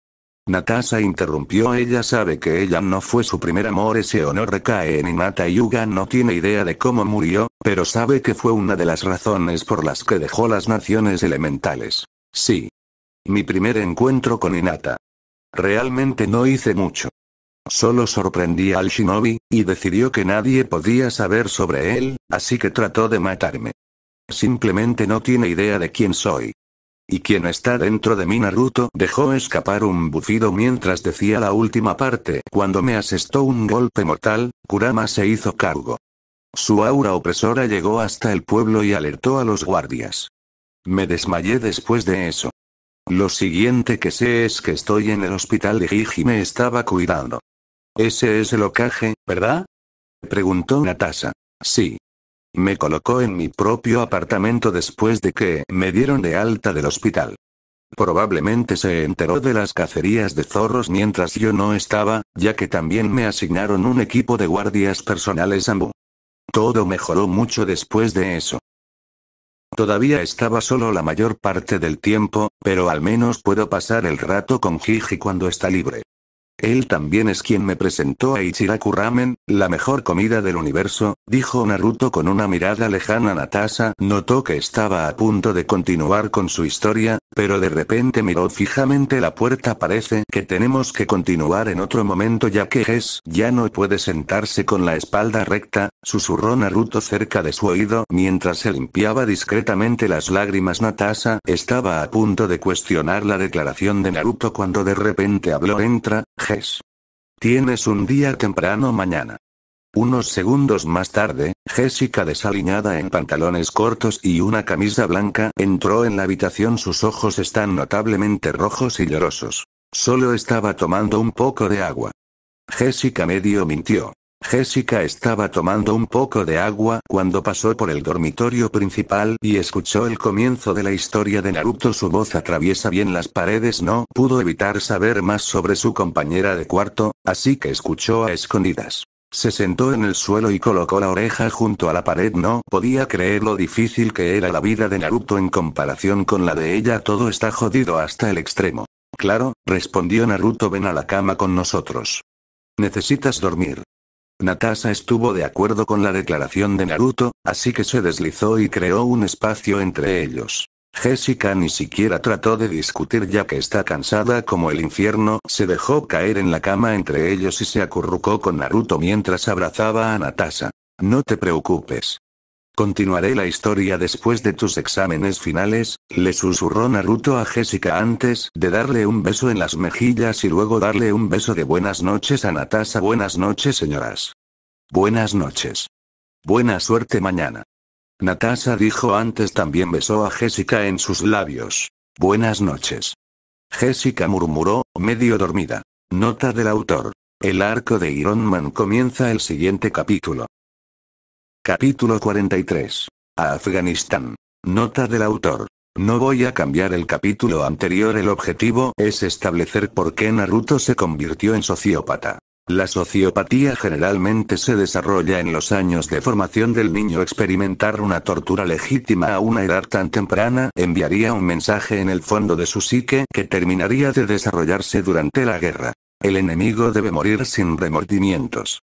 Natasa interrumpió ella sabe que ella no fue su primer amor ese honor recae en Y Yuga no tiene idea de cómo murió, pero sabe que fue una de las razones por las que dejó las naciones elementales. Sí, mi primer encuentro con Inata. Realmente no hice mucho. Solo sorprendí al shinobi, y decidió que nadie podía saber sobre él, así que trató de matarme. Simplemente no tiene idea de quién soy. ¿Y quien está dentro de mi Naruto dejó escapar un bufido mientras decía la última parte. Cuando me asestó un golpe mortal, Kurama se hizo cargo. Su aura opresora llegó hasta el pueblo y alertó a los guardias. Me desmayé después de eso. Lo siguiente que sé es que estoy en el hospital de Gigi me estaba cuidando. Ese es el ocaje, ¿verdad? Preguntó Natasha. Sí. Me colocó en mi propio apartamento después de que me dieron de alta del hospital. Probablemente se enteró de las cacerías de zorros mientras yo no estaba, ya que también me asignaron un equipo de guardias personales a Mu. Todo mejoró mucho después de eso. Todavía estaba solo la mayor parte del tiempo, pero al menos puedo pasar el rato con Gigi cuando está libre. Él también es quien me presentó a Ichiraku Ramen, la mejor comida del universo, dijo Naruto con una mirada lejana. Natasa notó que estaba a punto de continuar con su historia, pero de repente miró fijamente la puerta. Parece que tenemos que continuar en otro momento ya que es ya no puede sentarse con la espalda recta, susurró Naruto cerca de su oído mientras se limpiaba discretamente las lágrimas. Natasa estaba a punto de cuestionar la declaración de Naruto cuando de repente habló entra, Tienes un día temprano mañana. Unos segundos más tarde, Jessica desaliñada en pantalones cortos y una camisa blanca entró en la habitación. Sus ojos están notablemente rojos y llorosos. Solo estaba tomando un poco de agua. Jessica medio mintió. Jessica estaba tomando un poco de agua cuando pasó por el dormitorio principal y escuchó el comienzo de la historia de Naruto. Su voz atraviesa bien las paredes. No pudo evitar saber más sobre su compañera de cuarto, así que escuchó a escondidas. Se sentó en el suelo y colocó la oreja junto a la pared. No podía creer lo difícil que era la vida de Naruto en comparación con la de ella. Todo está jodido hasta el extremo. Claro, respondió Naruto, ven a la cama con nosotros. Necesitas dormir. Natasa estuvo de acuerdo con la declaración de Naruto, así que se deslizó y creó un espacio entre ellos. Jessica ni siquiera trató de discutir ya que está cansada como el infierno, se dejó caer en la cama entre ellos y se acurrucó con Naruto mientras abrazaba a Natasa. No te preocupes. Continuaré la historia después de tus exámenes finales, le susurró Naruto a Jessica antes de darle un beso en las mejillas y luego darle un beso de buenas noches a Natasha. Buenas noches, señoras. Buenas noches. Buena suerte mañana. Natasha dijo antes también besó a Jessica en sus labios. Buenas noches. Jessica murmuró, medio dormida. Nota del autor. El arco de Iron Man comienza el siguiente capítulo. Capítulo 43. A Afganistán. Nota del autor. No voy a cambiar el capítulo anterior. El objetivo es establecer por qué Naruto se convirtió en sociópata. La sociopatía generalmente se desarrolla en los años de formación del niño. Experimentar una tortura legítima a una edad tan temprana enviaría un mensaje en el fondo de su psique que terminaría de desarrollarse durante la guerra. El enemigo debe morir sin remordimientos.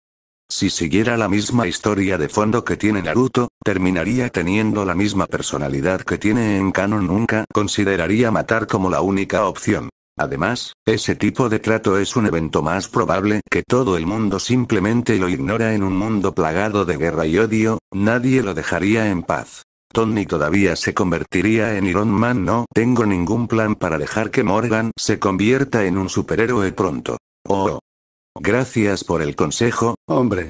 Si siguiera la misma historia de fondo que tiene Naruto, terminaría teniendo la misma personalidad que tiene en Canon nunca consideraría matar como la única opción. Además, ese tipo de trato es un evento más probable que todo el mundo simplemente lo ignora en un mundo plagado de guerra y odio, nadie lo dejaría en paz. Tony todavía se convertiría en Iron Man. No tengo ningún plan para dejar que Morgan se convierta en un superhéroe pronto. Oh, Gracias por el consejo, hombre.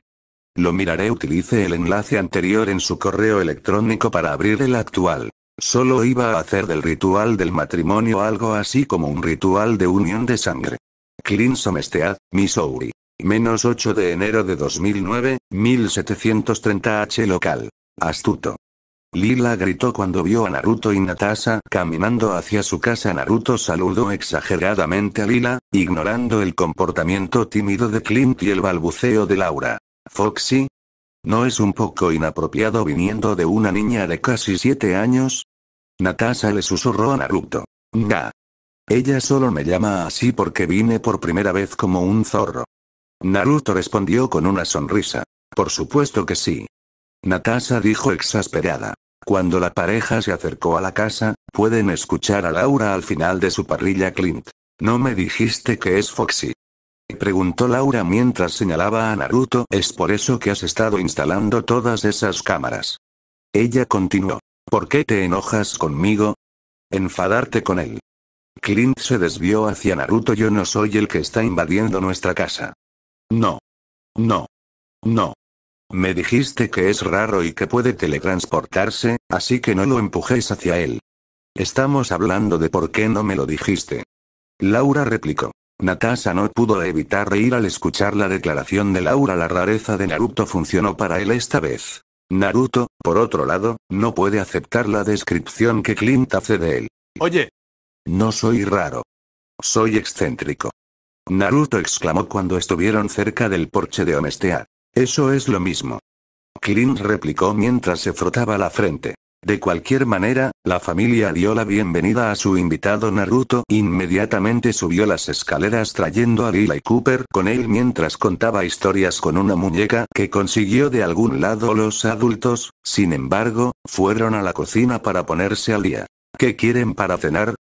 Lo miraré. Utilice el enlace anterior en su correo electrónico para abrir el actual. Solo iba a hacer del ritual del matrimonio algo así como un ritual de unión de sangre. clean Somestead, Missouri. Menos 8 de enero de 2009, 1730 H local. Astuto. Lila gritó cuando vio a Naruto y Natasa caminando hacia su casa. Naruto saludó exageradamente a Lila, ignorando el comportamiento tímido de Clint y el balbuceo de Laura. Foxy? ¿No es un poco inapropiado viniendo de una niña de casi siete años? Natasa le susurró a Naruto. Nga. Ella solo me llama así porque vine por primera vez como un zorro. Naruto respondió con una sonrisa. Por supuesto que sí. Natasha dijo exasperada. Cuando la pareja se acercó a la casa, pueden escuchar a Laura al final de su parrilla Clint. ¿No me dijiste que es Foxy? Preguntó Laura mientras señalaba a Naruto, es por eso que has estado instalando todas esas cámaras. Ella continuó. ¿Por qué te enojas conmigo? Enfadarte con él. Clint se desvió hacia Naruto, yo no soy el que está invadiendo nuestra casa. No. No. No. Me dijiste que es raro y que puede teletransportarse, así que no lo empujéis hacia él. Estamos hablando de por qué no me lo dijiste. Laura replicó. Natasha no pudo evitar reír al escuchar la declaración de Laura. La rareza de Naruto funcionó para él esta vez. Naruto, por otro lado, no puede aceptar la descripción que Clint hace de él. Oye. No soy raro. Soy excéntrico. Naruto exclamó cuando estuvieron cerca del porche de Omestea. Eso es lo mismo. Clint replicó mientras se frotaba la frente. De cualquier manera, la familia dio la bienvenida a su invitado Naruto. Inmediatamente subió las escaleras trayendo a Lila y Cooper con él mientras contaba historias con una muñeca que consiguió de algún lado los adultos, sin embargo, fueron a la cocina para ponerse al día. ¿Qué quieren para cenar?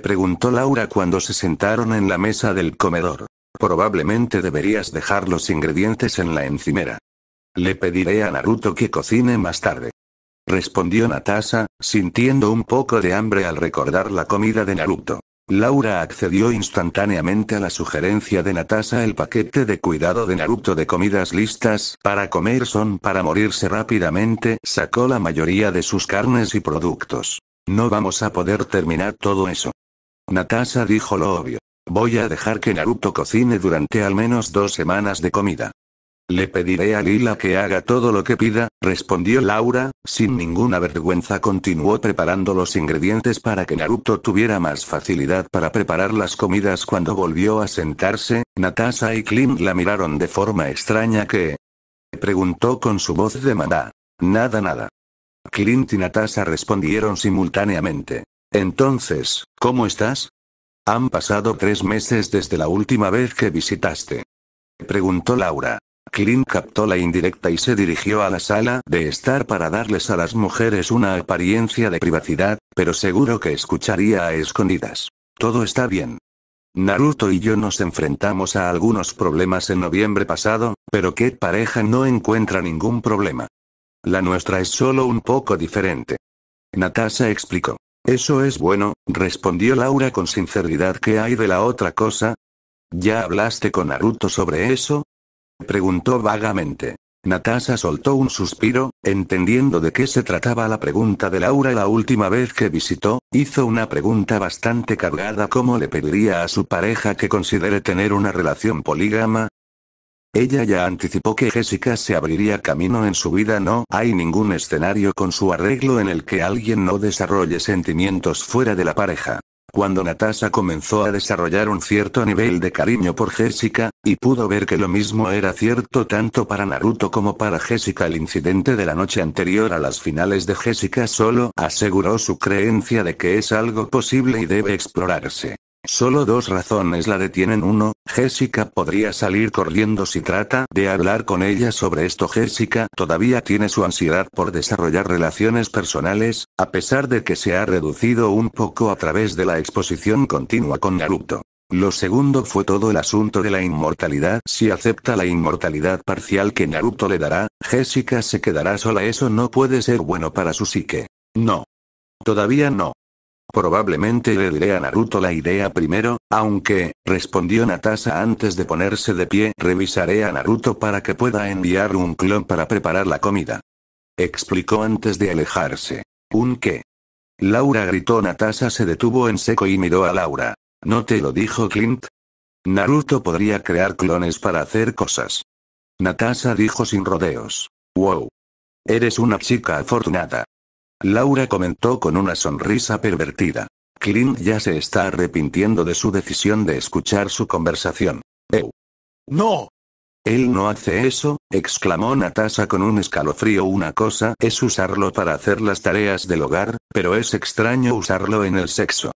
preguntó Laura cuando se sentaron en la mesa del comedor. Probablemente deberías dejar los ingredientes en la encimera. Le pediré a Naruto que cocine más tarde. Respondió Natasa, sintiendo un poco de hambre al recordar la comida de Naruto. Laura accedió instantáneamente a la sugerencia de Natasa el paquete de cuidado de Naruto de comidas listas para comer son para morirse rápidamente, sacó la mayoría de sus carnes y productos. No vamos a poder terminar todo eso. Natasa dijo lo obvio. Voy a dejar que Naruto cocine durante al menos dos semanas de comida. Le pediré a Lila que haga todo lo que pida, respondió Laura, sin ninguna vergüenza continuó preparando los ingredientes para que Naruto tuviera más facilidad para preparar las comidas cuando volvió a sentarse, Natasha y Clint la miraron de forma extraña que... preguntó con su voz de mamá. Nada nada. Clint y Natasha respondieron simultáneamente. Entonces, ¿cómo estás? Han pasado tres meses desde la última vez que visitaste. Preguntó Laura. Clint captó la indirecta y se dirigió a la sala de estar para darles a las mujeres una apariencia de privacidad, pero seguro que escucharía a escondidas. Todo está bien. Naruto y yo nos enfrentamos a algunos problemas en noviembre pasado, pero qué pareja no encuentra ningún problema. La nuestra es solo un poco diferente. Natasha explicó. Eso es bueno, respondió Laura con sinceridad. ¿Qué hay de la otra cosa? ¿Ya hablaste con Naruto sobre eso? preguntó vagamente. Natasha soltó un suspiro, entendiendo de qué se trataba la pregunta de Laura la última vez que visitó, hizo una pregunta bastante cargada ¿cómo le pediría a su pareja que considere tener una relación polígama, ella ya anticipó que Jessica se abriría camino en su vida. No hay ningún escenario con su arreglo en el que alguien no desarrolle sentimientos fuera de la pareja. Cuando Natasha comenzó a desarrollar un cierto nivel de cariño por Jessica, y pudo ver que lo mismo era cierto tanto para Naruto como para Jessica, el incidente de la noche anterior a las finales de Jessica solo aseguró su creencia de que es algo posible y debe explorarse. Solo dos razones la detienen. Uno, Jessica podría salir corriendo si trata de hablar con ella sobre esto. Jessica todavía tiene su ansiedad por desarrollar relaciones personales, a pesar de que se ha reducido un poco a través de la exposición continua con Naruto. Lo segundo fue todo el asunto de la inmortalidad. Si acepta la inmortalidad parcial que Naruto le dará, Jessica se quedará sola. Eso no puede ser bueno para su psique. No. Todavía no. Probablemente le diré a Naruto la idea primero, aunque, respondió Natasa antes de ponerse de pie, revisaré a Naruto para que pueda enviar un clon para preparar la comida. Explicó antes de alejarse. ¿Un qué? Laura gritó Natasa se detuvo en seco y miró a Laura. ¿No te lo dijo Clint? Naruto podría crear clones para hacer cosas. Natasa dijo sin rodeos. Wow. Eres una chica afortunada. Laura comentó con una sonrisa pervertida. Clint ya se está arrepintiendo de su decisión de escuchar su conversación. ¡Ew! ¡No! Él no hace eso, exclamó Natasha con un escalofrío. Una cosa es usarlo para hacer las tareas del hogar, pero es extraño usarlo en el sexo.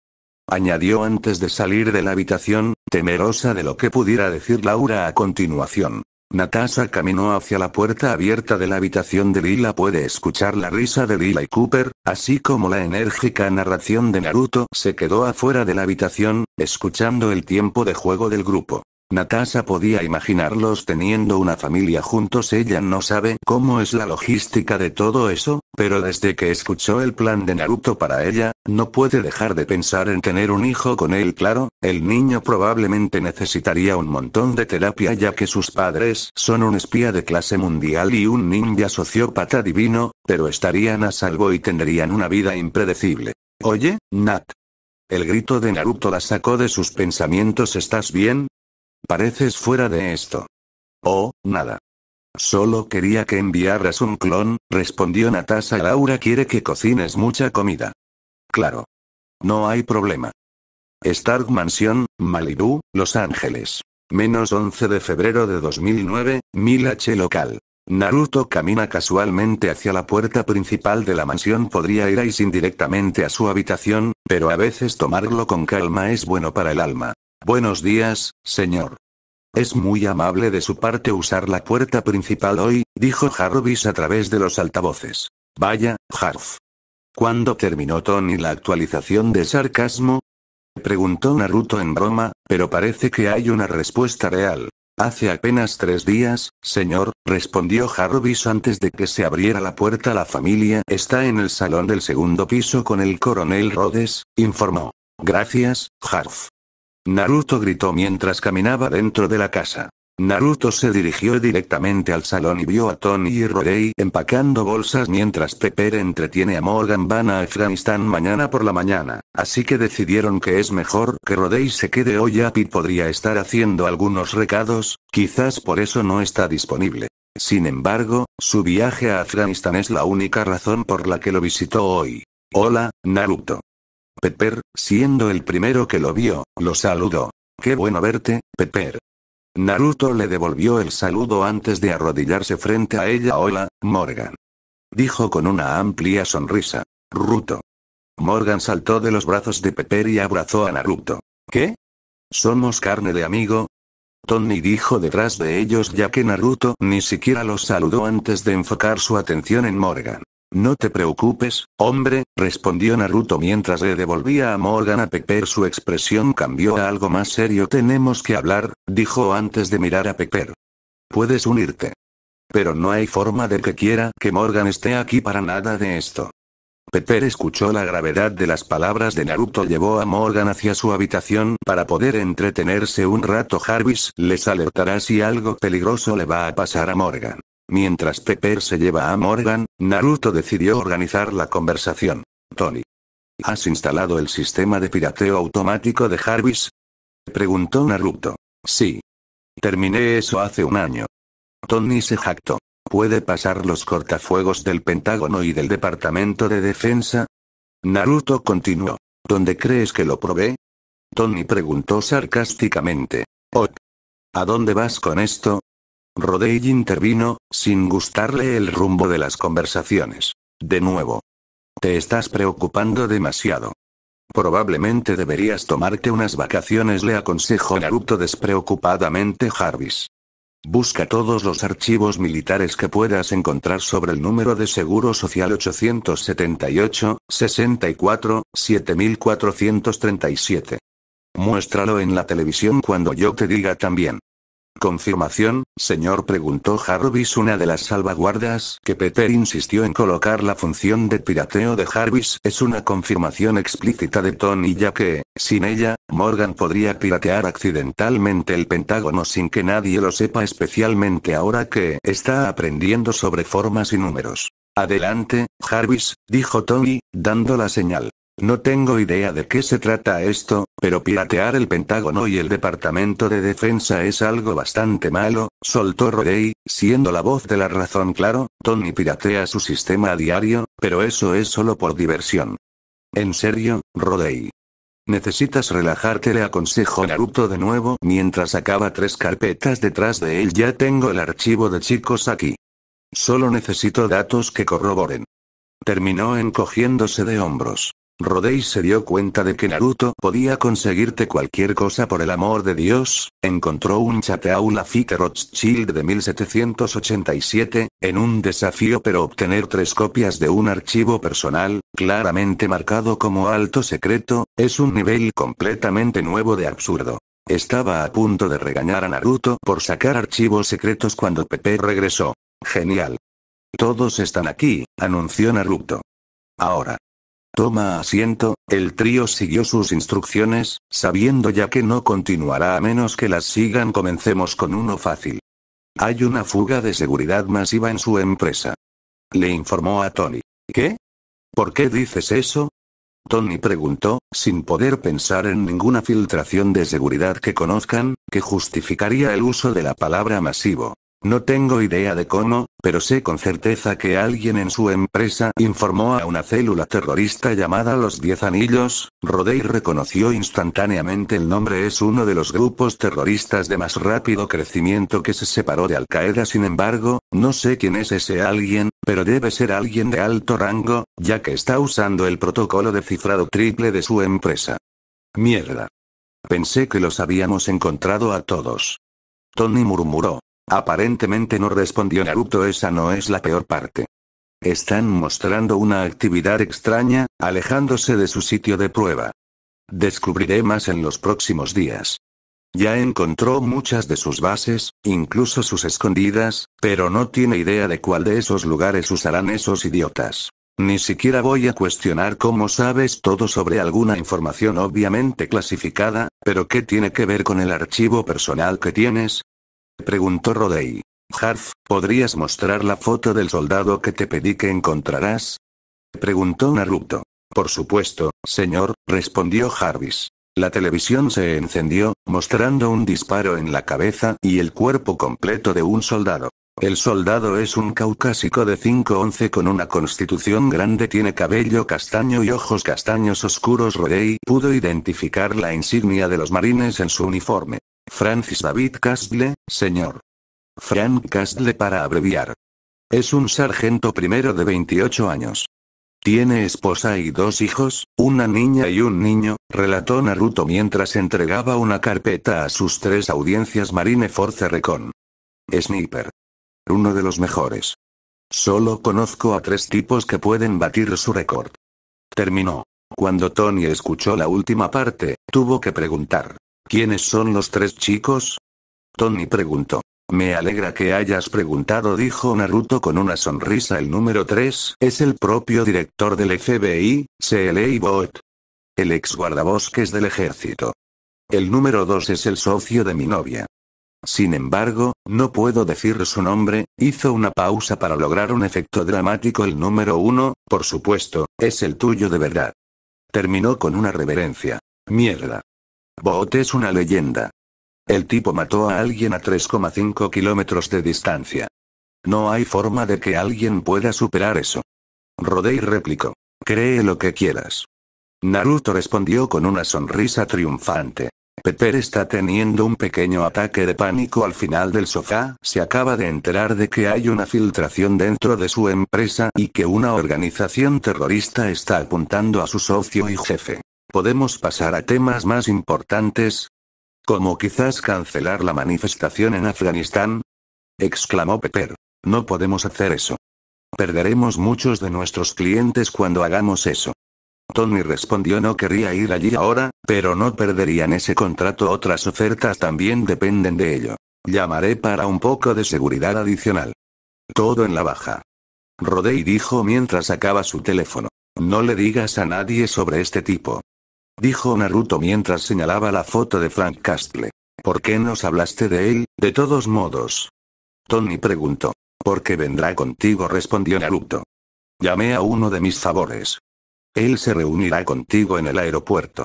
Añadió antes de salir de la habitación, temerosa de lo que pudiera decir Laura a continuación. Natasha caminó hacia la puerta abierta de la habitación de Lila. Puede escuchar la risa de Lila y Cooper, así como la enérgica narración de Naruto. Se quedó afuera de la habitación, escuchando el tiempo de juego del grupo. Natasa podía imaginarlos teniendo una familia juntos. Ella no sabe cómo es la logística de todo eso, pero desde que escuchó el plan de Naruto para ella, no puede dejar de pensar en tener un hijo con él. Claro, el niño probablemente necesitaría un montón de terapia ya que sus padres son un espía de clase mundial y un ninja sociópata divino, pero estarían a salvo y tendrían una vida impredecible. Oye, Nat. El grito de Naruto la sacó de sus pensamientos. ¿Estás bien? Pareces fuera de esto. Oh, nada. Solo quería que enviaras un clon, respondió Natasha. Laura quiere que cocines mucha comida. Claro. No hay problema. Stark Mansion, Malibu, Los Ángeles. Menos 11 de febrero de 2009, 1000 H local. Naruto camina casualmente hacia la puerta principal de la mansión. Podría ir indirectamente a su habitación, pero a veces tomarlo con calma es bueno para el alma. Buenos días, señor. Es muy amable de su parte usar la puerta principal hoy, dijo Jarvis a través de los altavoces. Vaya, Harf. ¿Cuándo terminó Tony la actualización de sarcasmo? Preguntó Naruto en broma, pero parece que hay una respuesta real. Hace apenas tres días, señor, respondió Jarvis antes de que se abriera la puerta. La familia está en el salón del segundo piso con el coronel Rhodes, informó. Gracias, Harf. Naruto gritó mientras caminaba dentro de la casa. Naruto se dirigió directamente al salón y vio a Tony y Rodei empacando bolsas mientras Pepper entretiene a Morgan van a Afganistán mañana por la mañana, así que decidieron que es mejor que Rodei se quede hoy Api podría estar haciendo algunos recados, quizás por eso no está disponible. Sin embargo, su viaje a Afganistán es la única razón por la que lo visitó hoy. Hola, Naruto. Pepper, siendo el primero que lo vio, lo saludó. Qué bueno verte, Pepper. Naruto le devolvió el saludo antes de arrodillarse frente a ella. Hola, Morgan. Dijo con una amplia sonrisa. Ruto. Morgan saltó de los brazos de Pepper y abrazó a Naruto. ¿Qué? ¿Somos carne de amigo? Tony dijo detrás de ellos ya que Naruto ni siquiera los saludó antes de enfocar su atención en Morgan. No te preocupes, hombre, respondió Naruto mientras le devolvía a Morgan a Pepper su expresión cambió a algo más serio. Tenemos que hablar, dijo antes de mirar a Pepper. Puedes unirte. Pero no hay forma de que quiera que Morgan esté aquí para nada de esto. Pepper escuchó la gravedad de las palabras de Naruto llevó a Morgan hacia su habitación para poder entretenerse un rato Jarvis les alertará si algo peligroso le va a pasar a Morgan. Mientras Pepper se lleva a Morgan, Naruto decidió organizar la conversación. Tony. ¿Has instalado el sistema de pirateo automático de Jarvis? Preguntó Naruto. Sí. Terminé eso hace un año. Tony se jactó. ¿Puede pasar los cortafuegos del Pentágono y del Departamento de Defensa? Naruto continuó. ¿Dónde crees que lo probé? Tony preguntó sarcásticamente. «Ok. ¿A dónde vas con esto? Rodell intervino, sin gustarle el rumbo de las conversaciones. De nuevo. Te estás preocupando demasiado. Probablemente deberías tomarte unas vacaciones, le aconsejó Naruto despreocupadamente Jarvis. Busca todos los archivos militares que puedas encontrar sobre el número de seguro social 878, 64, 7437. Muéstralo en la televisión cuando yo te diga también. Confirmación, señor, preguntó Jarvis una de las salvaguardas que Peter insistió en colocar la función de pirateo de Jarvis es una confirmación explícita de Tony ya que, sin ella, Morgan podría piratear accidentalmente el Pentágono sin que nadie lo sepa especialmente ahora que está aprendiendo sobre formas y números. Adelante, Jarvis, dijo Tony, dando la señal. No tengo idea de qué se trata esto, pero piratear el Pentágono y el Departamento de Defensa es algo bastante malo, soltó Rodey, siendo la voz de la razón claro, Tony piratea su sistema a diario, pero eso es solo por diversión. En serio, Rodey. Necesitas relajarte le aconsejo. Naruto de nuevo mientras acaba tres carpetas detrás de él ya tengo el archivo de chicos aquí. Solo necesito datos que corroboren. Terminó encogiéndose de hombros. Rodei se dio cuenta de que Naruto podía conseguirte cualquier cosa por el amor de Dios, encontró un Chateaula Fite Rothschild de 1787, en un desafío pero obtener tres copias de un archivo personal, claramente marcado como alto secreto, es un nivel completamente nuevo de absurdo. Estaba a punto de regañar a Naruto por sacar archivos secretos cuando Pepe regresó. Genial. Todos están aquí, anunció Naruto. Ahora, Toma asiento, el trío siguió sus instrucciones, sabiendo ya que no continuará a menos que las sigan. Comencemos con uno fácil. Hay una fuga de seguridad masiva en su empresa. Le informó a Tony. ¿Qué? ¿Por qué dices eso? Tony preguntó, sin poder pensar en ninguna filtración de seguridad que conozcan, que justificaría el uso de la palabra masivo. No tengo idea de cómo, pero sé con certeza que alguien en su empresa informó a una célula terrorista llamada Los Diez Anillos, Rodey reconoció instantáneamente el nombre es uno de los grupos terroristas de más rápido crecimiento que se separó de Al Qaeda sin embargo, no sé quién es ese alguien, pero debe ser alguien de alto rango, ya que está usando el protocolo de cifrado triple de su empresa. Mierda. Pensé que los habíamos encontrado a todos. Tony murmuró. Aparentemente no respondió Naruto esa no es la peor parte. Están mostrando una actividad extraña, alejándose de su sitio de prueba. Descubriré más en los próximos días. Ya encontró muchas de sus bases, incluso sus escondidas, pero no tiene idea de cuál de esos lugares usarán esos idiotas. Ni siquiera voy a cuestionar cómo sabes todo sobre alguna información obviamente clasificada, pero ¿qué tiene que ver con el archivo personal que tienes? Preguntó Rodey. Harf, ¿podrías mostrar la foto del soldado que te pedí que encontrarás? Preguntó Naruto. Por supuesto, señor, respondió Harvis. La televisión se encendió, mostrando un disparo en la cabeza y el cuerpo completo de un soldado. El soldado es un caucásico de 5'11 con una constitución grande, tiene cabello castaño y ojos castaños oscuros. Rodey pudo identificar la insignia de los marines en su uniforme. Francis David Castle, señor. Frank Castle para abreviar. Es un sargento primero de 28 años. Tiene esposa y dos hijos, una niña y un niño, relató Naruto mientras entregaba una carpeta a sus tres audiencias Marine Force Recon. Sniper. Uno de los mejores. Solo conozco a tres tipos que pueden batir su récord. Terminó. Cuando Tony escuchó la última parte, tuvo que preguntar. ¿Quiénes son los tres chicos? Tony preguntó. Me alegra que hayas preguntado, dijo Naruto con una sonrisa. El número 3 es el propio director del FBI, C.L.A. Boat. El ex guardabosques del ejército. El número dos es el socio de mi novia. Sin embargo, no puedo decir su nombre, hizo una pausa para lograr un efecto dramático. El número uno, por supuesto, es el tuyo de verdad. Terminó con una reverencia. Mierda. Boot es una leyenda. El tipo mató a alguien a 3,5 kilómetros de distancia. No hay forma de que alguien pueda superar eso. Rodei replicó. Cree lo que quieras. Naruto respondió con una sonrisa triunfante. Pepper está teniendo un pequeño ataque de pánico al final del sofá, se acaba de enterar de que hay una filtración dentro de su empresa y que una organización terrorista está apuntando a su socio y jefe. ¿Podemos pasar a temas más importantes? Como quizás cancelar la manifestación en Afganistán? exclamó Pepper. No podemos hacer eso. Perderemos muchos de nuestros clientes cuando hagamos eso. Tony respondió no quería ir allí ahora, pero no perderían ese contrato. Otras ofertas también dependen de ello. Llamaré para un poco de seguridad adicional. Todo en la baja. Rodey dijo mientras sacaba su teléfono. No le digas a nadie sobre este tipo dijo Naruto mientras señalaba la foto de Frank Castle. ¿Por qué nos hablaste de él, de todos modos? Tony preguntó. ¿Por qué vendrá contigo? respondió Naruto. Llamé a uno de mis favores. Él se reunirá contigo en el aeropuerto.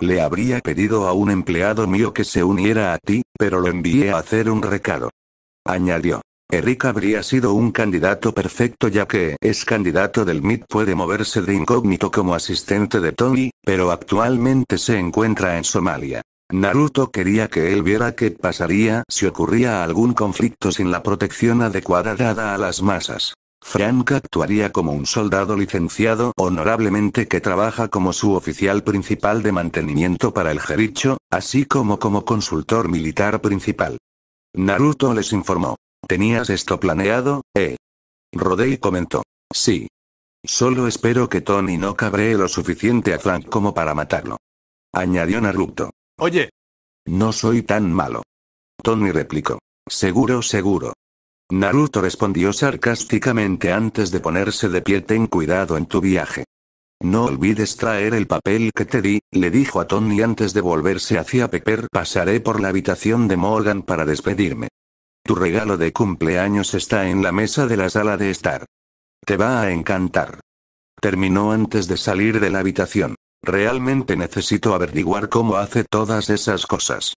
Le habría pedido a un empleado mío que se uniera a ti, pero lo envié a hacer un recado. Añadió. Eric habría sido un candidato perfecto ya que es candidato del MIT puede moverse de incógnito como asistente de Tony, pero actualmente se encuentra en Somalia. Naruto quería que él viera qué pasaría si ocurría algún conflicto sin la protección adecuada dada a las masas. Frank actuaría como un soldado licenciado honorablemente que trabaja como su oficial principal de mantenimiento para el Jericho, así como como consultor militar principal. Naruto les informó. ¿Tenías esto planeado, eh? Rodey comentó. Sí. Solo espero que Tony no cabree lo suficiente a Frank como para matarlo. Añadió Naruto. Oye. No soy tan malo. Tony replicó. Seguro, seguro. Naruto respondió sarcásticamente antes de ponerse de pie. Ten cuidado en tu viaje. No olvides traer el papel que te di, le dijo a Tony antes de volverse hacia Pepper. Pasaré por la habitación de Morgan para despedirme. Tu regalo de cumpleaños está en la mesa de la sala de estar. Te va a encantar. Terminó antes de salir de la habitación. Realmente necesito averiguar cómo hace todas esas cosas.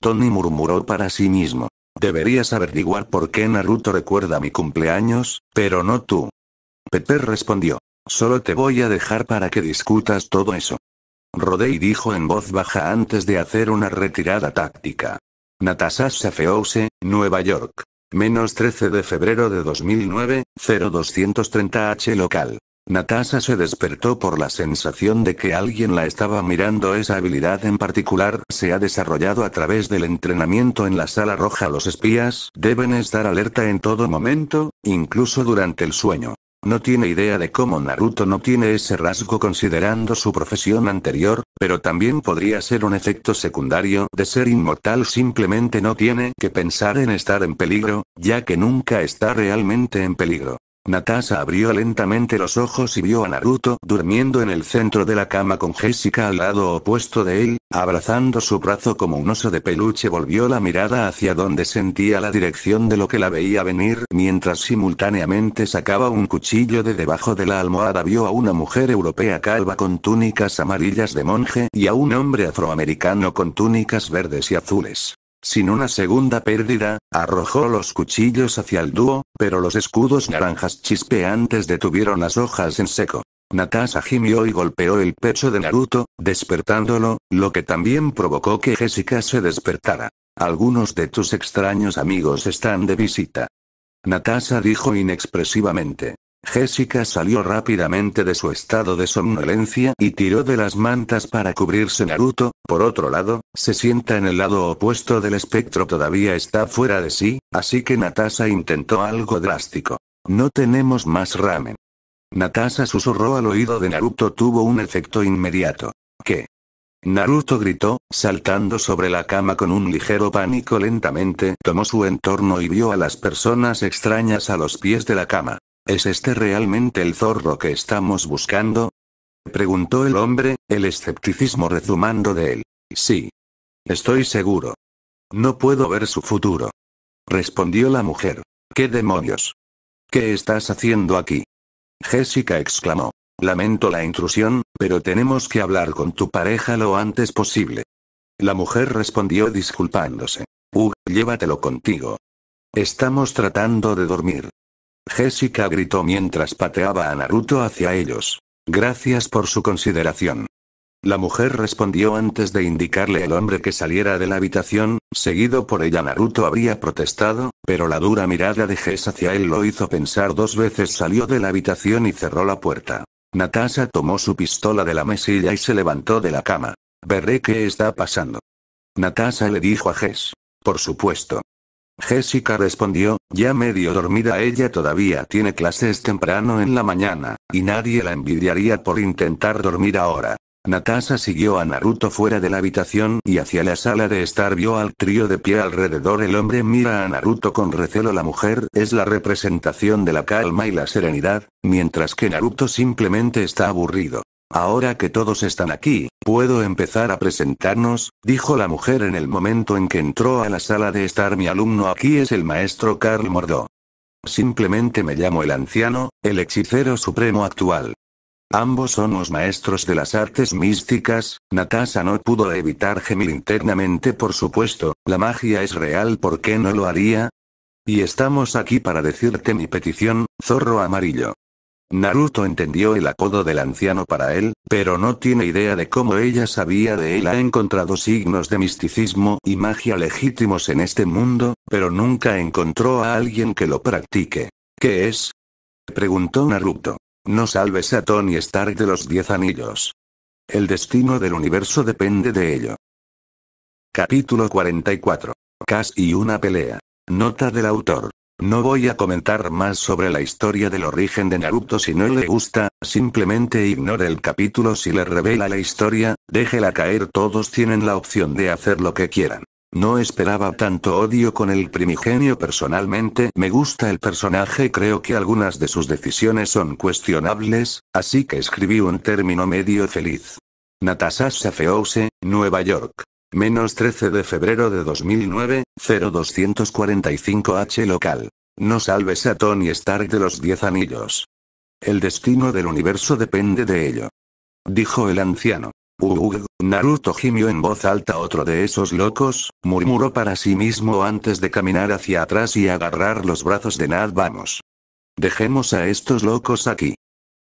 Tony murmuró para sí mismo. Deberías averiguar por qué Naruto recuerda mi cumpleaños, pero no tú. Pepe respondió. Solo te voy a dejar para que discutas todo eso. Rodey dijo en voz baja antes de hacer una retirada táctica. Natasha Safeouse, Nueva York. Menos 13 de febrero de 2009, 0230H local. Natasha se despertó por la sensación de que alguien la estaba mirando. Esa habilidad en particular se ha desarrollado a través del entrenamiento en la sala roja. Los espías deben estar alerta en todo momento, incluso durante el sueño. No tiene idea de cómo Naruto no tiene ese rasgo considerando su profesión anterior, pero también podría ser un efecto secundario de ser inmortal simplemente no tiene que pensar en estar en peligro, ya que nunca está realmente en peligro. Natasha abrió lentamente los ojos y vio a Naruto durmiendo en el centro de la cama con Jessica al lado opuesto de él, abrazando su brazo como un oso de peluche. Volvió la mirada hacia donde sentía la dirección de lo que la veía venir mientras simultáneamente sacaba un cuchillo de debajo de la almohada. Vio a una mujer europea calva con túnicas amarillas de monje y a un hombre afroamericano con túnicas verdes y azules. Sin una segunda pérdida, arrojó los cuchillos hacia el dúo, pero los escudos naranjas chispeantes detuvieron las hojas en seco. Natasha gimió y golpeó el pecho de Naruto, despertándolo, lo que también provocó que Jessica se despertara. Algunos de tus extraños amigos están de visita. Natasha dijo inexpresivamente. Jessica salió rápidamente de su estado de somnolencia y tiró de las mantas para cubrirse. Naruto, por otro lado, se sienta en el lado opuesto del espectro. Todavía está fuera de sí, así que Natasa intentó algo drástico. No tenemos más ramen. Natasa susurró al oído de Naruto tuvo un efecto inmediato. ¿Qué? Naruto gritó, saltando sobre la cama con un ligero pánico lentamente, tomó su entorno y vio a las personas extrañas a los pies de la cama. ¿Es este realmente el zorro que estamos buscando? Preguntó el hombre, el escepticismo rezumando de él. Sí. Estoy seguro. No puedo ver su futuro. Respondió la mujer. ¿Qué demonios? ¿Qué estás haciendo aquí? Jessica exclamó. Lamento la intrusión, pero tenemos que hablar con tu pareja lo antes posible. La mujer respondió disculpándose. Uh, llévatelo contigo. Estamos tratando de dormir. Jessica gritó mientras pateaba a Naruto hacia ellos. Gracias por su consideración. La mujer respondió antes de indicarle al hombre que saliera de la habitación, seguido por ella Naruto habría protestado, pero la dura mirada de Jess hacia él lo hizo pensar dos veces salió de la habitación y cerró la puerta. Natasha tomó su pistola de la mesilla y se levantó de la cama. Veré qué está pasando. Natasha le dijo a Jess. Por supuesto. Jessica respondió, ya medio dormida ella todavía tiene clases temprano en la mañana, y nadie la envidiaría por intentar dormir ahora. Natasha siguió a Naruto fuera de la habitación y hacia la sala de estar vio al trío de pie alrededor. El hombre mira a Naruto con recelo. La mujer es la representación de la calma y la serenidad, mientras que Naruto simplemente está aburrido. Ahora que todos están aquí, puedo empezar a presentarnos, dijo la mujer en el momento en que entró a la sala de estar mi alumno aquí es el maestro Carl Mordó. Simplemente me llamo el anciano, el hechicero supremo actual. Ambos somos maestros de las artes místicas, Natasha no pudo evitar gemir internamente por supuesto, la magia es real ¿por qué no lo haría? Y estamos aquí para decirte mi petición, zorro amarillo. Naruto entendió el apodo del anciano para él, pero no tiene idea de cómo ella sabía de él. Ha encontrado signos de misticismo y magia legítimos en este mundo, pero nunca encontró a alguien que lo practique. ¿Qué es? preguntó Naruto. No salves a Tony Stark de los Diez Anillos. El destino del universo depende de ello. Capítulo 44. Cas y una pelea. Nota del autor. No voy a comentar más sobre la historia del origen de Naruto si no le gusta, simplemente ignore el capítulo si le revela la historia, déjela caer todos tienen la opción de hacer lo que quieran. No esperaba tanto odio con el primigenio personalmente, me gusta el personaje, creo que algunas de sus decisiones son cuestionables, así que escribí un término medio feliz. Natasha Feose, Nueva York. Menos 13 de febrero de 2009, 0245H local. No salves a Tony Stark de los 10 Anillos. El destino del universo depende de ello. Dijo el anciano. Naruto gimió en voz alta otro de esos locos, murmuró para sí mismo antes de caminar hacia atrás y agarrar los brazos de Nad. Vamos. Dejemos a estos locos aquí.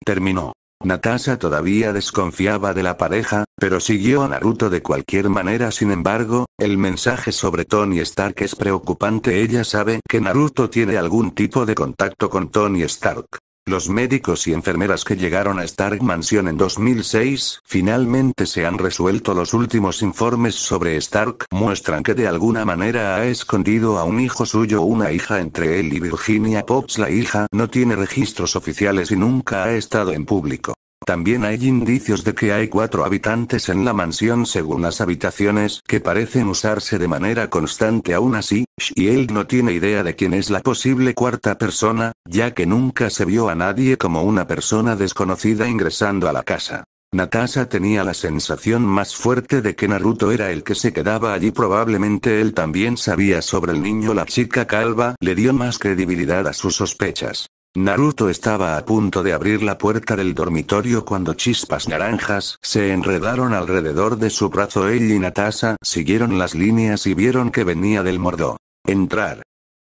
Terminó. Natasha todavía desconfiaba de la pareja, pero siguió a Naruto de cualquier manera. Sin embargo, el mensaje sobre Tony Stark es preocupante. Ella sabe que Naruto tiene algún tipo de contacto con Tony Stark. Los médicos y enfermeras que llegaron a Stark Mansion en 2006, finalmente se han resuelto los últimos informes sobre Stark muestran que de alguna manera ha escondido a un hijo suyo o una hija entre él y Virginia Pops. La hija no tiene registros oficiales y nunca ha estado en público. También hay indicios de que hay cuatro habitantes en la mansión según las habitaciones que parecen usarse de manera constante aún así, y él no tiene idea de quién es la posible cuarta persona, ya que nunca se vio a nadie como una persona desconocida ingresando a la casa. Natasha tenía la sensación más fuerte de que Naruto era el que se quedaba allí. Probablemente él también sabía sobre el niño. La chica calva le dio más credibilidad a sus sospechas. Naruto estaba a punto de abrir la puerta del dormitorio cuando chispas naranjas se enredaron alrededor de su brazo. Él y Natasa siguieron las líneas y vieron que venía del mordo. Entrar.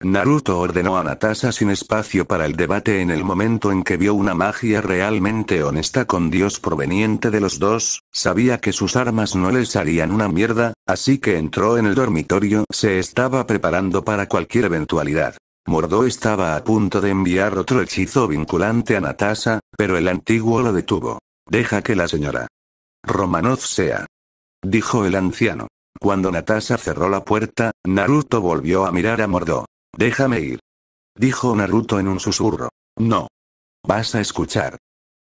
Naruto ordenó a Natasa sin espacio para el debate en el momento en que vio una magia realmente honesta con Dios proveniente de los dos, sabía que sus armas no les harían una mierda, así que entró en el dormitorio, se estaba preparando para cualquier eventualidad. Mordó estaba a punto de enviar otro hechizo vinculante a Natasha, pero el antiguo lo detuvo. Deja que la señora Romanov sea. Dijo el anciano. Cuando Natasha cerró la puerta, Naruto volvió a mirar a Mordó. Déjame ir. Dijo Naruto en un susurro. No. Vas a escuchar.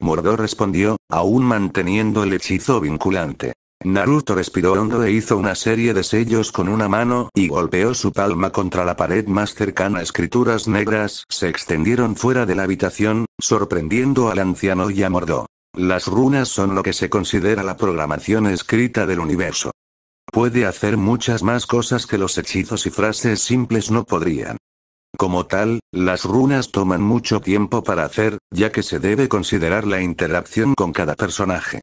Mordó respondió, aún manteniendo el hechizo vinculante. Naruto respiró hondo e hizo una serie de sellos con una mano, y golpeó su palma contra la pared más cercana. Escrituras negras se extendieron fuera de la habitación, sorprendiendo al anciano y a Mordo Las runas son lo que se considera la programación escrita del universo. Puede hacer muchas más cosas que los hechizos y frases simples no podrían. Como tal, las runas toman mucho tiempo para hacer, ya que se debe considerar la interacción con cada personaje.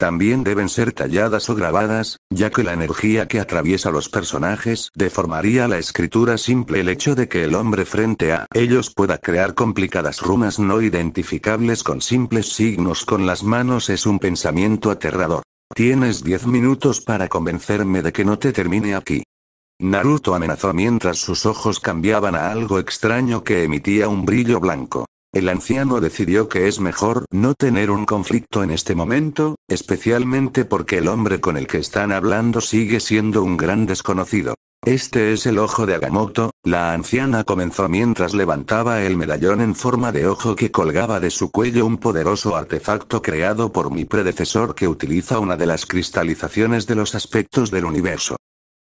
También deben ser talladas o grabadas, ya que la energía que atraviesa los personajes deformaría la escritura simple el hecho de que el hombre frente a ellos pueda crear complicadas runas no identificables con simples signos con las manos es un pensamiento aterrador. Tienes 10 minutos para convencerme de que no te termine aquí. Naruto amenazó mientras sus ojos cambiaban a algo extraño que emitía un brillo blanco. El anciano decidió que es mejor no tener un conflicto en este momento, especialmente porque el hombre con el que están hablando sigue siendo un gran desconocido. Este es el ojo de Agamotto, la anciana comenzó mientras levantaba el medallón en forma de ojo que colgaba de su cuello un poderoso artefacto creado por mi predecesor que utiliza una de las cristalizaciones de los aspectos del universo.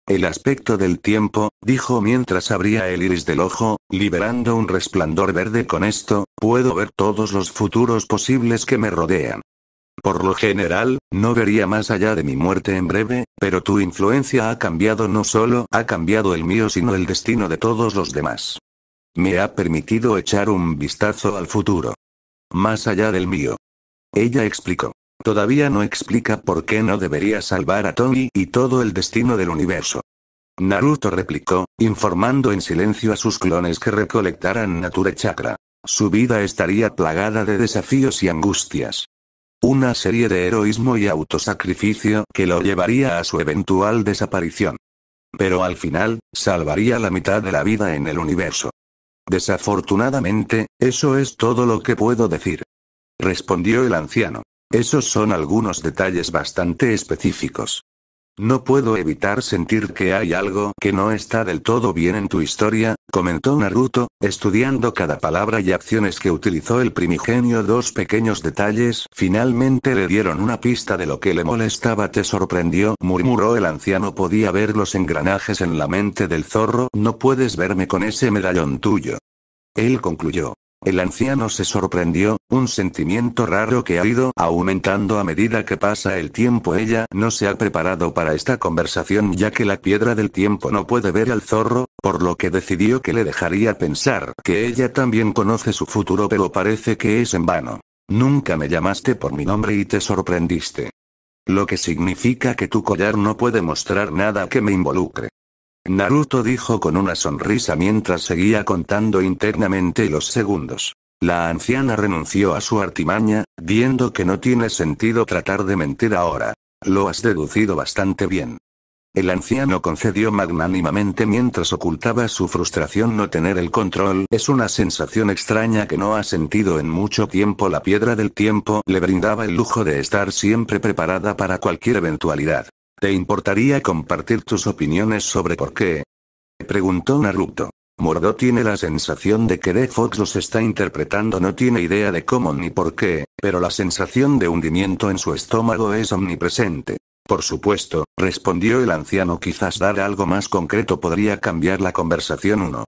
El aspecto del tiempo, dijo mientras abría el iris del ojo, liberando un resplandor verde con esto, puedo ver todos los futuros posibles que me rodean. Por lo general, no vería más allá de mi muerte en breve, pero tu influencia ha cambiado no solo ha cambiado el mío sino el destino de todos los demás. Me ha permitido echar un vistazo al futuro. Más allá del mío. Ella explicó. Todavía no explica por qué no debería salvar a Tony y todo el destino del universo. Naruto replicó, informando en silencio a sus clones que recolectaran Nature Chakra. Su vida estaría plagada de desafíos y angustias. Una serie de heroísmo y autosacrificio que lo llevaría a su eventual desaparición. Pero al final, salvaría la mitad de la vida en el universo. Desafortunadamente, eso es todo lo que puedo decir. Respondió el anciano. Esos son algunos detalles bastante específicos. No puedo evitar sentir que hay algo que no está del todo bien en tu historia, comentó Naruto, estudiando cada palabra y acciones que utilizó el primigenio. Dos pequeños detalles finalmente le dieron una pista de lo que le molestaba. Te sorprendió, murmuró el anciano. Podía ver los engranajes en la mente del zorro. No puedes verme con ese medallón tuyo. Él concluyó. El anciano se sorprendió, un sentimiento raro que ha ido aumentando a medida que pasa el tiempo. Ella no se ha preparado para esta conversación ya que la piedra del tiempo no puede ver al zorro, por lo que decidió que le dejaría pensar que ella también conoce su futuro pero parece que es en vano. Nunca me llamaste por mi nombre y te sorprendiste. Lo que significa que tu collar no puede mostrar nada que me involucre. Naruto dijo con una sonrisa mientras seguía contando internamente los segundos. La anciana renunció a su artimaña, viendo que no tiene sentido tratar de mentir ahora. Lo has deducido bastante bien. El anciano concedió magnánimamente mientras ocultaba su frustración no tener el control. Es una sensación extraña que no ha sentido en mucho tiempo. La piedra del tiempo le brindaba el lujo de estar siempre preparada para cualquier eventualidad. ¿Te importaría compartir tus opiniones sobre por qué? Preguntó Naruto. Mordo tiene la sensación de que The Fox los está interpretando, no tiene idea de cómo ni por qué, pero la sensación de hundimiento en su estómago es omnipresente. Por supuesto, respondió el anciano, quizás dar algo más concreto podría cambiar la conversación 1.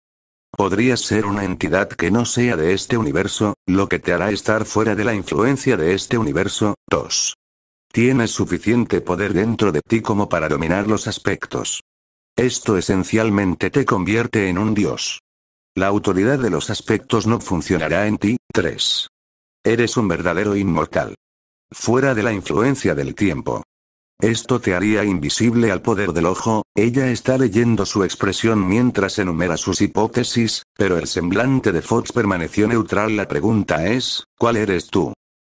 Podrías ser una entidad que no sea de este universo, lo que te hará estar fuera de la influencia de este universo. 2. Tienes suficiente poder dentro de ti como para dominar los aspectos. Esto esencialmente te convierte en un dios. La autoridad de los aspectos no funcionará en ti. 3. Eres un verdadero inmortal. Fuera de la influencia del tiempo. Esto te haría invisible al poder del ojo, ella está leyendo su expresión mientras enumera sus hipótesis, pero el semblante de Fox permaneció neutral. La pregunta es, ¿cuál eres tú?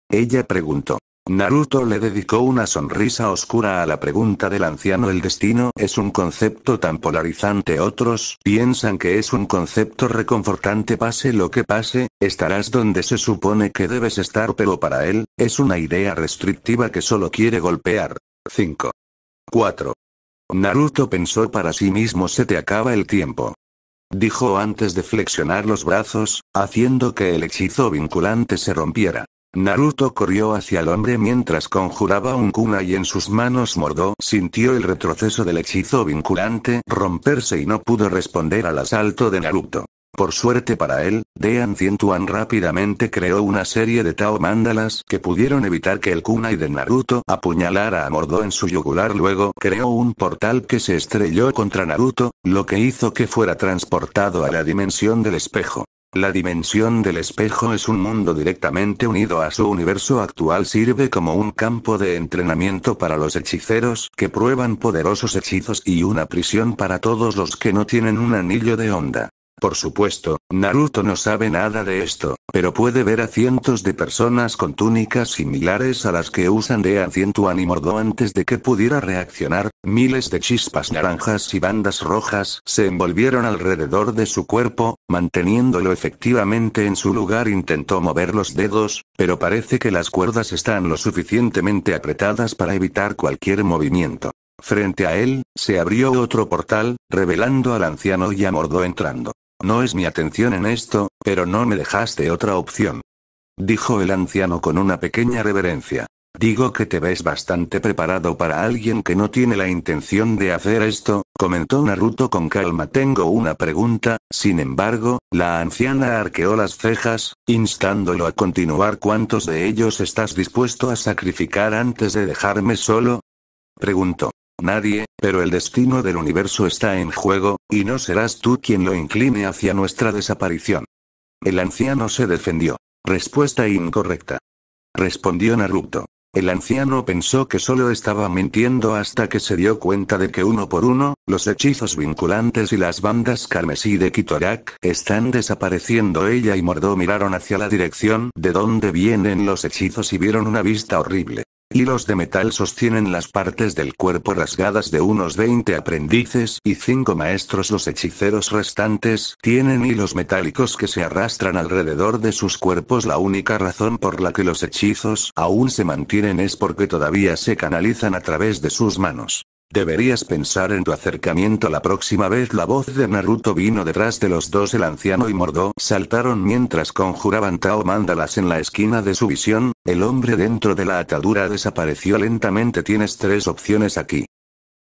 Ella preguntó. Naruto le dedicó una sonrisa oscura a la pregunta del anciano. El destino es un concepto tan polarizante. Otros piensan que es un concepto reconfortante. Pase lo que pase, estarás donde se supone que debes estar, pero para él, es una idea restrictiva que solo quiere golpear. 5. 4. Naruto pensó para sí mismo se te acaba el tiempo. Dijo antes de flexionar los brazos, haciendo que el hechizo vinculante se rompiera. Naruto corrió hacia el hombre mientras conjuraba un kunai y en sus manos mordó. Sintió el retroceso del hechizo vinculante romperse y no pudo responder al asalto de Naruto. Por suerte para él, Dean Cientuan rápidamente creó una serie de Tao mandalas que pudieron evitar que el kunai de Naruto apuñalara a mordó en su yugular. Luego creó un portal que se estrelló contra Naruto, lo que hizo que fuera transportado a la dimensión del espejo. La dimensión del espejo es un mundo directamente unido a su universo actual. Sirve como un campo de entrenamiento para los hechiceros que prueban poderosos hechizos y una prisión para todos los que no tienen un anillo de onda. Por supuesto, Naruto no sabe nada de esto, pero puede ver a cientos de personas con túnicas similares a las que usan de y Animordo antes de que pudiera reaccionar, miles de chispas naranjas y bandas rojas se envolvieron alrededor de su cuerpo, manteniéndolo efectivamente en su lugar intentó mover los dedos, pero parece que las cuerdas están lo suficientemente apretadas para evitar cualquier movimiento. Frente a él, se abrió otro portal, revelando al anciano y a Mordo entrando. No es mi atención en esto, pero no me dejaste otra opción. Dijo el anciano con una pequeña reverencia. Digo que te ves bastante preparado para alguien que no tiene la intención de hacer esto, comentó Naruto con calma. Tengo una pregunta, sin embargo, la anciana arqueó las cejas, instándolo a continuar. ¿Cuántos de ellos estás dispuesto a sacrificar antes de dejarme solo? Preguntó. Nadie, pero el destino del universo está en juego, y no serás tú quien lo incline hacia nuestra desaparición. El anciano se defendió. Respuesta incorrecta. Respondió Naruto. El anciano pensó que solo estaba mintiendo hasta que se dio cuenta de que uno por uno, los hechizos vinculantes y las bandas carmesí de Kitorak están desapareciendo. Ella y mordó miraron hacia la dirección de donde vienen los hechizos y vieron una vista horrible. Hilos de metal sostienen las partes del cuerpo rasgadas de unos 20 aprendices y 5 maestros. Los hechiceros restantes tienen hilos metálicos que se arrastran alrededor de sus cuerpos. La única razón por la que los hechizos aún se mantienen es porque todavía se canalizan a través de sus manos. Deberías pensar en tu acercamiento la próxima vez. La voz de Naruto vino detrás de los dos. El anciano y mordó saltaron mientras conjuraban Tao Mándalas en la esquina de su visión. El hombre dentro de la atadura desapareció lentamente. Tienes tres opciones aquí.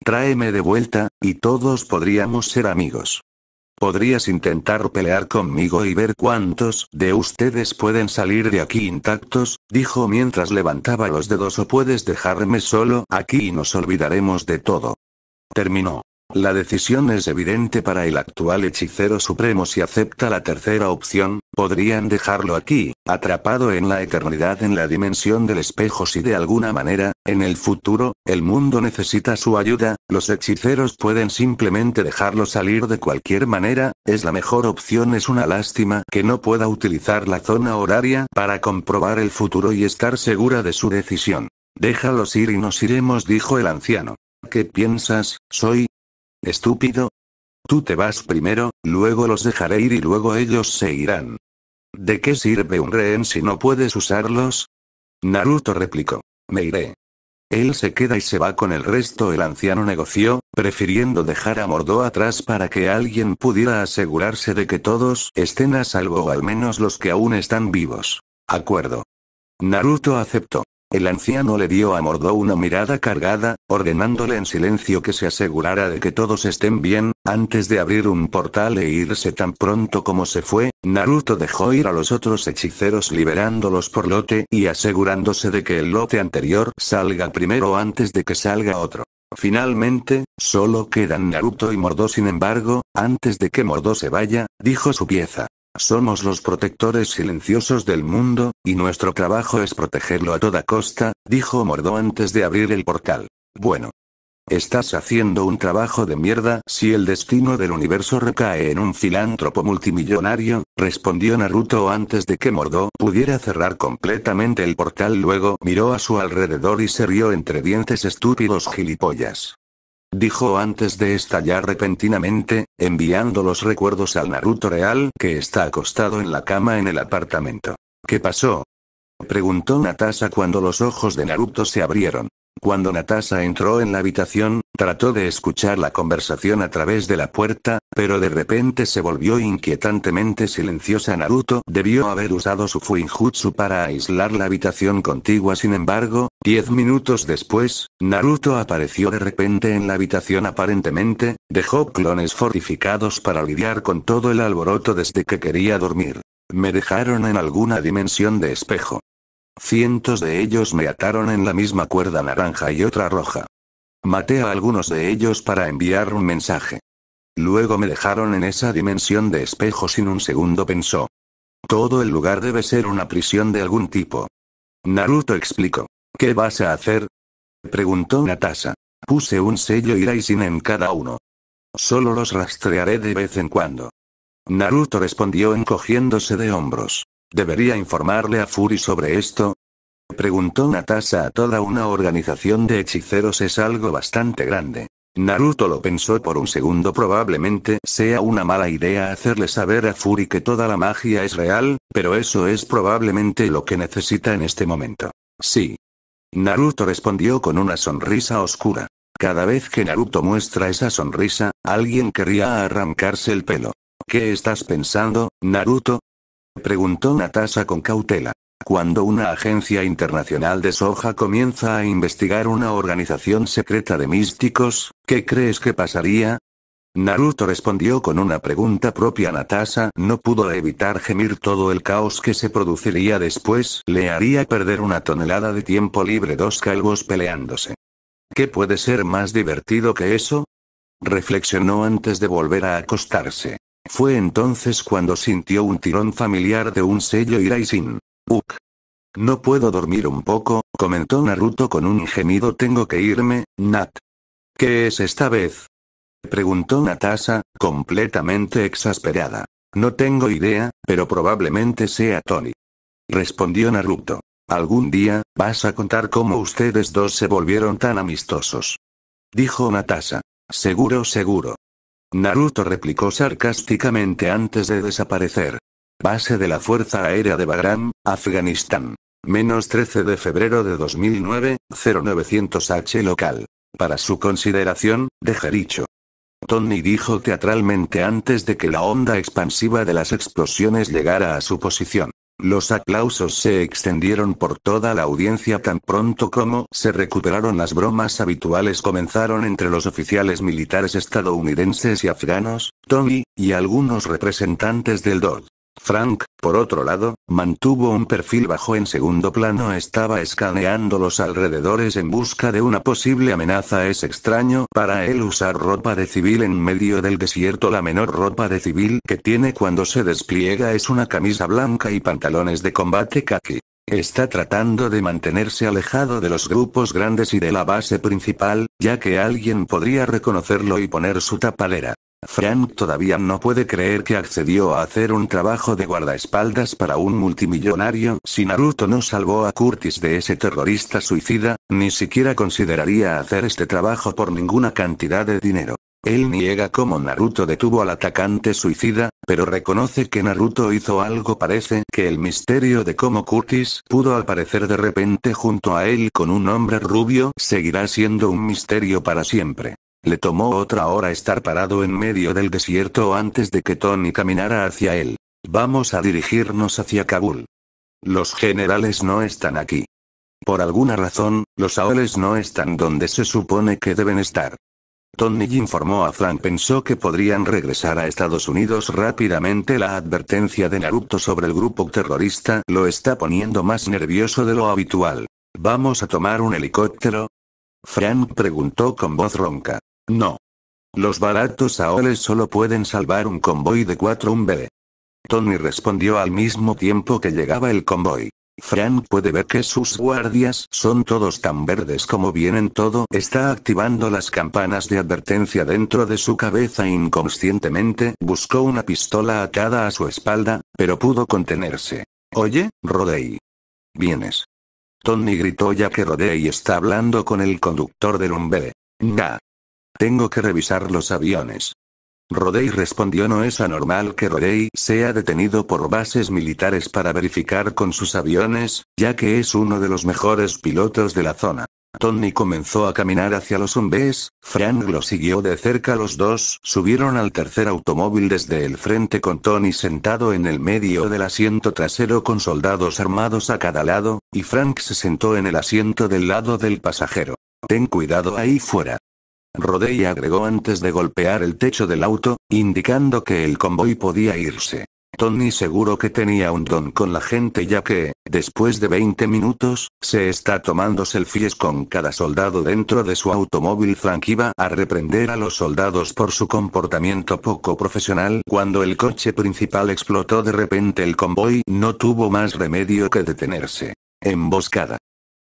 Tráeme de vuelta, y todos podríamos ser amigos. Podrías intentar pelear conmigo y ver cuántos de ustedes pueden salir de aquí intactos, dijo mientras levantaba los dedos o puedes dejarme solo aquí y nos olvidaremos de todo. Terminó. La decisión es evidente para el actual hechicero supremo si acepta la tercera opción, podrían dejarlo aquí, atrapado en la eternidad en la dimensión del espejo si de alguna manera, en el futuro, el mundo necesita su ayuda, los hechiceros pueden simplemente dejarlo salir de cualquier manera, es la mejor opción es una lástima que no pueda utilizar la zona horaria para comprobar el futuro y estar segura de su decisión. Déjalos ir y nos iremos dijo el anciano. ¿Qué piensas? Soy, Estúpido. Tú te vas primero, luego los dejaré ir y luego ellos se irán. ¿De qué sirve un rehén si no puedes usarlos? Naruto replicó. Me iré. Él se queda y se va con el resto. El anciano negoció, prefiriendo dejar a Mordo atrás para que alguien pudiera asegurarse de que todos estén a salvo o al menos los que aún están vivos. Acuerdo. Naruto aceptó. El anciano le dio a Mordó una mirada cargada, ordenándole en silencio que se asegurara de que todos estén bien, antes de abrir un portal e irse tan pronto como se fue, Naruto dejó ir a los otros hechiceros liberándolos por lote y asegurándose de que el lote anterior salga primero antes de que salga otro. Finalmente, solo quedan Naruto y Mordó. sin embargo, antes de que Mordó se vaya, dijo su pieza. Somos los protectores silenciosos del mundo, y nuestro trabajo es protegerlo a toda costa, dijo Mordó antes de abrir el portal. Bueno. Estás haciendo un trabajo de mierda si el destino del universo recae en un filántropo multimillonario, respondió Naruto antes de que Mordó pudiera cerrar completamente el portal. Luego miró a su alrededor y se rió entre dientes estúpidos gilipollas dijo antes de estallar repentinamente, enviando los recuerdos al Naruto real que está acostado en la cama en el apartamento. ¿Qué pasó? preguntó Natasa cuando los ojos de Naruto se abrieron. Cuando Natasa entró en la habitación, trató de escuchar la conversación a través de la puerta, pero de repente se volvió inquietantemente silenciosa. Naruto debió haber usado su Fuinjutsu para aislar la habitación contigua. Sin embargo, diez minutos después, Naruto apareció de repente en la habitación aparentemente, dejó clones fortificados para lidiar con todo el alboroto desde que quería dormir. Me dejaron en alguna dimensión de espejo. Cientos de ellos me ataron en la misma cuerda naranja y otra roja. Maté a algunos de ellos para enviar un mensaje. Luego me dejaron en esa dimensión de espejo sin un segundo pensó. Todo el lugar debe ser una prisión de algún tipo. Naruto explicó. ¿Qué vas a hacer? Preguntó Natasa. Puse un sello Iraisin en cada uno. Solo los rastrearé de vez en cuando. Naruto respondió encogiéndose de hombros. ¿Debería informarle a Fury sobre esto? Preguntó Natasa a toda una organización de hechiceros es algo bastante grande. Naruto lo pensó por un segundo probablemente sea una mala idea hacerle saber a Fury que toda la magia es real, pero eso es probablemente lo que necesita en este momento. Sí. Naruto respondió con una sonrisa oscura. Cada vez que Naruto muestra esa sonrisa, alguien querría arrancarse el pelo. ¿Qué estás pensando, Naruto? preguntó Natasha con cautela. Cuando una agencia internacional de soja comienza a investigar una organización secreta de místicos, ¿qué crees que pasaría? Naruto respondió con una pregunta propia. Natasha no pudo evitar gemir todo el caos que se produciría después, le haría perder una tonelada de tiempo libre dos calvos peleándose. ¿Qué puede ser más divertido que eso? Reflexionó antes de volver a acostarse. Fue entonces cuando sintió un tirón familiar de un sello Raisin. Uk. No puedo dormir un poco, comentó Naruto con un gemido. Tengo que irme, Nat. ¿Qué es esta vez? preguntó Natasa, completamente exasperada. No tengo idea, pero probablemente sea Tony. Respondió Naruto. Algún día, vas a contar cómo ustedes dos se volvieron tan amistosos. Dijo Natasa. Seguro, seguro. Naruto replicó sarcásticamente antes de desaparecer. Base de la Fuerza Aérea de Bagram, Afganistán. Menos 13 de febrero de 2009, 0900H local. Para su consideración, Jericho. Tony dijo teatralmente antes de que la onda expansiva de las explosiones llegara a su posición. Los aplausos se extendieron por toda la audiencia tan pronto como se recuperaron las bromas habituales comenzaron entre los oficiales militares estadounidenses y afganos, Tommy, y algunos representantes del DOD. Frank, por otro lado, mantuvo un perfil bajo en segundo plano. Estaba escaneando los alrededores en busca de una posible amenaza. Es extraño para él usar ropa de civil en medio del desierto. La menor ropa de civil que tiene cuando se despliega es una camisa blanca y pantalones de combate kaki. Está tratando de mantenerse alejado de los grupos grandes y de la base principal, ya que alguien podría reconocerlo y poner su tapalera. Frank todavía no puede creer que accedió a hacer un trabajo de guardaespaldas para un multimillonario. Si Naruto no salvó a Curtis de ese terrorista suicida, ni siquiera consideraría hacer este trabajo por ninguna cantidad de dinero. Él niega cómo Naruto detuvo al atacante suicida, pero reconoce que Naruto hizo algo parece que el misterio de cómo Curtis pudo aparecer de repente junto a él con un hombre rubio seguirá siendo un misterio para siempre. Le tomó otra hora estar parado en medio del desierto antes de que Tony caminara hacia él. Vamos a dirigirnos hacia Kabul. Los generales no están aquí. Por alguna razón, los aoles no están donde se supone que deben estar. Tony informó a Frank pensó que podrían regresar a Estados Unidos rápidamente la advertencia de Naruto sobre el grupo terrorista lo está poniendo más nervioso de lo habitual. ¿Vamos a tomar un helicóptero? Frank preguntó con voz ronca. No. Los baratos aoles solo pueden salvar un convoy de cuatro UMB. Tony respondió al mismo tiempo que llegaba el convoy. Frank puede ver que sus guardias son todos tan verdes como vienen todo está activando las campanas de advertencia dentro de su cabeza inconscientemente buscó una pistola atada a su espalda, pero pudo contenerse. Oye, Rodey. Vienes. Tony gritó ya que Rodey está hablando con el conductor del Umbe. Tengo que revisar los aviones. Rodey respondió no es anormal que Rodey sea detenido por bases militares para verificar con sus aviones, ya que es uno de los mejores pilotos de la zona. Tony comenzó a caminar hacia los hombres, Frank lo siguió de cerca los dos, subieron al tercer automóvil desde el frente con Tony sentado en el medio del asiento trasero con soldados armados a cada lado, y Frank se sentó en el asiento del lado del pasajero. Ten cuidado ahí fuera. Rodey agregó antes de golpear el techo del auto, indicando que el convoy podía irse. Tony seguro que tenía un don con la gente ya que, después de 20 minutos, se está tomando selfies con cada soldado dentro de su automóvil. Frank iba a reprender a los soldados por su comportamiento poco profesional. Cuando el coche principal explotó de repente el convoy no tuvo más remedio que detenerse. Emboscada.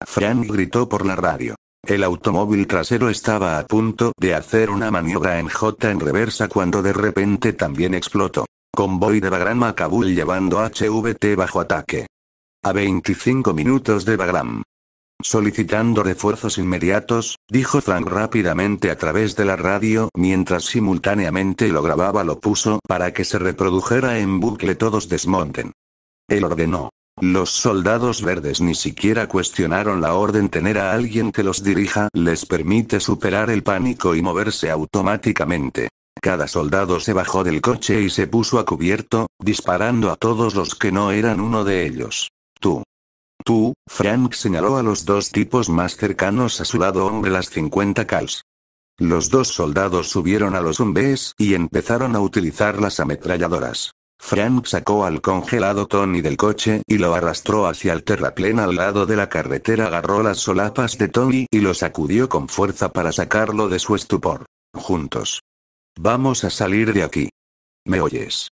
Frank gritó por la radio. El automóvil trasero estaba a punto de hacer una maniobra en J en reversa cuando de repente también explotó. Convoy de Bagram a Kabul llevando HVT bajo ataque. A 25 minutos de Bagram. Solicitando refuerzos inmediatos, dijo Frank rápidamente a través de la radio mientras simultáneamente lo grababa lo puso para que se reprodujera en bucle todos desmonten. Él ordenó. Los soldados verdes ni siquiera cuestionaron la orden tener a alguien que los dirija les permite superar el pánico y moverse automáticamente. Cada soldado se bajó del coche y se puso a cubierto, disparando a todos los que no eran uno de ellos. Tú. Tú, Frank señaló a los dos tipos más cercanos a su lado hombre las 50 cals. Los dos soldados subieron a los umbes y empezaron a utilizar las ametralladoras. Frank sacó al congelado Tony del coche y lo arrastró hacia el terraplén al lado de la carretera. Agarró las solapas de Tony y lo sacudió con fuerza para sacarlo de su estupor. Juntos. Vamos a salir de aquí. ¿Me oyes?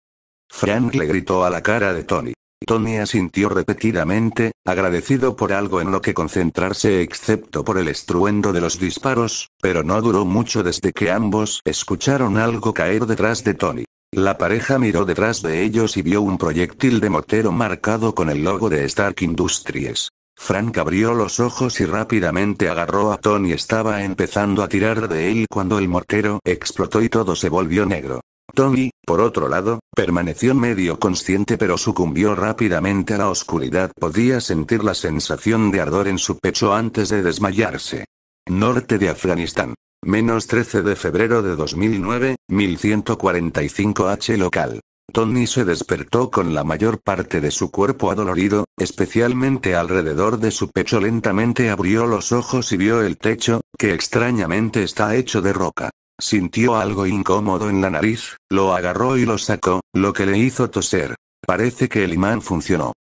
Frank le gritó a la cara de Tony. Tony asintió repetidamente, agradecido por algo en lo que concentrarse excepto por el estruendo de los disparos, pero no duró mucho desde que ambos escucharon algo caer detrás de Tony. La pareja miró detrás de ellos y vio un proyectil de mortero marcado con el logo de Stark Industries. Frank abrió los ojos y rápidamente agarró a Tony. Estaba empezando a tirar de él cuando el mortero explotó y todo se volvió negro. Tony, por otro lado, permaneció medio consciente pero sucumbió rápidamente a la oscuridad. Podía sentir la sensación de ardor en su pecho antes de desmayarse. Norte de Afganistán. Menos 13 de febrero de 2009, 1145 H local. Tony se despertó con la mayor parte de su cuerpo adolorido, especialmente alrededor de su pecho. Lentamente abrió los ojos y vio el techo, que extrañamente está hecho de roca. Sintió algo incómodo en la nariz, lo agarró y lo sacó, lo que le hizo toser. Parece que el imán funcionó.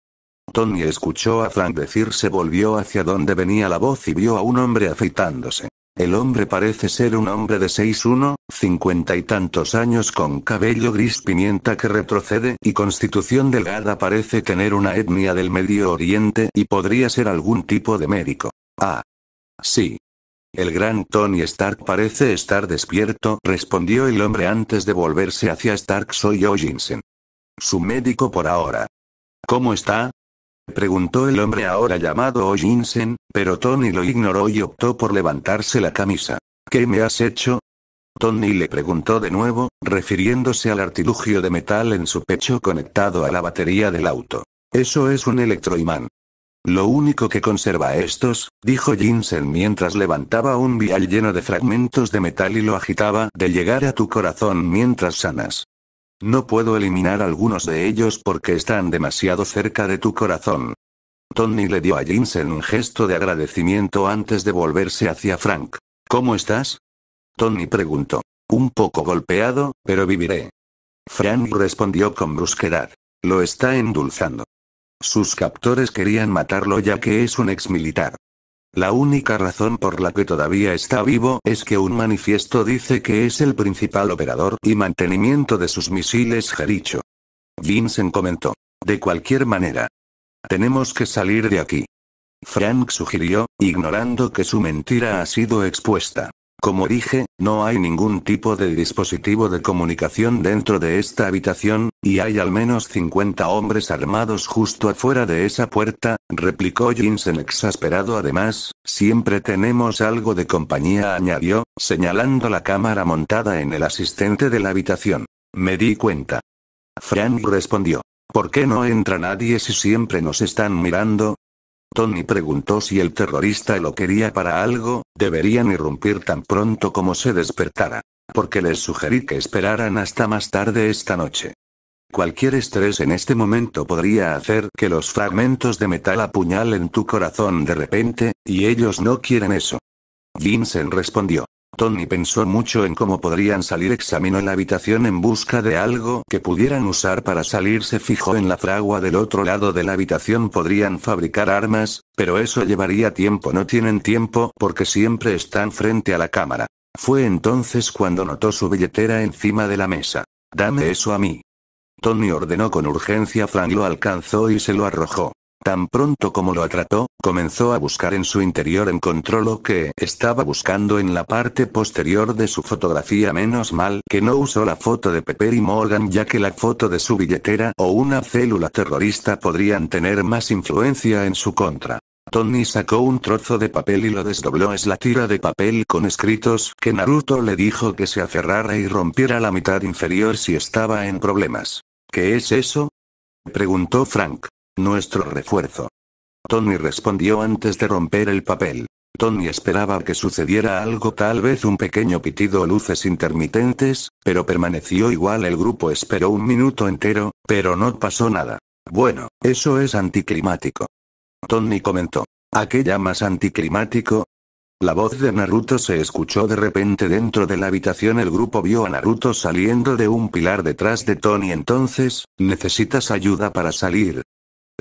Tony escuchó a Frank decir se volvió hacia donde venía la voz y vio a un hombre afeitándose. El hombre parece ser un hombre de 6'1, cincuenta y tantos años con cabello gris pimienta que retrocede y constitución delgada parece tener una etnia del Medio Oriente y podría ser algún tipo de médico. Ah. Sí. El gran Tony Stark parece estar despierto, respondió el hombre antes de volverse hacia Stark. Soy Ojinsen, Su médico por ahora. ¿Cómo está? preguntó el hombre ahora llamado O'Jinsen, pero Tony lo ignoró y optó por levantarse la camisa. ¿Qué me has hecho? Tony le preguntó de nuevo, refiriéndose al artilugio de metal en su pecho conectado a la batería del auto. Eso es un electroimán. Lo único que conserva estos, dijo Jinsen mientras levantaba un vial lleno de fragmentos de metal y lo agitaba, de llegar a tu corazón mientras sanas. No puedo eliminar algunos de ellos porque están demasiado cerca de tu corazón. Tony le dio a Jensen un gesto de agradecimiento antes de volverse hacia Frank. ¿Cómo estás? Tony preguntó. Un poco golpeado, pero viviré. Frank respondió con brusquedad. Lo está endulzando. Sus captores querían matarlo ya que es un ex militar. La única razón por la que todavía está vivo es que un manifiesto dice que es el principal operador y mantenimiento de sus misiles Jericho. Vincent comentó. De cualquier manera. Tenemos que salir de aquí. Frank sugirió, ignorando que su mentira ha sido expuesta. Como dije, no hay ningún tipo de dispositivo de comunicación dentro de esta habitación, y hay al menos 50 hombres armados justo afuera de esa puerta, replicó Jensen exasperado. Además, siempre tenemos algo de compañía, añadió, señalando la cámara montada en el asistente de la habitación. Me di cuenta. Frank respondió. ¿Por qué no entra nadie si siempre nos están mirando? Tony preguntó si el terrorista lo quería para algo, deberían irrumpir tan pronto como se despertara. Porque les sugerí que esperaran hasta más tarde esta noche. Cualquier estrés en este momento podría hacer que los fragmentos de metal apuñalen tu corazón de repente, y ellos no quieren eso. Vincent respondió. Tony pensó mucho en cómo podrían salir, examinó la habitación en busca de algo que pudieran usar para salir, se fijó en la fragua del otro lado de la habitación, podrían fabricar armas, pero eso llevaría tiempo, no tienen tiempo porque siempre están frente a la cámara. Fue entonces cuando notó su billetera encima de la mesa. Dame eso a mí. Tony ordenó con urgencia, Frank lo alcanzó y se lo arrojó. Tan pronto como lo atrató, comenzó a buscar en su interior encontró lo que estaba buscando en la parte posterior de su fotografía menos mal que no usó la foto de Pepper y Morgan ya que la foto de su billetera o una célula terrorista podrían tener más influencia en su contra. Tony sacó un trozo de papel y lo desdobló. Es la tira de papel con escritos que Naruto le dijo que se aferrara y rompiera la mitad inferior si estaba en problemas. ¿Qué es eso? preguntó Frank. Nuestro refuerzo. Tony respondió antes de romper el papel. Tony esperaba que sucediera algo, tal vez un pequeño pitido o luces intermitentes, pero permaneció igual. El grupo esperó un minuto entero, pero no pasó nada. Bueno, eso es anticlimático. Tony comentó. ¿A qué llamas anticlimático? La voz de Naruto se escuchó de repente dentro de la habitación. El grupo vio a Naruto saliendo de un pilar detrás de Tony. Entonces, necesitas ayuda para salir,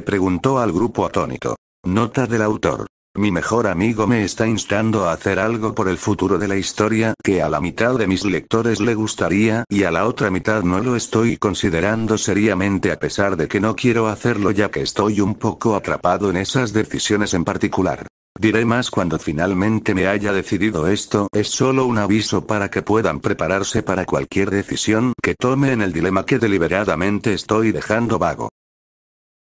Preguntó al grupo atónito. Nota del autor. Mi mejor amigo me está instando a hacer algo por el futuro de la historia que a la mitad de mis lectores le gustaría y a la otra mitad no lo estoy considerando seriamente a pesar de que no quiero hacerlo ya que estoy un poco atrapado en esas decisiones en particular. Diré más cuando finalmente me haya decidido esto, es solo un aviso para que puedan prepararse para cualquier decisión que tome en el dilema que deliberadamente estoy dejando vago.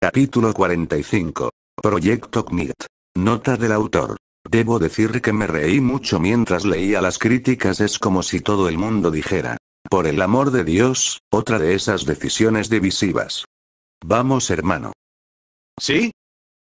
Capítulo 45. Proyecto Kmit. Nota del autor. Debo decir que me reí mucho mientras leía las críticas, es como si todo el mundo dijera, por el amor de Dios, otra de esas decisiones divisivas. Vamos, hermano. ¿Sí?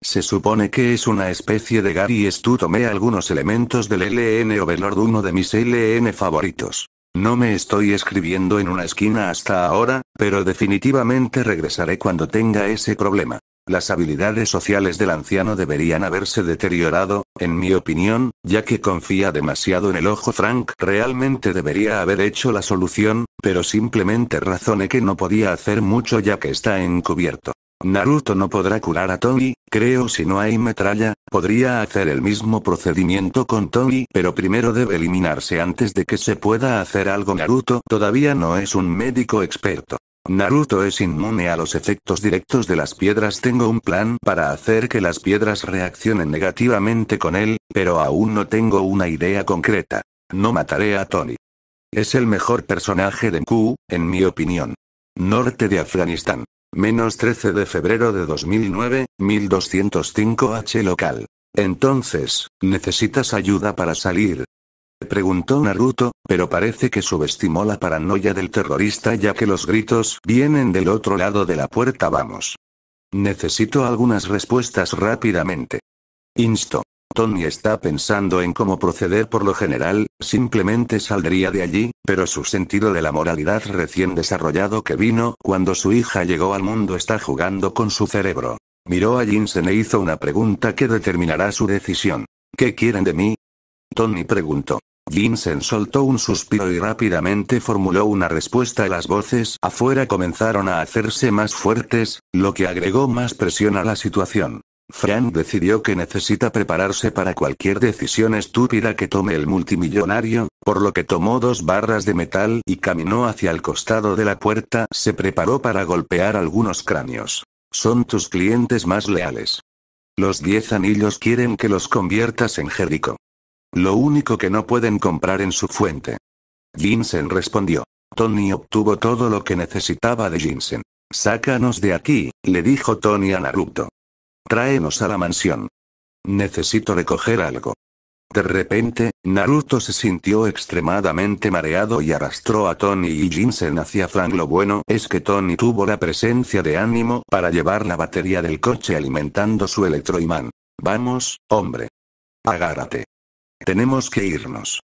Se supone que es una especie de Gary Stu tomé algunos elementos del LN Overlord uno de mis LN favoritos. No me estoy escribiendo en una esquina hasta ahora, pero definitivamente regresaré cuando tenga ese problema. Las habilidades sociales del anciano deberían haberse deteriorado, en mi opinión, ya que confía demasiado en el ojo Frank. Realmente debería haber hecho la solución, pero simplemente razoné que no podía hacer mucho ya que está encubierto. Naruto no podrá curar a Tony, creo si no hay metralla, podría hacer el mismo procedimiento con Tony pero primero debe eliminarse antes de que se pueda hacer algo Naruto todavía no es un médico experto. Naruto es inmune a los efectos directos de las piedras tengo un plan para hacer que las piedras reaccionen negativamente con él, pero aún no tengo una idea concreta. No mataré a Tony. Es el mejor personaje de Q, en mi opinión. Norte de Afganistán. Menos 13 de febrero de 2009, 1205 H local. Entonces, ¿necesitas ayuda para salir? Preguntó Naruto, pero parece que subestimó la paranoia del terrorista ya que los gritos vienen del otro lado de la puerta vamos. Necesito algunas respuestas rápidamente. Insto. Tony está pensando en cómo proceder por lo general, simplemente saldría de allí, pero su sentido de la moralidad recién desarrollado que vino cuando su hija llegó al mundo está jugando con su cerebro. Miró a Jensen e hizo una pregunta que determinará su decisión. ¿Qué quieren de mí? Tony preguntó. Jensen soltó un suspiro y rápidamente formuló una respuesta. Las voces afuera comenzaron a hacerse más fuertes, lo que agregó más presión a la situación. Frank decidió que necesita prepararse para cualquier decisión estúpida que tome el multimillonario, por lo que tomó dos barras de metal y caminó hacia el costado de la puerta. Se preparó para golpear algunos cráneos. Son tus clientes más leales. Los diez anillos quieren que los conviertas en Jerico. Lo único que no pueden comprar en su fuente. Jensen respondió. Tony obtuvo todo lo que necesitaba de Jensen. Sácanos de aquí, le dijo Tony a Naruto. Tráenos a la mansión. Necesito recoger algo. De repente, Naruto se sintió extremadamente mareado y arrastró a Tony y Jinsen hacia Frank. Lo bueno es que Tony tuvo la presencia de ánimo para llevar la batería del coche alimentando su electroimán. Vamos, hombre. Agárrate. Tenemos que irnos.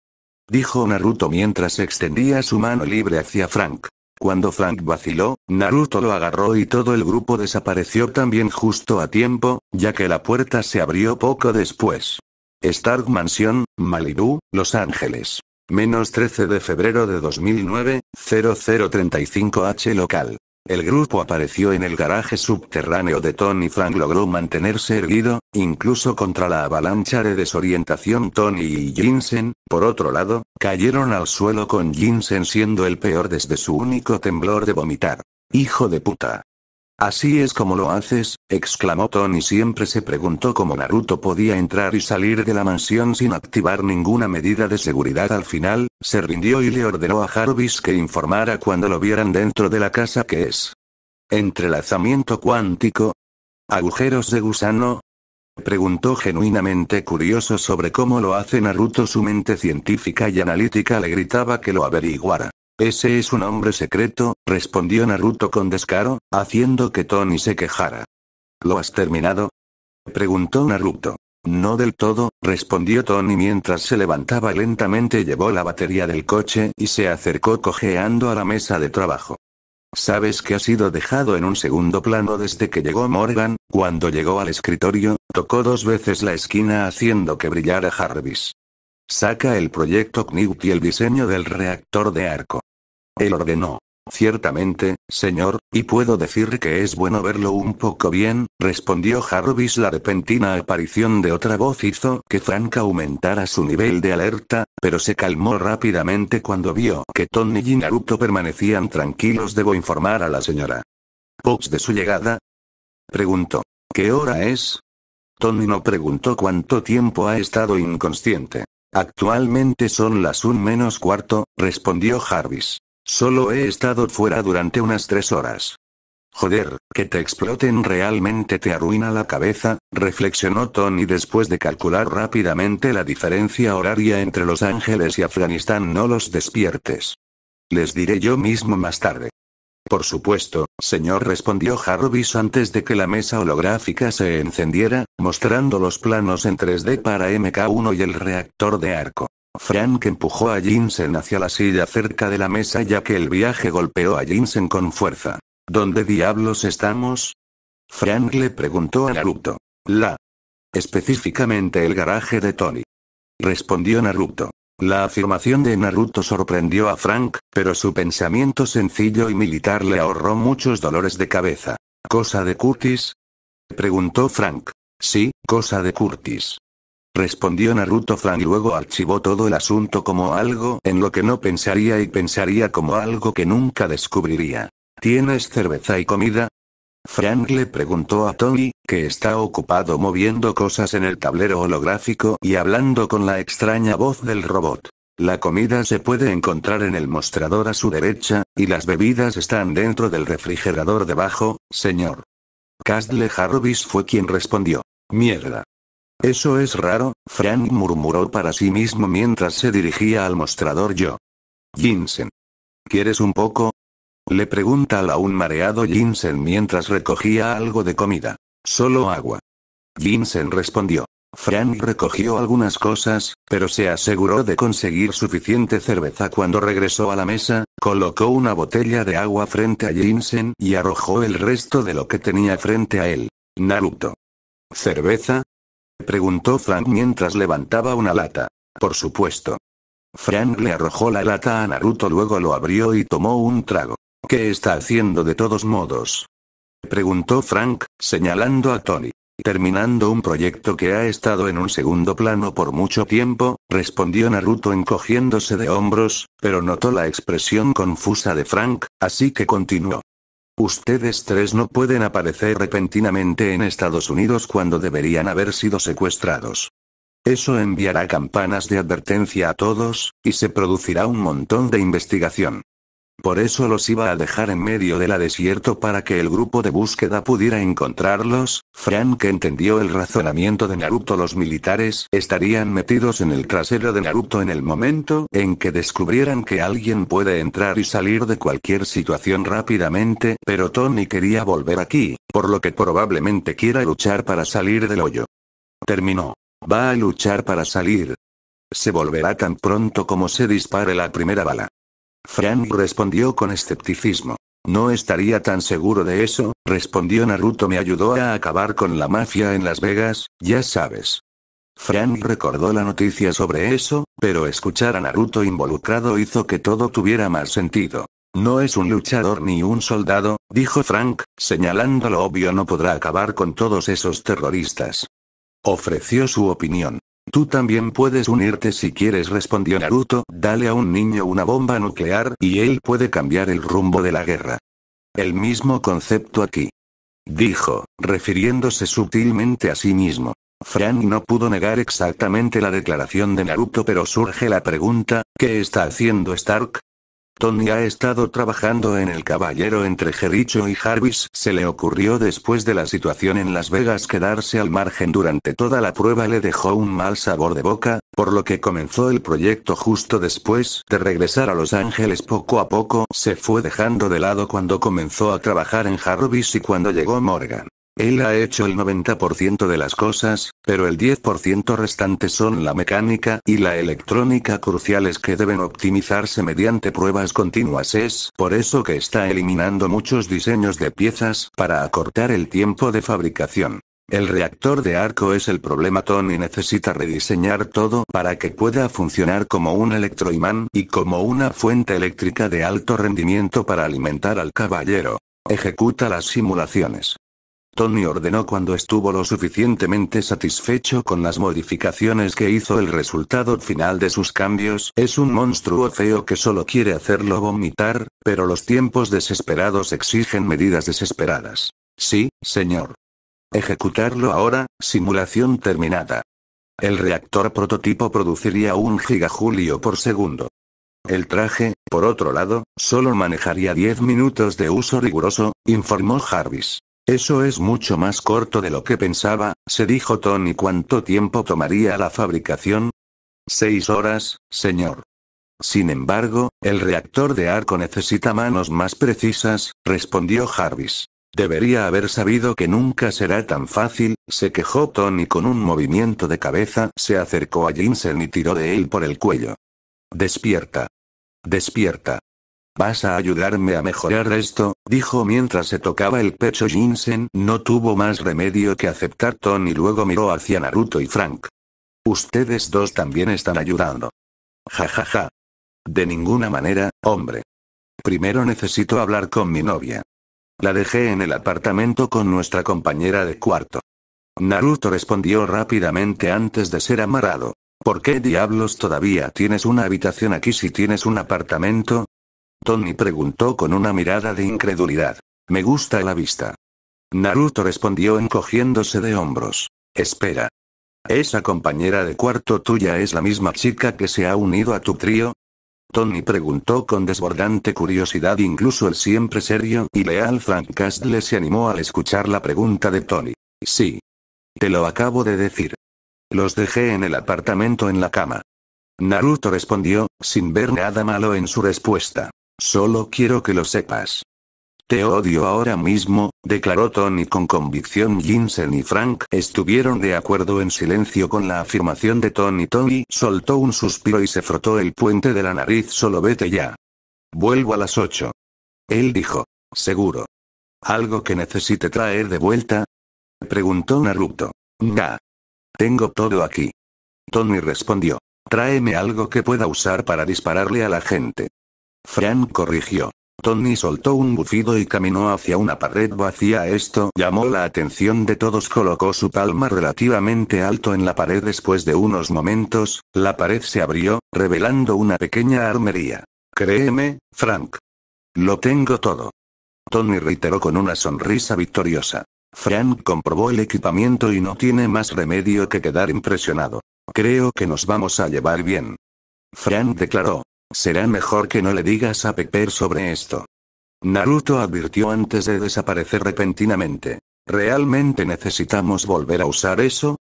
Dijo Naruto mientras extendía su mano libre hacia Frank. Cuando Frank vaciló, Naruto lo agarró y todo el grupo desapareció también justo a tiempo, ya que la puerta se abrió poco después. Stark Mansion, Malibu, Los Ángeles. Menos 13 de febrero de 2009, 0035H local. El grupo apareció en el garaje subterráneo de Tony Frank logró mantenerse erguido, incluso contra la avalancha de desorientación Tony y Jensen, por otro lado, cayeron al suelo con Jensen siendo el peor desde su único temblor de vomitar. Hijo de puta. Así es como lo haces, exclamó Tony. Siempre se preguntó cómo Naruto podía entrar y salir de la mansión sin activar ninguna medida de seguridad. Al final, se rindió y le ordenó a Jarvis que informara cuando lo vieran dentro de la casa que es. Entrelazamiento cuántico. Agujeros de gusano, preguntó genuinamente curioso sobre cómo lo hace Naruto. Su mente científica y analítica le gritaba que lo averiguara. Ese es un hombre secreto, respondió Naruto con descaro, haciendo que Tony se quejara. ¿Lo has terminado? preguntó Naruto. No del todo, respondió Tony mientras se levantaba lentamente, llevó la batería del coche y se acercó cojeando a la mesa de trabajo. Sabes que ha sido dejado en un segundo plano desde que llegó Morgan, cuando llegó al escritorio, tocó dos veces la esquina haciendo que brillara Jarvis. Saca el proyecto Knut y el diseño del reactor de arco. Él ordenó. Ciertamente, señor, y puedo decir que es bueno verlo un poco bien, respondió Jarvis. La repentina aparición de otra voz hizo que Frank aumentara su nivel de alerta, pero se calmó rápidamente cuando vio que Tony y Naruto permanecían tranquilos. Debo informar a la señora. Pops de su llegada. Preguntó. ¿Qué hora es? Tony no preguntó cuánto tiempo ha estado inconsciente. Actualmente son las un menos cuarto, respondió Jarvis. Solo he estado fuera durante unas tres horas. Joder, que te exploten realmente te arruina la cabeza, reflexionó Tony después de calcular rápidamente la diferencia horaria entre Los Ángeles y Afganistán. No los despiertes. Les diré yo mismo más tarde. Por supuesto, señor, respondió Jarvis antes de que la mesa holográfica se encendiera, mostrando los planos en 3D para MK1 y el reactor de arco. Frank empujó a Jensen hacia la silla cerca de la mesa ya que el viaje golpeó a Jensen con fuerza. ¿Dónde diablos estamos? Frank le preguntó a Naruto. La. Específicamente el garaje de Tony. Respondió Naruto. La afirmación de Naruto sorprendió a Frank, pero su pensamiento sencillo y militar le ahorró muchos dolores de cabeza. ¿Cosa de Curtis? Preguntó Frank. Sí, cosa de Curtis. Respondió Naruto Frank y luego archivó todo el asunto como algo en lo que no pensaría y pensaría como algo que nunca descubriría. ¿Tienes cerveza y comida? Frank le preguntó a Tony, que está ocupado moviendo cosas en el tablero holográfico y hablando con la extraña voz del robot. La comida se puede encontrar en el mostrador a su derecha, y las bebidas están dentro del refrigerador debajo, señor. Castle Jarvis fue quien respondió. Mierda. Eso es raro, Frank murmuró para sí mismo mientras se dirigía al mostrador yo. Jensen. ¿Quieres un poco? Le pregunta al aún mareado Jensen mientras recogía algo de comida. Solo agua. Jensen respondió. Frank recogió algunas cosas, pero se aseguró de conseguir suficiente cerveza cuando regresó a la mesa, colocó una botella de agua frente a Jensen y arrojó el resto de lo que tenía frente a él. Naruto. ¿Cerveza? preguntó Frank mientras levantaba una lata. Por supuesto. Frank le arrojó la lata a Naruto, luego lo abrió y tomó un trago. ¿Qué está haciendo de todos modos? preguntó Frank, señalando a Tony. Terminando un proyecto que ha estado en un segundo plano por mucho tiempo, respondió Naruto encogiéndose de hombros, pero notó la expresión confusa de Frank, así que continuó. Ustedes tres no pueden aparecer repentinamente en Estados Unidos cuando deberían haber sido secuestrados. Eso enviará campanas de advertencia a todos, y se producirá un montón de investigación. Por eso los iba a dejar en medio de la desierto para que el grupo de búsqueda pudiera encontrarlos, Frank entendió el razonamiento de Naruto. Los militares estarían metidos en el trasero de Naruto en el momento en que descubrieran que alguien puede entrar y salir de cualquier situación rápidamente, pero Tony quería volver aquí, por lo que probablemente quiera luchar para salir del hoyo. Terminó. Va a luchar para salir. Se volverá tan pronto como se dispare la primera bala. Frank respondió con escepticismo. No estaría tan seguro de eso, respondió Naruto me ayudó a acabar con la mafia en Las Vegas, ya sabes. Frank recordó la noticia sobre eso, pero escuchar a Naruto involucrado hizo que todo tuviera más sentido. No es un luchador ni un soldado, dijo Frank, señalando lo obvio no podrá acabar con todos esos terroristas. Ofreció su opinión. Tú también puedes unirte si quieres, respondió Naruto, dale a un niño una bomba nuclear, y él puede cambiar el rumbo de la guerra. El mismo concepto aquí. Dijo, refiriéndose sutilmente a sí mismo. Frank no pudo negar exactamente la declaración de Naruto, pero surge la pregunta, ¿qué está haciendo Stark? Tony ha estado trabajando en El Caballero entre Jericho y Jarvis. Se le ocurrió después de la situación en Las Vegas quedarse al margen durante toda la prueba le dejó un mal sabor de boca, por lo que comenzó el proyecto justo después de regresar a Los Ángeles poco a poco. Se fue dejando de lado cuando comenzó a trabajar en Jarvis y cuando llegó Morgan. Él ha hecho el 90% de las cosas, pero el 10% restante son la mecánica y la electrónica cruciales que deben optimizarse mediante pruebas continuas. Es por eso que está eliminando muchos diseños de piezas para acortar el tiempo de fabricación. El reactor de arco es el problema Tony necesita rediseñar todo para que pueda funcionar como un electroimán y como una fuente eléctrica de alto rendimiento para alimentar al caballero. Ejecuta las simulaciones. Tony ordenó cuando estuvo lo suficientemente satisfecho con las modificaciones que hizo el resultado final de sus cambios, es un monstruo feo que solo quiere hacerlo vomitar, pero los tiempos desesperados exigen medidas desesperadas. Sí, señor. Ejecutarlo ahora, simulación terminada. El reactor prototipo produciría un gigajulio por segundo. El traje, por otro lado, solo manejaría 10 minutos de uso riguroso, informó Jarvis. Eso es mucho más corto de lo que pensaba, se dijo Tony. ¿Cuánto tiempo tomaría la fabricación? Seis horas, señor. Sin embargo, el reactor de arco necesita manos más precisas, respondió Jarvis. Debería haber sabido que nunca será tan fácil, se quejó Tony con un movimiento de cabeza, se acercó a Jensen y tiró de él por el cuello. Despierta. Despierta. Vas a ayudarme a mejorar esto, dijo mientras se tocaba el pecho Jinsen. No tuvo más remedio que aceptar Tony y luego miró hacia Naruto y Frank. Ustedes dos también están ayudando. Ja ja ja. De ninguna manera, hombre. Primero necesito hablar con mi novia. La dejé en el apartamento con nuestra compañera de cuarto. Naruto respondió rápidamente antes de ser amarrado. ¿Por qué diablos todavía tienes una habitación aquí si tienes un apartamento? Tony preguntó con una mirada de incredulidad. Me gusta la vista. Naruto respondió encogiéndose de hombros. Espera. ¿Esa compañera de cuarto tuya es la misma chica que se ha unido a tu trío? Tony preguntó con desbordante curiosidad incluso el siempre serio y leal Frank Castle se animó al escuchar la pregunta de Tony. Sí. Te lo acabo de decir. Los dejé en el apartamento en la cama. Naruto respondió, sin ver nada malo en su respuesta. Solo quiero que lo sepas. Te odio ahora mismo, declaró Tony con convicción. Jensen y Frank estuvieron de acuerdo en silencio con la afirmación de Tony. Tony soltó un suspiro y se frotó el puente de la nariz. Solo vete ya. Vuelvo a las ocho. Él dijo. Seguro. ¿Algo que necesite traer de vuelta? Preguntó Naruto. da Tengo todo aquí. Tony respondió. Tráeme algo que pueda usar para dispararle a la gente. Frank corrigió. Tony soltó un bufido y caminó hacia una pared vacía. Esto llamó la atención de todos. Colocó su palma relativamente alto en la pared después de unos momentos, la pared se abrió, revelando una pequeña armería. Créeme, Frank. Lo tengo todo. Tony reiteró con una sonrisa victoriosa. Frank comprobó el equipamiento y no tiene más remedio que quedar impresionado. Creo que nos vamos a llevar bien. Frank declaró. Será mejor que no le digas a Pepper sobre esto. Naruto advirtió antes de desaparecer repentinamente. ¿Realmente necesitamos volver a usar eso?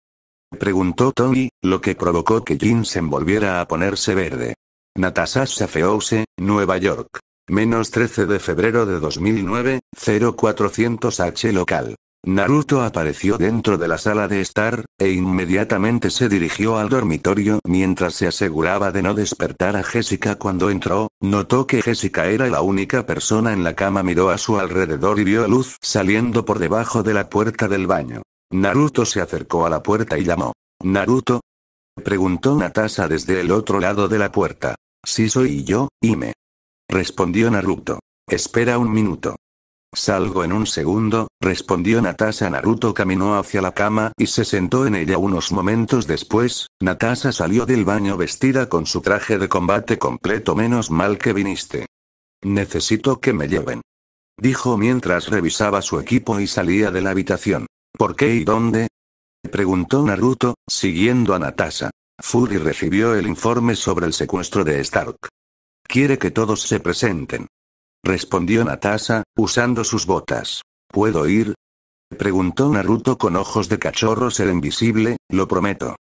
Preguntó Tony, lo que provocó que Jin se volviera a ponerse verde. Natasha Feouse, Nueva York. Menos 13 de febrero de 2009, 0400 H local. Naruto apareció dentro de la sala de estar, e inmediatamente se dirigió al dormitorio mientras se aseguraba de no despertar a Jessica cuando entró, notó que Jessica era la única persona en la cama, miró a su alrededor y vio luz saliendo por debajo de la puerta del baño. Naruto se acercó a la puerta y llamó. Naruto? preguntó Natasa desde el otro lado de la puerta. Si soy yo, Ime. Respondió Naruto. Espera un minuto. Salgo en un segundo, respondió Natasa. Naruto caminó hacia la cama y se sentó en ella unos momentos después. Natasa salió del baño vestida con su traje de combate completo. Menos mal que viniste. Necesito que me lleven. Dijo mientras revisaba su equipo y salía de la habitación. ¿Por qué y dónde? Preguntó Naruto, siguiendo a Natasa. Fury recibió el informe sobre el secuestro de Stark. Quiere que todos se presenten. Respondió Natasa, usando sus botas. ¿Puedo ir? Preguntó Naruto con ojos de cachorro ser invisible, lo prometo.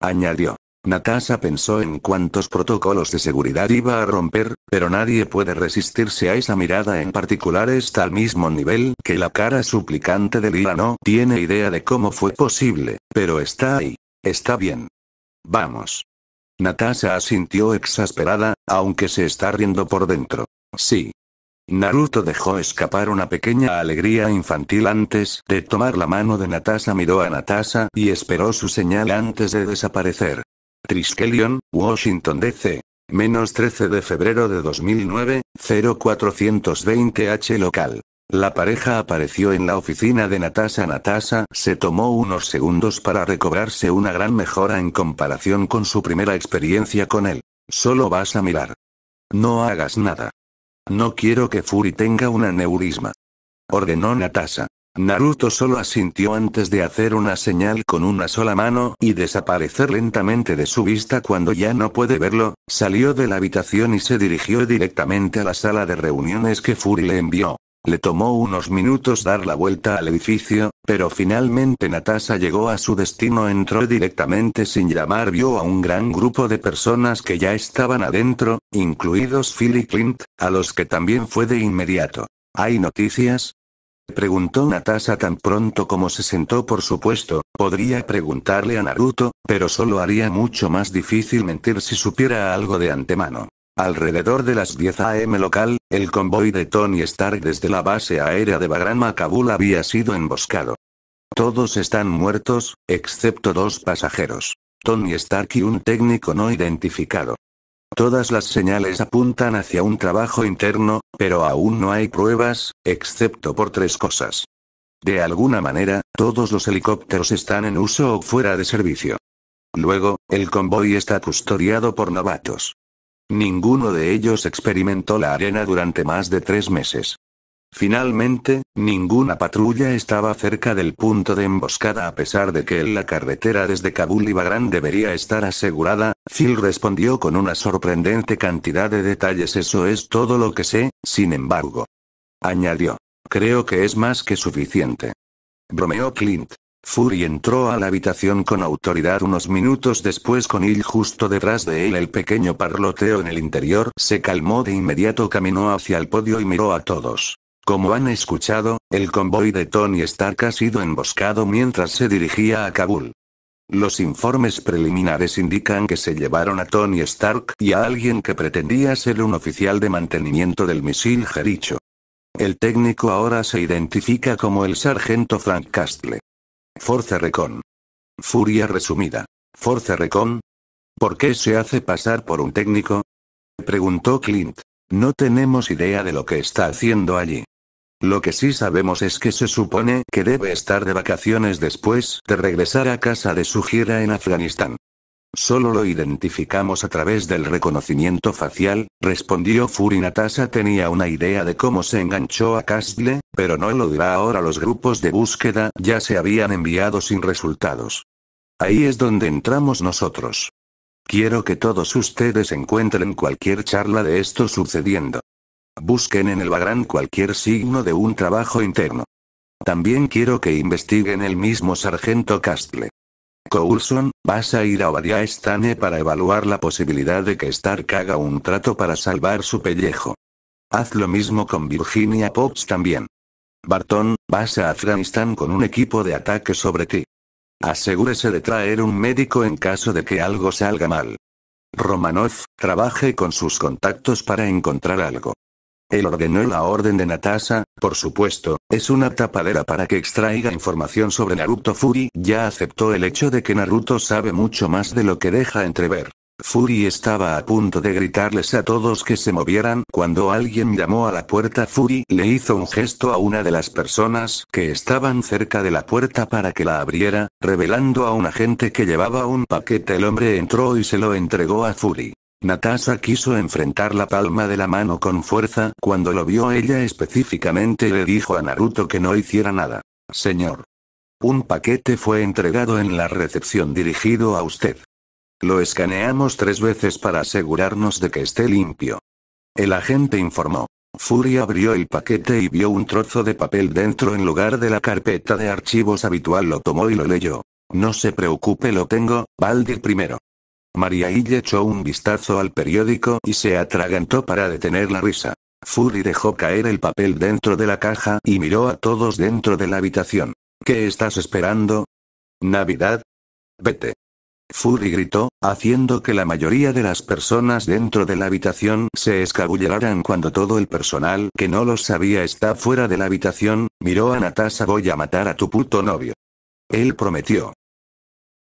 Añadió. Natasa pensó en cuántos protocolos de seguridad iba a romper, pero nadie puede resistirse a esa mirada en particular está al mismo nivel que la cara suplicante de Lila no tiene idea de cómo fue posible, pero está ahí. Está bien. Vamos. Natasa asintió exasperada, aunque se está riendo por dentro. Sí. Naruto dejó escapar una pequeña alegría infantil antes de tomar la mano de Natasa miró a Natasa y esperó su señal antes de desaparecer. Triskelion, Washington DC. Menos 13 de febrero de 2009, 0420H local. La pareja apareció en la oficina de Natasa. Natasa se tomó unos segundos para recobrarse una gran mejora en comparación con su primera experiencia con él. Solo vas a mirar. No hagas nada. No quiero que Furi tenga un aneurisma. Ordenó Natasa. Naruto solo asintió antes de hacer una señal con una sola mano y desaparecer lentamente de su vista cuando ya no puede verlo, salió de la habitación y se dirigió directamente a la sala de reuniones que Furi le envió. Le tomó unos minutos dar la vuelta al edificio, pero finalmente Natasha llegó a su destino. Entró directamente sin llamar, vio a un gran grupo de personas que ya estaban adentro, incluidos Phil y Clint, a los que también fue de inmediato. ¿Hay noticias? Preguntó Natasha tan pronto como se sentó, por supuesto, podría preguntarle a Naruto, pero solo haría mucho más difícil mentir si supiera algo de antemano. Alrededor de las 10 a.m. local, el convoy de Tony Stark desde la base aérea de Bagram Kabul había sido emboscado. Todos están muertos, excepto dos pasajeros. Tony Stark y un técnico no identificado. Todas las señales apuntan hacia un trabajo interno, pero aún no hay pruebas, excepto por tres cosas. De alguna manera, todos los helicópteros están en uso o fuera de servicio. Luego, el convoy está custodiado por novatos. Ninguno de ellos experimentó la arena durante más de tres meses. Finalmente, ninguna patrulla estaba cerca del punto de emboscada a pesar de que la carretera desde Kabul y Bagrán debería estar asegurada, Phil respondió con una sorprendente cantidad de detalles eso es todo lo que sé, sin embargo. Añadió. Creo que es más que suficiente. Bromeó Clint. Fury entró a la habitación con autoridad unos minutos después con él justo detrás de él. El pequeño parloteo en el interior se calmó de inmediato, caminó hacia el podio y miró a todos. Como han escuchado, el convoy de Tony Stark ha sido emboscado mientras se dirigía a Kabul. Los informes preliminares indican que se llevaron a Tony Stark y a alguien que pretendía ser un oficial de mantenimiento del misil Jericho. El técnico ahora se identifica como el sargento Frank Castle. Forza Recon. Furia resumida. Forza Recon. ¿Por qué se hace pasar por un técnico? Preguntó Clint. No tenemos idea de lo que está haciendo allí. Lo que sí sabemos es que se supone que debe estar de vacaciones después de regresar a casa de su gira en Afganistán. Solo lo identificamos a través del reconocimiento facial, respondió Furinatasa. tenía una idea de cómo se enganchó a Castle, pero no lo dirá ahora los grupos de búsqueda ya se habían enviado sin resultados. Ahí es donde entramos nosotros. Quiero que todos ustedes encuentren cualquier charla de esto sucediendo. Busquen en el Bagrán cualquier signo de un trabajo interno. También quiero que investiguen el mismo sargento Castle. Coulson, vas a ir a Ovadia Stane para evaluar la posibilidad de que Stark haga un trato para salvar su pellejo. Haz lo mismo con Virginia Pops también. Barton, vas a Afganistán con un equipo de ataque sobre ti. Asegúrese de traer un médico en caso de que algo salga mal. Romanov, trabaje con sus contactos para encontrar algo. Él ordenó la orden de Natasa, por supuesto, es una tapadera para que extraiga información sobre Naruto. Furi, ya aceptó el hecho de que Naruto sabe mucho más de lo que deja entrever. Fury estaba a punto de gritarles a todos que se movieran cuando alguien llamó a la puerta. Furi le hizo un gesto a una de las personas que estaban cerca de la puerta para que la abriera, revelando a un agente que llevaba un paquete. El hombre entró y se lo entregó a Furi. Natasha quiso enfrentar la palma de la mano con fuerza, cuando lo vio ella específicamente le dijo a Naruto que no hiciera nada. Señor. Un paquete fue entregado en la recepción dirigido a usted. Lo escaneamos tres veces para asegurarnos de que esté limpio. El agente informó. Fury abrió el paquete y vio un trozo de papel dentro en lugar de la carpeta de archivos habitual. Lo tomó y lo leyó. No se preocupe, lo tengo, Baldir primero. María Ille echó un vistazo al periódico y se atragantó para detener la risa. Fury dejó caer el papel dentro de la caja y miró a todos dentro de la habitación. ¿Qué estás esperando? ¿Navidad? Vete. Fury gritó, haciendo que la mayoría de las personas dentro de la habitación se escabulleraran cuando todo el personal que no lo sabía está fuera de la habitación, miró a Natasha voy a matar a tu puto novio. Él prometió.